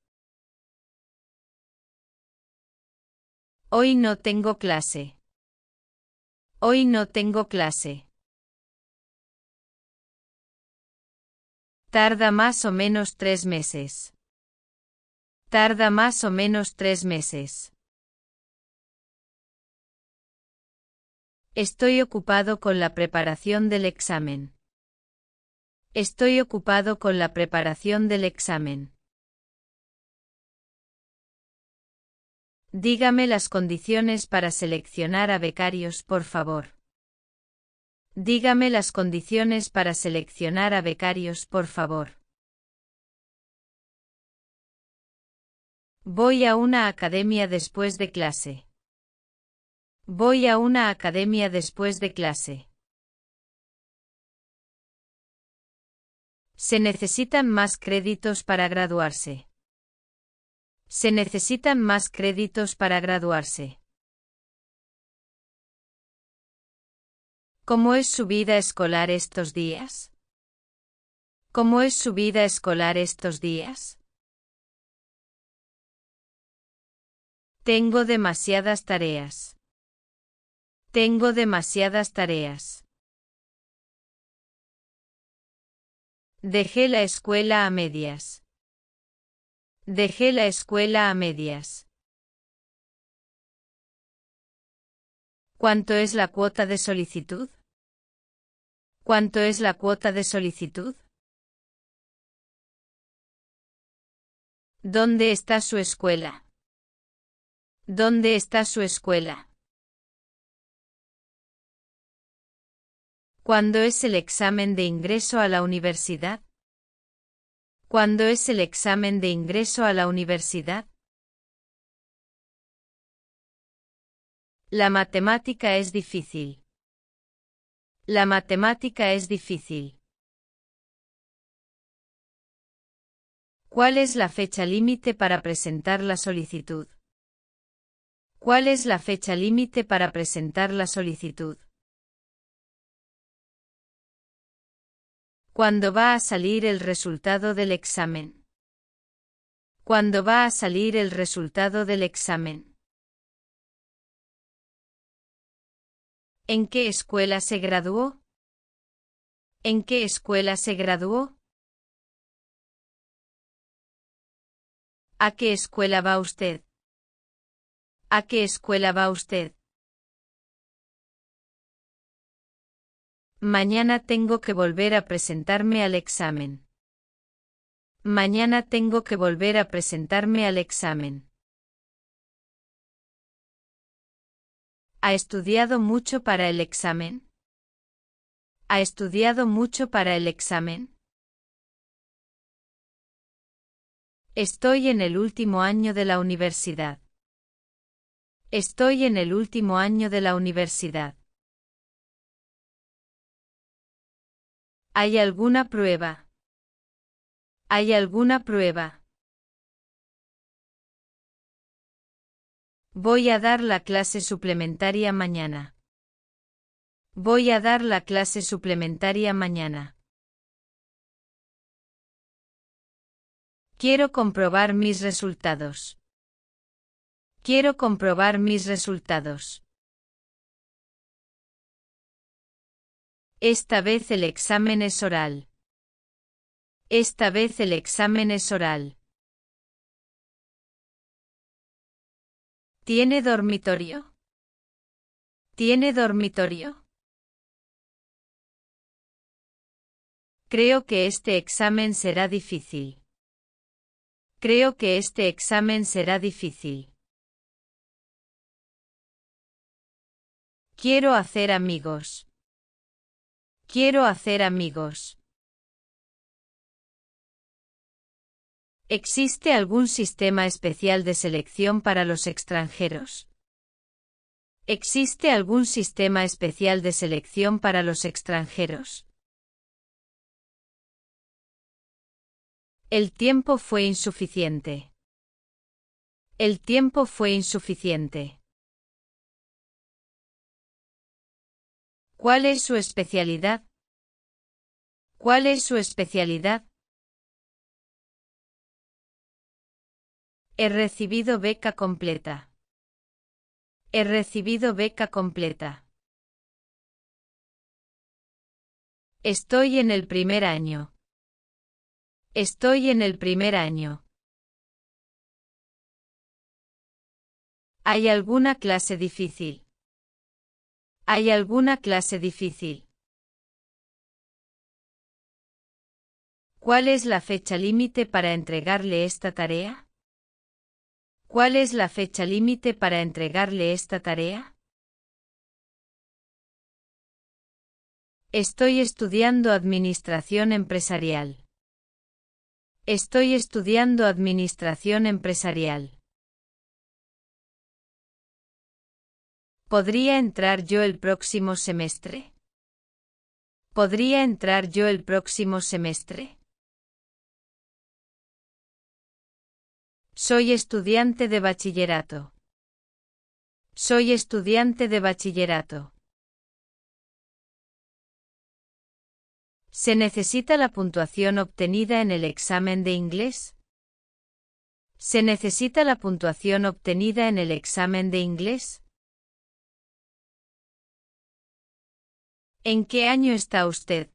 Hoy no tengo clase. Hoy no tengo clase. Tarda más o menos tres meses. Tarda más o menos tres meses. Estoy ocupado con la preparación del examen. Estoy ocupado con la preparación del examen. Dígame las condiciones para seleccionar a becarios, por favor. Dígame las condiciones para seleccionar a becarios, por favor. Voy a una academia después de clase. Voy a una academia después de clase. Se necesitan más créditos para graduarse. Se necesitan más créditos para graduarse. ¿Cómo es su vida escolar estos días? ¿Cómo es su vida escolar estos días? Tengo demasiadas tareas. Tengo demasiadas tareas. Dejé la escuela a medias. Dejé la escuela a medias. ¿Cuánto es la cuota de solicitud? ¿Cuánto es la cuota de solicitud? ¿Dónde está su escuela? ¿Dónde está su escuela? ¿Cuándo es el examen de ingreso a la universidad? ¿Cuándo es el examen de ingreso a la universidad? La matemática es difícil. La matemática es difícil. ¿Cuál es la fecha límite para presentar la solicitud? ¿Cuál es la fecha límite para presentar la solicitud? Cuándo va a salir el resultado del examen. Cuándo va a salir el resultado del examen. ¿En qué escuela se graduó? ¿En qué escuela se graduó? ¿A qué escuela va usted? ¿A qué escuela va usted? Mañana tengo que volver a presentarme al examen. Mañana tengo que volver a presentarme al examen. ¿Ha estudiado mucho para el examen? ¿Ha estudiado mucho para el examen? Estoy en el último año de la universidad. Estoy en el último año de la universidad. ¿Hay alguna prueba? ¿Hay alguna prueba? Voy a dar la clase suplementaria mañana. Voy a dar la clase suplementaria mañana. Quiero comprobar mis resultados. Quiero comprobar mis resultados. Esta vez el examen es oral. Esta vez el examen es oral. ¿Tiene dormitorio? ¿Tiene dormitorio? Creo que este examen será difícil. Creo que este examen será difícil. Quiero hacer amigos. Quiero hacer amigos. ¿Existe algún sistema especial de selección para los extranjeros? ¿Existe algún sistema especial de selección para los extranjeros? El tiempo fue insuficiente. El tiempo fue insuficiente. ¿Cuál es su especialidad? ¿Cuál es su especialidad? He recibido beca completa. He recibido beca completa. Estoy en el primer año. Estoy en el primer año. ¿Hay alguna clase difícil? ¿Hay alguna clase difícil? ¿Cuál es la fecha límite para entregarle esta tarea? ¿Cuál es la fecha límite para entregarle esta tarea? Estoy estudiando Administración Empresarial. Estoy estudiando Administración Empresarial. ¿Podría entrar yo el próximo semestre? ¿Podría entrar yo el próximo semestre? Soy estudiante de bachillerato. Soy estudiante de bachillerato. ¿Se necesita la puntuación obtenida en el examen de inglés? ¿Se necesita la puntuación obtenida en el examen de inglés? ¿En qué año está usted?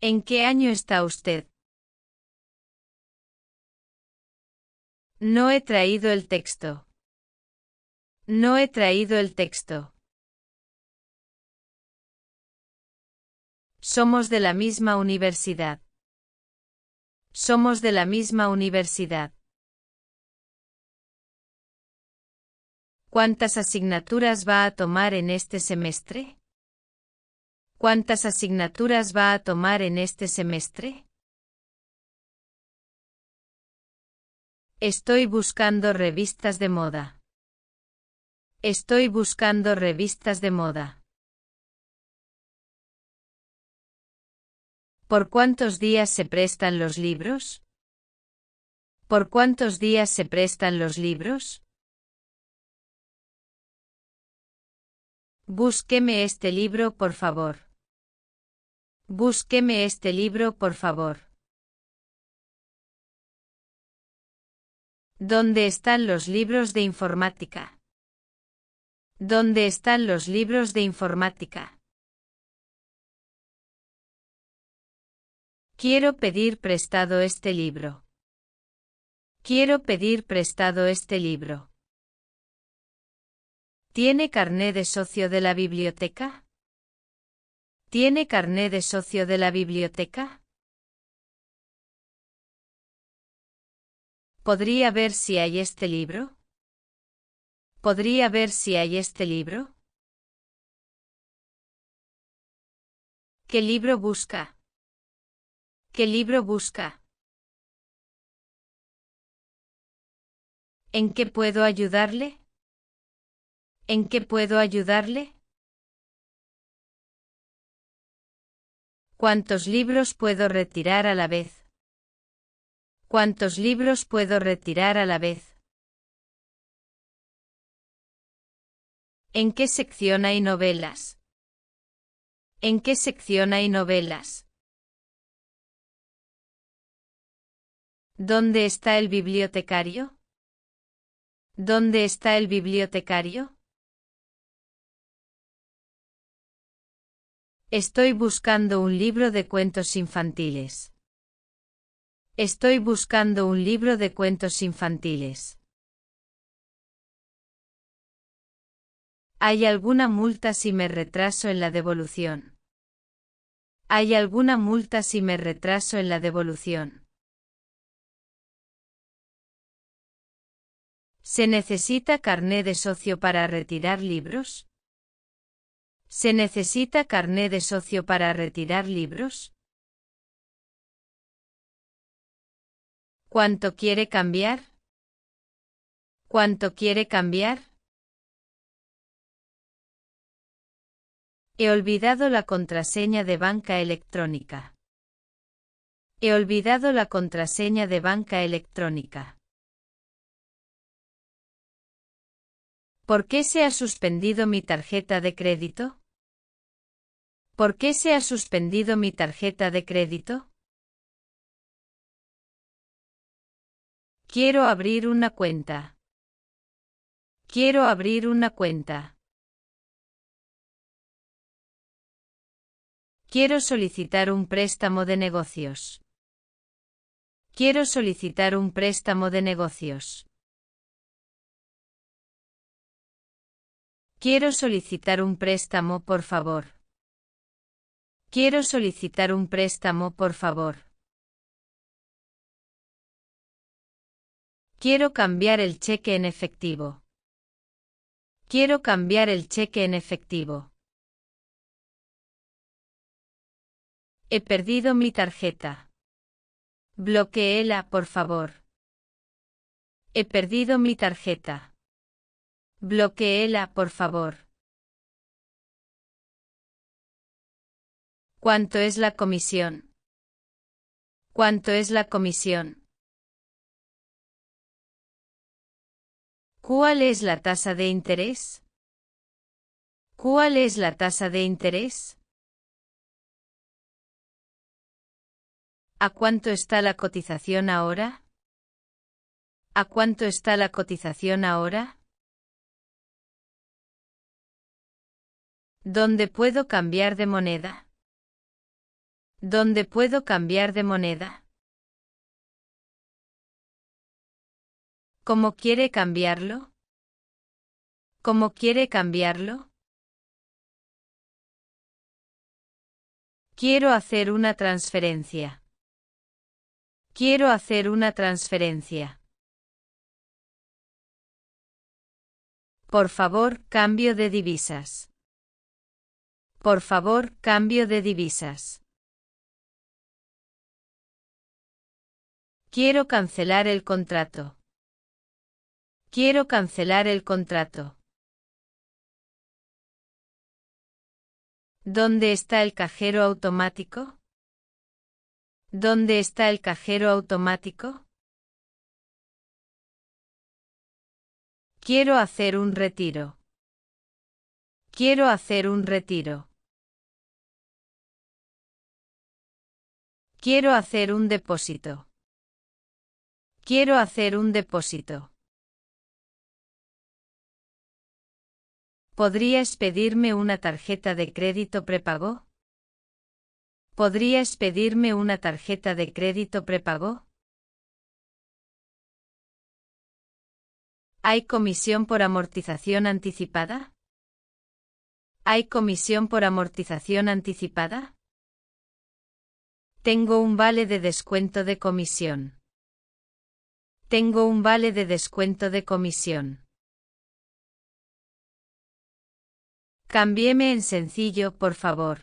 ¿En qué año está usted? No he traído el texto. No he traído el texto. Somos de la misma universidad. Somos de la misma universidad. ¿Cuántas asignaturas va a tomar en este semestre? ¿Cuántas asignaturas va a tomar en este semestre? Estoy buscando revistas de moda. Estoy buscando revistas de moda. ¿Por cuántos días se prestan los libros? ¿Por cuántos días se prestan los libros? Búsqueme este libro, por favor. Búsqueme este libro, por favor. ¿Dónde están los libros de informática? ¿Dónde están los libros de informática? Quiero pedir prestado este libro. Quiero pedir prestado este libro. ¿Tiene carnet de socio de la biblioteca? ¿Tiene carnet de socio de la biblioteca? ¿Podría ver si hay este libro? ¿Podría ver si hay este libro? ¿Qué libro busca? ¿Qué libro busca? ¿En qué puedo ayudarle? ¿En qué puedo ayudarle? ¿Cuántos libros puedo retirar a la vez? ¿Cuántos libros puedo retirar a la vez? ¿En qué sección hay novelas? ¿En qué sección hay novelas? ¿Dónde está el bibliotecario? ¿Dónde está el bibliotecario? Estoy buscando un libro de cuentos infantiles. Estoy buscando un libro de cuentos infantiles. ¿Hay alguna multa si me retraso en la devolución? ¿Hay alguna multa si me retraso en la devolución? ¿Se necesita carné de socio para retirar libros? ¿Se necesita carné de socio para retirar libros? ¿Cuánto quiere cambiar? ¿Cuánto quiere cambiar? He olvidado la contraseña de banca electrónica. He olvidado la contraseña de banca electrónica. ¿Por qué se ha suspendido mi tarjeta de crédito? ¿Por qué se ha suspendido mi tarjeta de crédito? Quiero abrir una cuenta. Quiero abrir una cuenta. Quiero solicitar un préstamo de negocios. Quiero solicitar un préstamo de negocios. Quiero solicitar un préstamo, por favor. Quiero solicitar un préstamo, por favor. Quiero cambiar el cheque en efectivo. Quiero cambiar el cheque en efectivo. He perdido mi tarjeta. Bloquéela, por favor. He perdido mi tarjeta. Bloquéela, por favor. ¿Cuánto es la comisión? ¿Cuánto es la comisión? ¿Cuál es la tasa de interés? ¿Cuál es la tasa de interés? ¿A cuánto está la cotización ahora? ¿A cuánto está la cotización ahora? ¿Dónde puedo cambiar de moneda? ¿Dónde puedo cambiar de moneda? ¿Cómo quiere cambiarlo? ¿Cómo quiere cambiarlo? Quiero hacer una transferencia. Quiero hacer una transferencia. Por favor, cambio de divisas. Por favor, cambio de divisas. Quiero cancelar el contrato. Quiero cancelar el contrato. ¿Dónde está el cajero automático? ¿Dónde está el cajero automático? Quiero hacer un retiro. Quiero hacer un retiro. Quiero hacer un depósito. Quiero hacer un depósito. ¿Podrías pedirme una tarjeta de crédito prepago? ¿Podrías pedirme una tarjeta de crédito prepago? ¿Hay comisión por amortización anticipada? ¿Hay comisión por amortización anticipada? Tengo un vale de descuento de comisión. Tengo un vale de descuento de comisión. Cambieme en sencillo, por favor.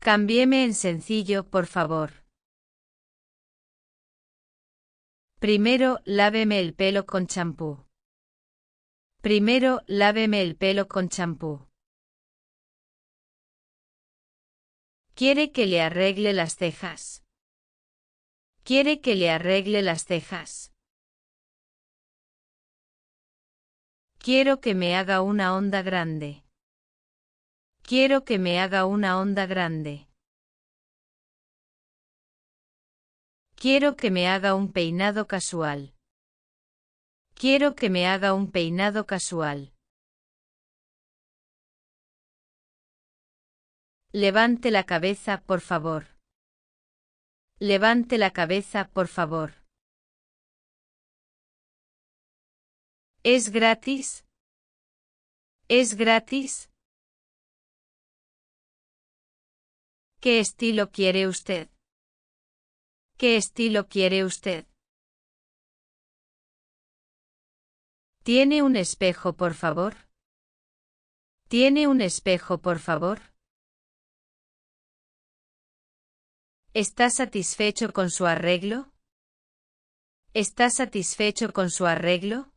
Cambieme en sencillo, por favor. Primero, láveme el pelo con champú. Primero, láveme el pelo con champú. Quiere que le arregle las cejas. Quiere que le arregle las cejas. Quiero que me haga una onda grande. Quiero que me haga una onda grande. Quiero que me haga un peinado casual. Quiero que me haga un peinado casual. Levante la cabeza, por favor. Levante la cabeza, por favor. ¿Es gratis? ¿Es gratis? ¿Qué estilo quiere usted? ¿Qué estilo quiere usted? ¿Tiene un espejo, por favor? ¿Tiene un espejo, por favor? está satisfecho con su arreglo? está satisfecho con su arreglo?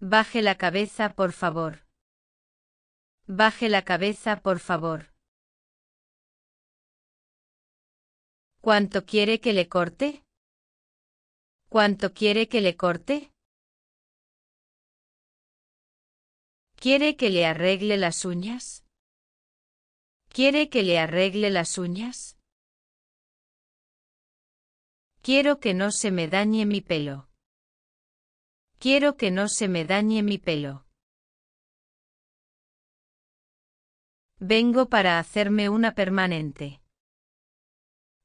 Baje la cabeza, por favor. Baje la cabeza, por favor. ¿Cuánto quiere que le corte? ¿Cuánto quiere que le corte? ¿Quiere que le arregle las uñas? ¿Quiere que le arregle las uñas? Quiero que no se me dañe mi pelo. Quiero que no se me dañe mi pelo. Vengo para hacerme una permanente.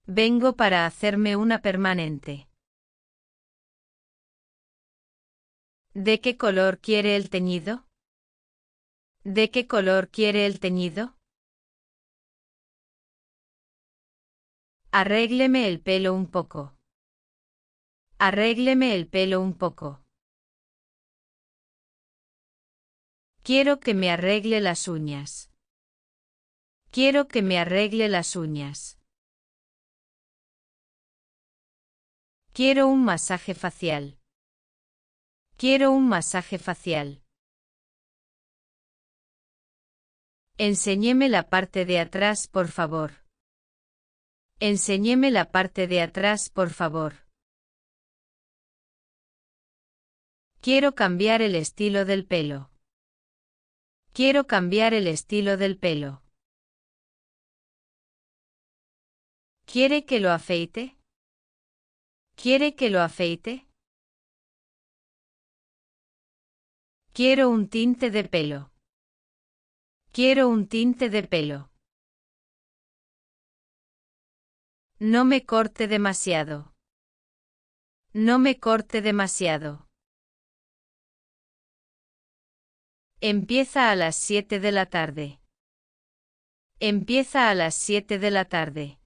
Vengo para hacerme una permanente. ¿De qué color quiere el teñido? ¿De qué color quiere el teñido? Arrégleme el pelo un poco. Arrégleme el pelo un poco. Quiero que me arregle las uñas. Quiero que me arregle las uñas. Quiero un masaje facial. Quiero un masaje facial. Enséñeme la parte de atrás, por favor. Enséñeme la parte de atrás, por favor. Quiero cambiar el estilo del pelo. Quiero cambiar el estilo del pelo. ¿Quiere que lo afeite? ¿Quiere que lo afeite? Quiero un tinte de pelo. Quiero un tinte de pelo. No me corte demasiado. No me corte demasiado. Empieza a las siete de la tarde. Empieza a las siete de la tarde.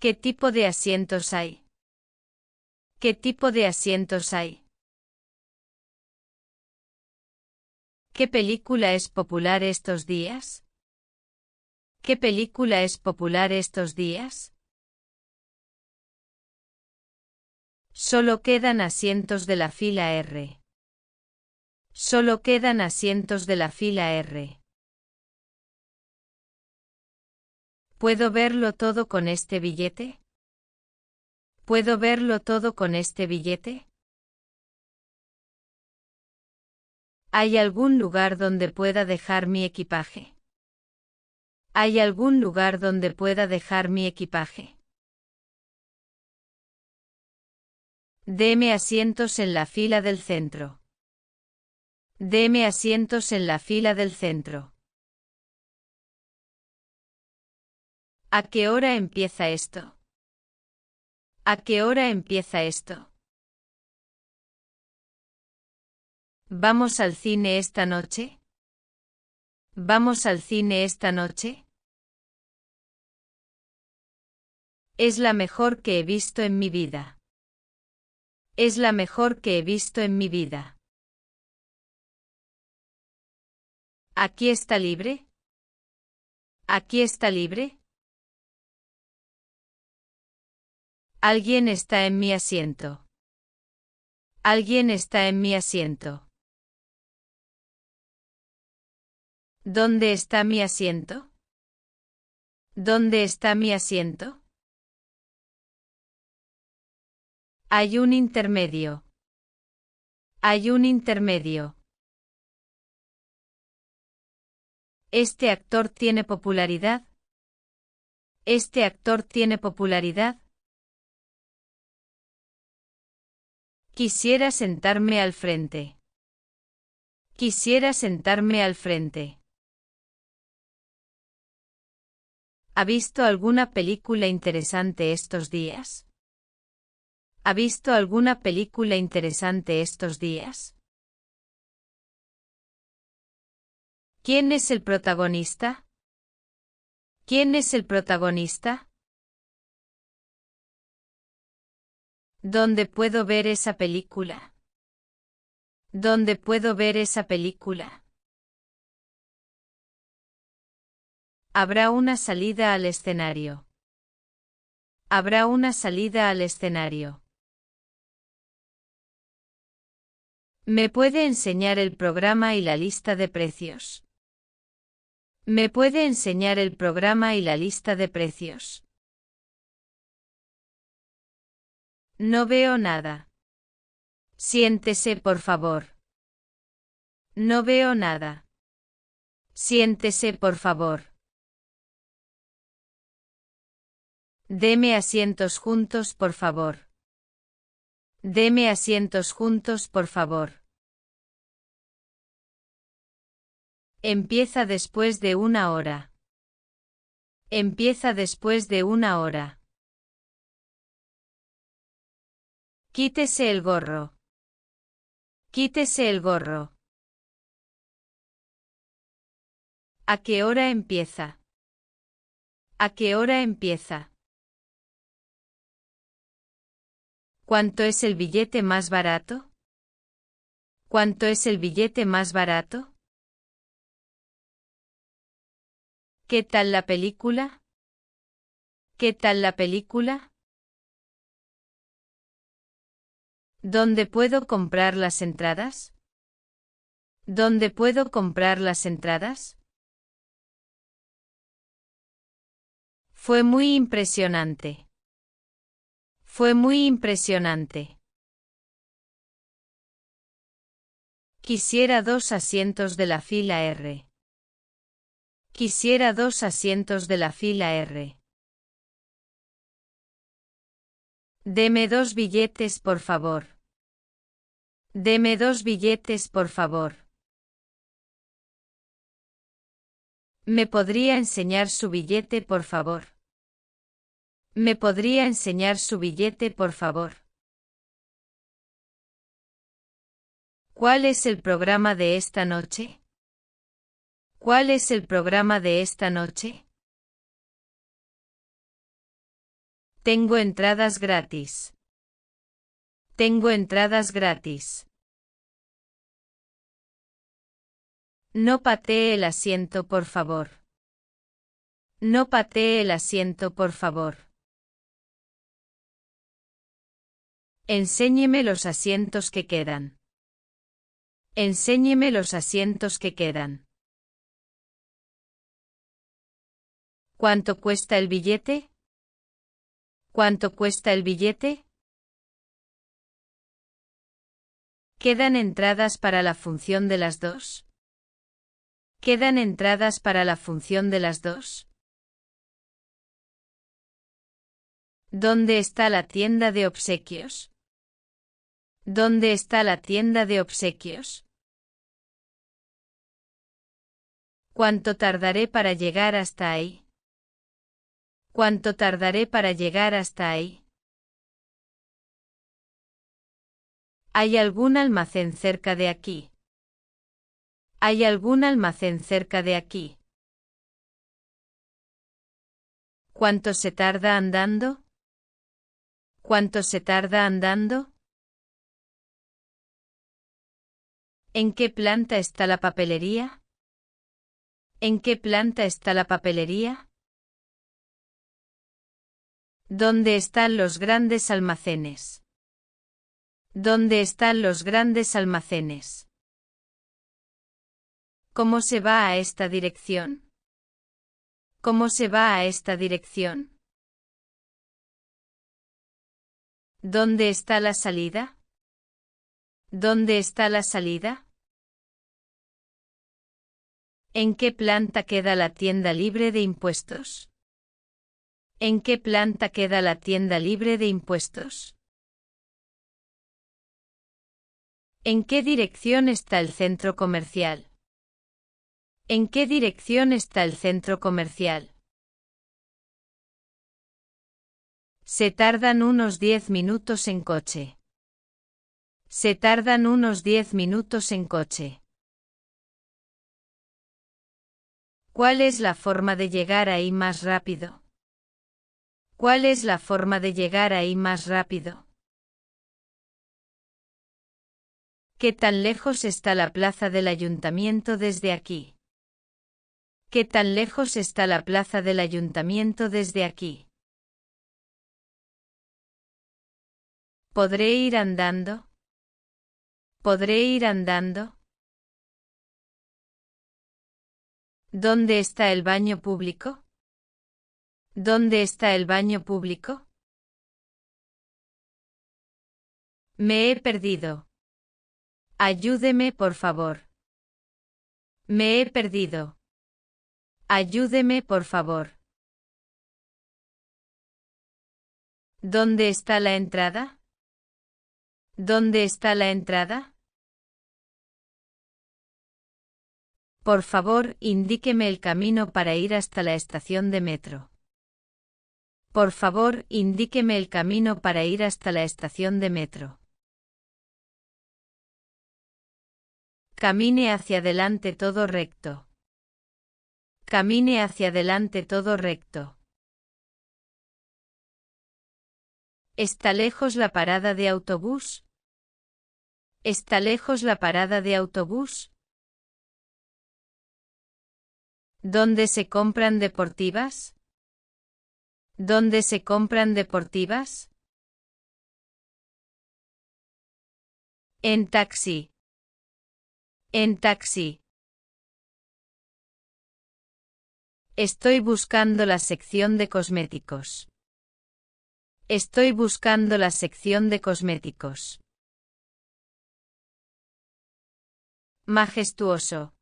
¿Qué tipo de asientos hay? ¿Qué tipo de asientos hay? ¿Qué película es popular estos días? ¿Qué película es popular estos días? Solo quedan asientos de la fila R. Solo quedan asientos de la fila R. ¿Puedo verlo todo con este billete? ¿Puedo verlo todo con este billete? ¿Hay algún lugar donde pueda dejar mi equipaje? ¿Hay algún lugar donde pueda dejar mi equipaje? Deme asientos en la fila del centro. Deme asientos en la fila del centro. ¿A qué hora empieza esto? ¿A qué hora empieza esto? ¿Vamos al cine esta noche? ¿Vamos al cine esta noche? Es la mejor que he visto en mi vida. Es la mejor que he visto en mi vida. ¿Aquí está libre? ¿Aquí está libre? Alguien está en mi asiento. Alguien está en mi asiento. ¿Dónde está mi asiento? ¿Dónde está mi asiento? Hay un intermedio. Hay un intermedio. Este actor tiene popularidad. Este actor tiene popularidad. Quisiera sentarme al frente. Quisiera sentarme al frente. ¿Ha visto alguna película interesante estos días? ¿Ha visto alguna película interesante estos días? ¿Quién es el protagonista? ¿Quién es el protagonista? ¿Dónde puedo ver esa película? ¿Dónde puedo ver esa película? Habrá una salida al escenario. Habrá una salida al escenario. ¿Me puede enseñar el programa y la lista de precios? ¿Me puede enseñar el programa y la lista de precios? No veo nada. Siéntese, por favor. No veo nada. Siéntese, por favor. Deme asientos juntos, por favor. Deme asientos juntos, por favor. Empieza después de una hora. Empieza después de una hora. Quítese el gorro. Quítese el gorro. ¿A qué hora empieza? ¿A qué hora empieza? ¿Cuánto es el billete más barato? ¿Cuánto es el billete más barato? ¿Qué tal la película? ¿Qué tal la película? ¿Dónde puedo comprar las entradas? ¿Dónde puedo comprar las entradas? Fue muy impresionante. Fue muy impresionante. Quisiera dos asientos de la fila R. Quisiera dos asientos de la fila R. Deme dos billetes, por favor. Deme dos billetes, por favor. ¿Me podría enseñar su billete, por favor? ¿Me podría enseñar su billete, por favor? ¿Cuál es el programa de esta noche? ¿Cuál es el programa de esta noche? Tengo entradas gratis. Tengo entradas gratis. No patee el asiento, por favor. No patee el asiento, por favor. Enséñeme los asientos que quedan. Enséñeme los asientos que quedan. ¿Cuánto cuesta el billete? ¿Cuánto cuesta el billete? ¿Quedan entradas para la función de las dos? ¿Quedan entradas para la función de las dos? ¿Dónde está la tienda de obsequios? ¿Dónde está la tienda de obsequios? ¿Cuánto tardaré para llegar hasta ahí? ¿Cuánto tardaré para llegar hasta ahí? ¿Hay algún almacén cerca de aquí? ¿Hay algún almacén cerca de aquí? ¿Cuánto se tarda andando? ¿Cuánto se tarda andando? ¿En qué planta está la papelería? ¿En qué planta está la papelería? ¿Dónde están los grandes almacenes? ¿Dónde están los grandes almacenes? ¿Cómo se va a esta dirección? ¿Cómo se va a esta dirección? ¿Dónde está la salida? ¿Dónde está la salida? ¿En qué planta queda la tienda libre de impuestos? ¿En qué planta queda la tienda libre de impuestos? ¿En qué dirección está el centro comercial? ¿En qué dirección está el centro comercial? Se tardan unos diez minutos en coche. Se tardan unos diez minutos en coche. ¿Cuál es la forma de llegar ahí más rápido? ¿Cuál es la forma de llegar ahí más rápido? ¿Qué tan lejos está la plaza del ayuntamiento desde aquí? ¿Qué tan lejos está la plaza del ayuntamiento desde aquí? ¿Podré ir andando? ¿Podré ir andando? ¿Dónde está el baño público? ¿Dónde está el baño público? Me he perdido. Ayúdeme, por favor. Me he perdido. Ayúdeme, por favor. ¿Dónde está la entrada? ¿Dónde está la entrada? Por favor, indíqueme el camino para ir hasta la estación de metro. Por favor, indíqueme el camino para ir hasta la estación de metro. Camine hacia adelante todo recto. Camine hacia adelante todo recto. ¿Está lejos la parada de autobús? ¿Está lejos la parada de autobús? ¿Dónde se compran deportivas? ¿Dónde se compran deportivas? En taxi. En taxi. Estoy buscando la sección de cosméticos. Estoy buscando la sección de cosméticos. Majestuoso.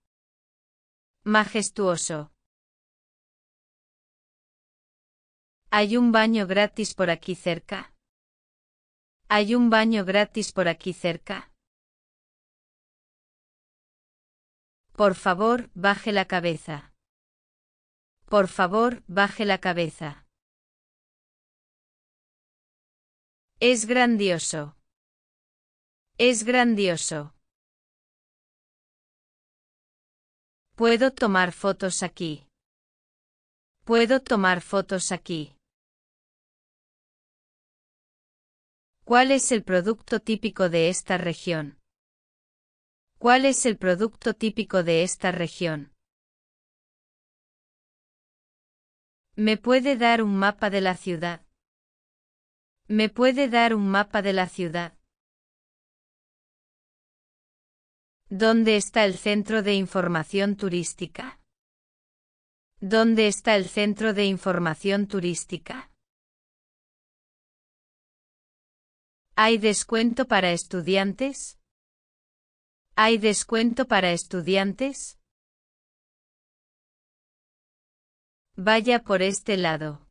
Majestuoso. ¿Hay un baño gratis por aquí cerca? ¿Hay un baño gratis por aquí cerca? Por favor, baje la cabeza. Por favor, baje la cabeza. Es grandioso. Es grandioso. Puedo tomar fotos aquí. Puedo tomar fotos aquí. ¿Cuál es el producto típico de esta región? ¿Cuál es el producto típico de esta región? ¿Me puede dar un mapa de la ciudad? ¿Me puede dar un mapa de la ciudad? ¿Dónde está el Centro de Información Turística? ¿Dónde está el Centro de Información Turística? ¿Hay descuento para estudiantes? ¿Hay descuento para estudiantes? Vaya por este lado.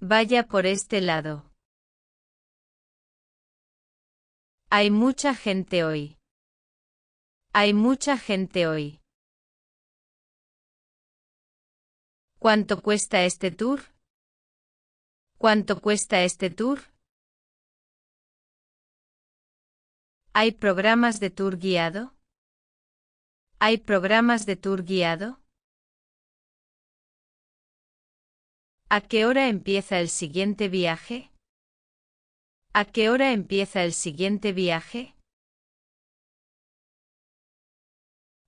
Vaya por este lado. Hay mucha gente hoy. Hay mucha gente hoy. ¿Cuánto cuesta este tour? ¿Cuánto cuesta este tour? ¿Hay programas de tour guiado? ¿Hay programas de tour guiado? ¿A qué hora empieza el siguiente viaje? ¿A qué hora empieza el siguiente viaje?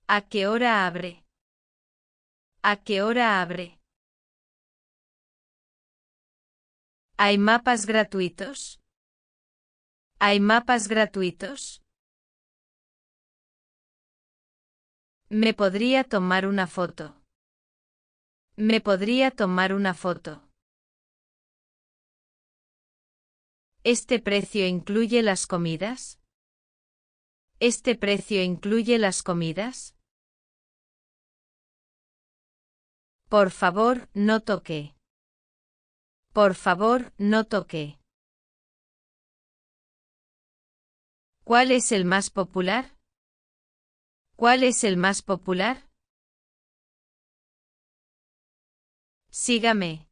¿A qué hora abre? ¿A qué hora abre? ¿Hay mapas gratuitos? ¿Hay mapas gratuitos? Me podría tomar una foto. Me podría tomar una foto. ¿Este precio incluye las comidas? ¿Este precio incluye las comidas? Por favor, no toque. Por favor, no toque. ¿Cuál es el más popular? ¿Cuál es el más popular? Sígame.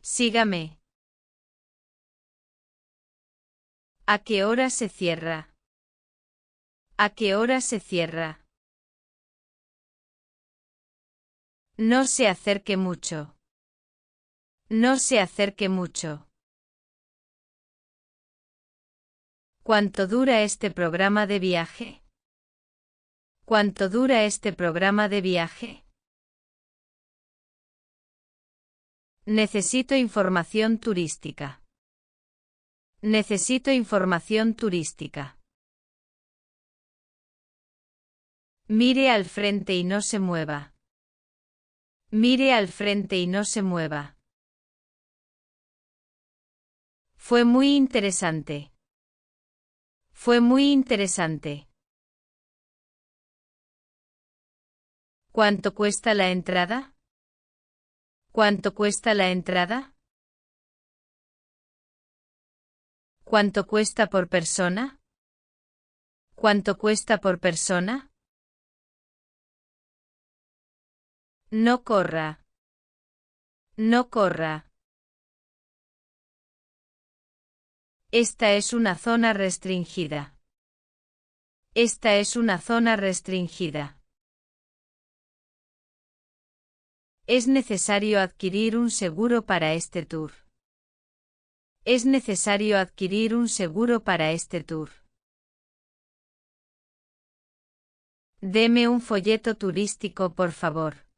Sígame. ¿A qué hora se cierra? ¿A qué hora se cierra? No se acerque mucho. No se acerque mucho. ¿Cuánto dura este programa de viaje? ¿Cuánto dura este programa de viaje? Necesito información turística. Necesito información turística. Mire al frente y no se mueva. Mire al frente y no se mueva. Fue muy interesante. Fue muy interesante. ¿Cuánto cuesta la entrada? ¿Cuánto cuesta la entrada? ¿Cuánto cuesta por persona? ¿Cuánto cuesta por persona? No corra. No corra. Esta es una zona restringida. Esta es una zona restringida. Es necesario adquirir un seguro para este tour. Es necesario adquirir un seguro para este tour. Deme un folleto turístico, por favor.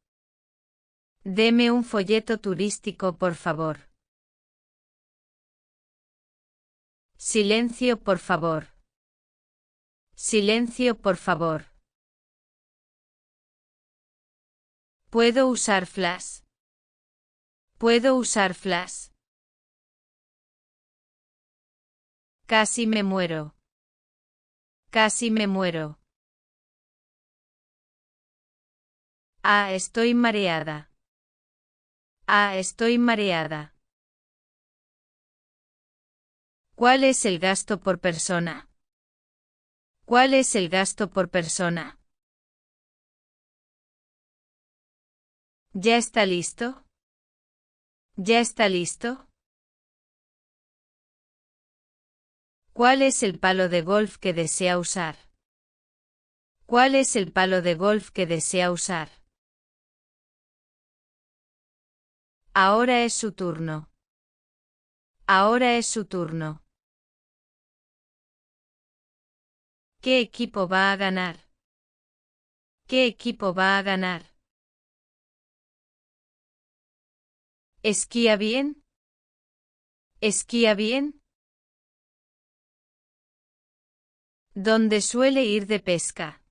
Deme un folleto turístico, por favor. Silencio, por favor. Silencio, por favor. ¿Puedo usar flash? ¿Puedo usar flash? Casi me muero. Casi me muero. Ah, estoy mareada. Ah, estoy mareada. ¿Cuál es el gasto por persona? ¿Cuál es el gasto por persona? ¿Ya está listo? ¿Ya está listo? ¿Cuál es el palo de golf que desea usar? ¿Cuál es el palo de golf que desea usar? Ahora es su turno. Ahora es su turno. ¿Qué equipo va a ganar? ¿Qué equipo va a ganar? ¿Esquía bien? ¿Esquía bien? ¿Dónde suele ir de pesca?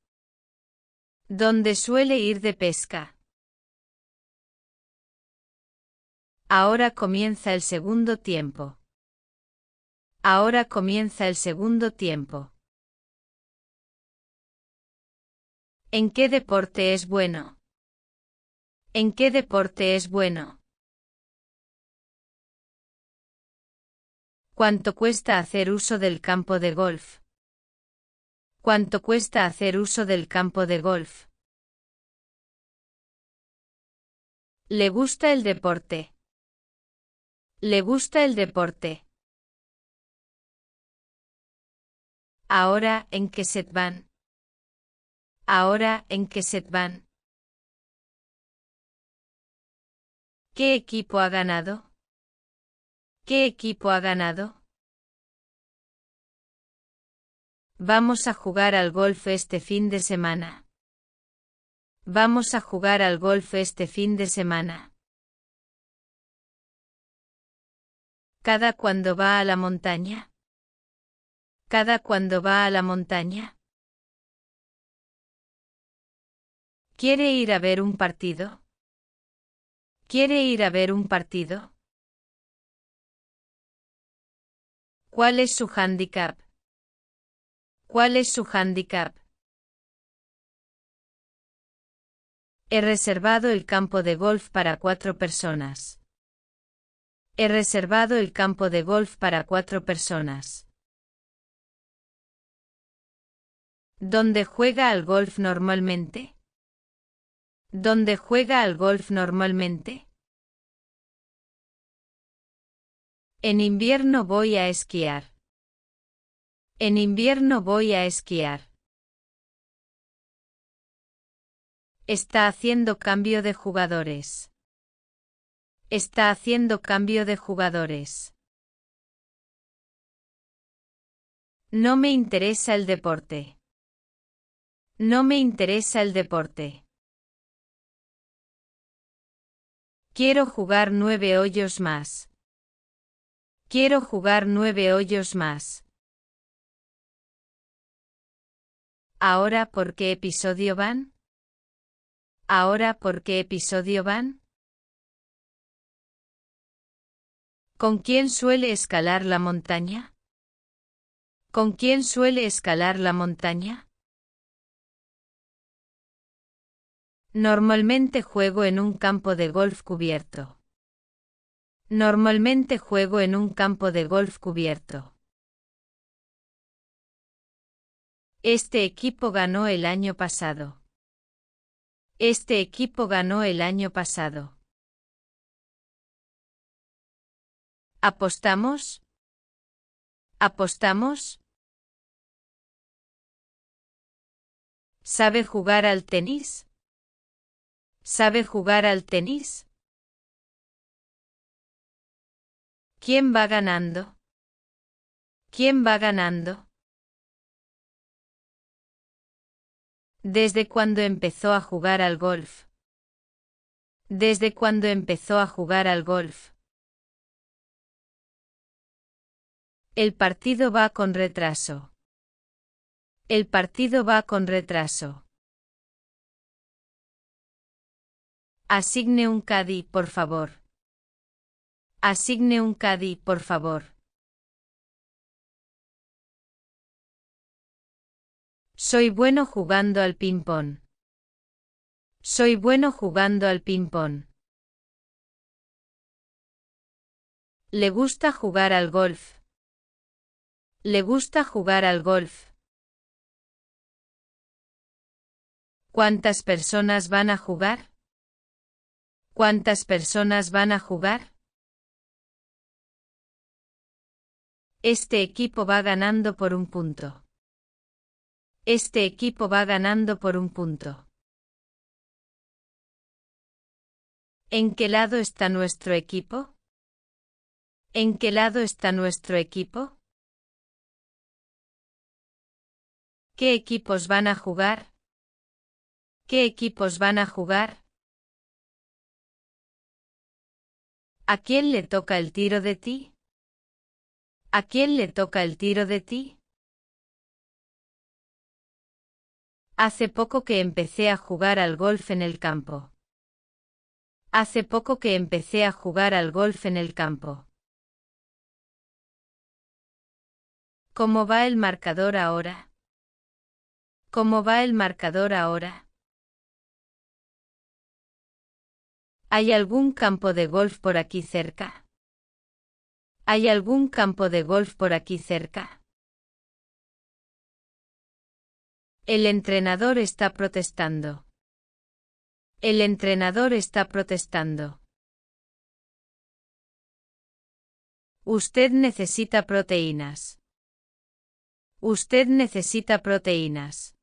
¿Dónde suele ir de pesca? Ahora comienza el segundo tiempo. Ahora comienza el segundo tiempo. ¿En qué deporte es bueno? ¿En qué deporte es bueno? ¿Cuánto cuesta hacer uso del campo de golf? ¿Cuánto cuesta hacer uso del campo de golf? ¿Le gusta el deporte? Le gusta el deporte. Ahora en que se van. Ahora en que se van. ¿Qué equipo ha ganado? ¿Qué equipo ha ganado? Vamos a jugar al golf este fin de semana. Vamos a jugar al golf este fin de semana. Cada cuando va a la montaña. Cada cuando va a la montaña. ¿Quiere ir a ver un partido? ¿Quiere ir a ver un partido? ¿Cuál es su handicap? ¿Cuál es su handicap? He reservado el campo de golf para cuatro personas. He reservado el campo de golf para cuatro personas. ¿Dónde juega al golf normalmente? ¿Dónde juega al golf normalmente? En invierno voy a esquiar. En invierno voy a esquiar. Está haciendo cambio de jugadores. Está haciendo cambio de jugadores. No me interesa el deporte. No me interesa el deporte. Quiero jugar nueve hoyos más. Quiero jugar nueve hoyos más. ¿Ahora por qué episodio van? ¿Ahora por qué episodio van? ¿Con quién suele escalar la montaña? ¿Con quién suele escalar la montaña? Normalmente juego en un campo de golf cubierto. Normalmente juego en un campo de golf cubierto. Este equipo ganó el año pasado. Este equipo ganó el año pasado. ¿Apostamos? ¿Apostamos? ¿Sabe jugar al tenis? ¿Sabe jugar al tenis? ¿Quién va ganando? ¿Quién va ganando? ¿Desde cuándo empezó a jugar al golf? ¿Desde cuándo empezó a jugar al golf? El partido va con retraso. El partido va con retraso. Asigne un cadí, por favor. Asigne un cadí, por favor. Soy bueno jugando al ping-pong. Soy bueno jugando al ping-pong. Le gusta jugar al golf. Le gusta jugar al golf. ¿Cuántas personas van a jugar? ¿Cuántas personas van a jugar? Este equipo va ganando por un punto. Este equipo va ganando por un punto. ¿En qué lado está nuestro equipo? ¿En qué lado está nuestro equipo? ¿Qué equipos van a jugar? ¿Qué equipos van a jugar? ¿A quién le toca el tiro de ti? ¿A quién le toca el tiro de ti? Hace poco que empecé a jugar al golf en el campo. Hace poco que empecé a jugar al golf en el campo. ¿Cómo va el marcador ahora? ¿Cómo va el marcador ahora? ¿Hay algún campo de golf por aquí cerca? ¿Hay algún campo de golf por aquí cerca? El entrenador está protestando. El entrenador está protestando. Usted necesita proteínas. Usted necesita proteínas.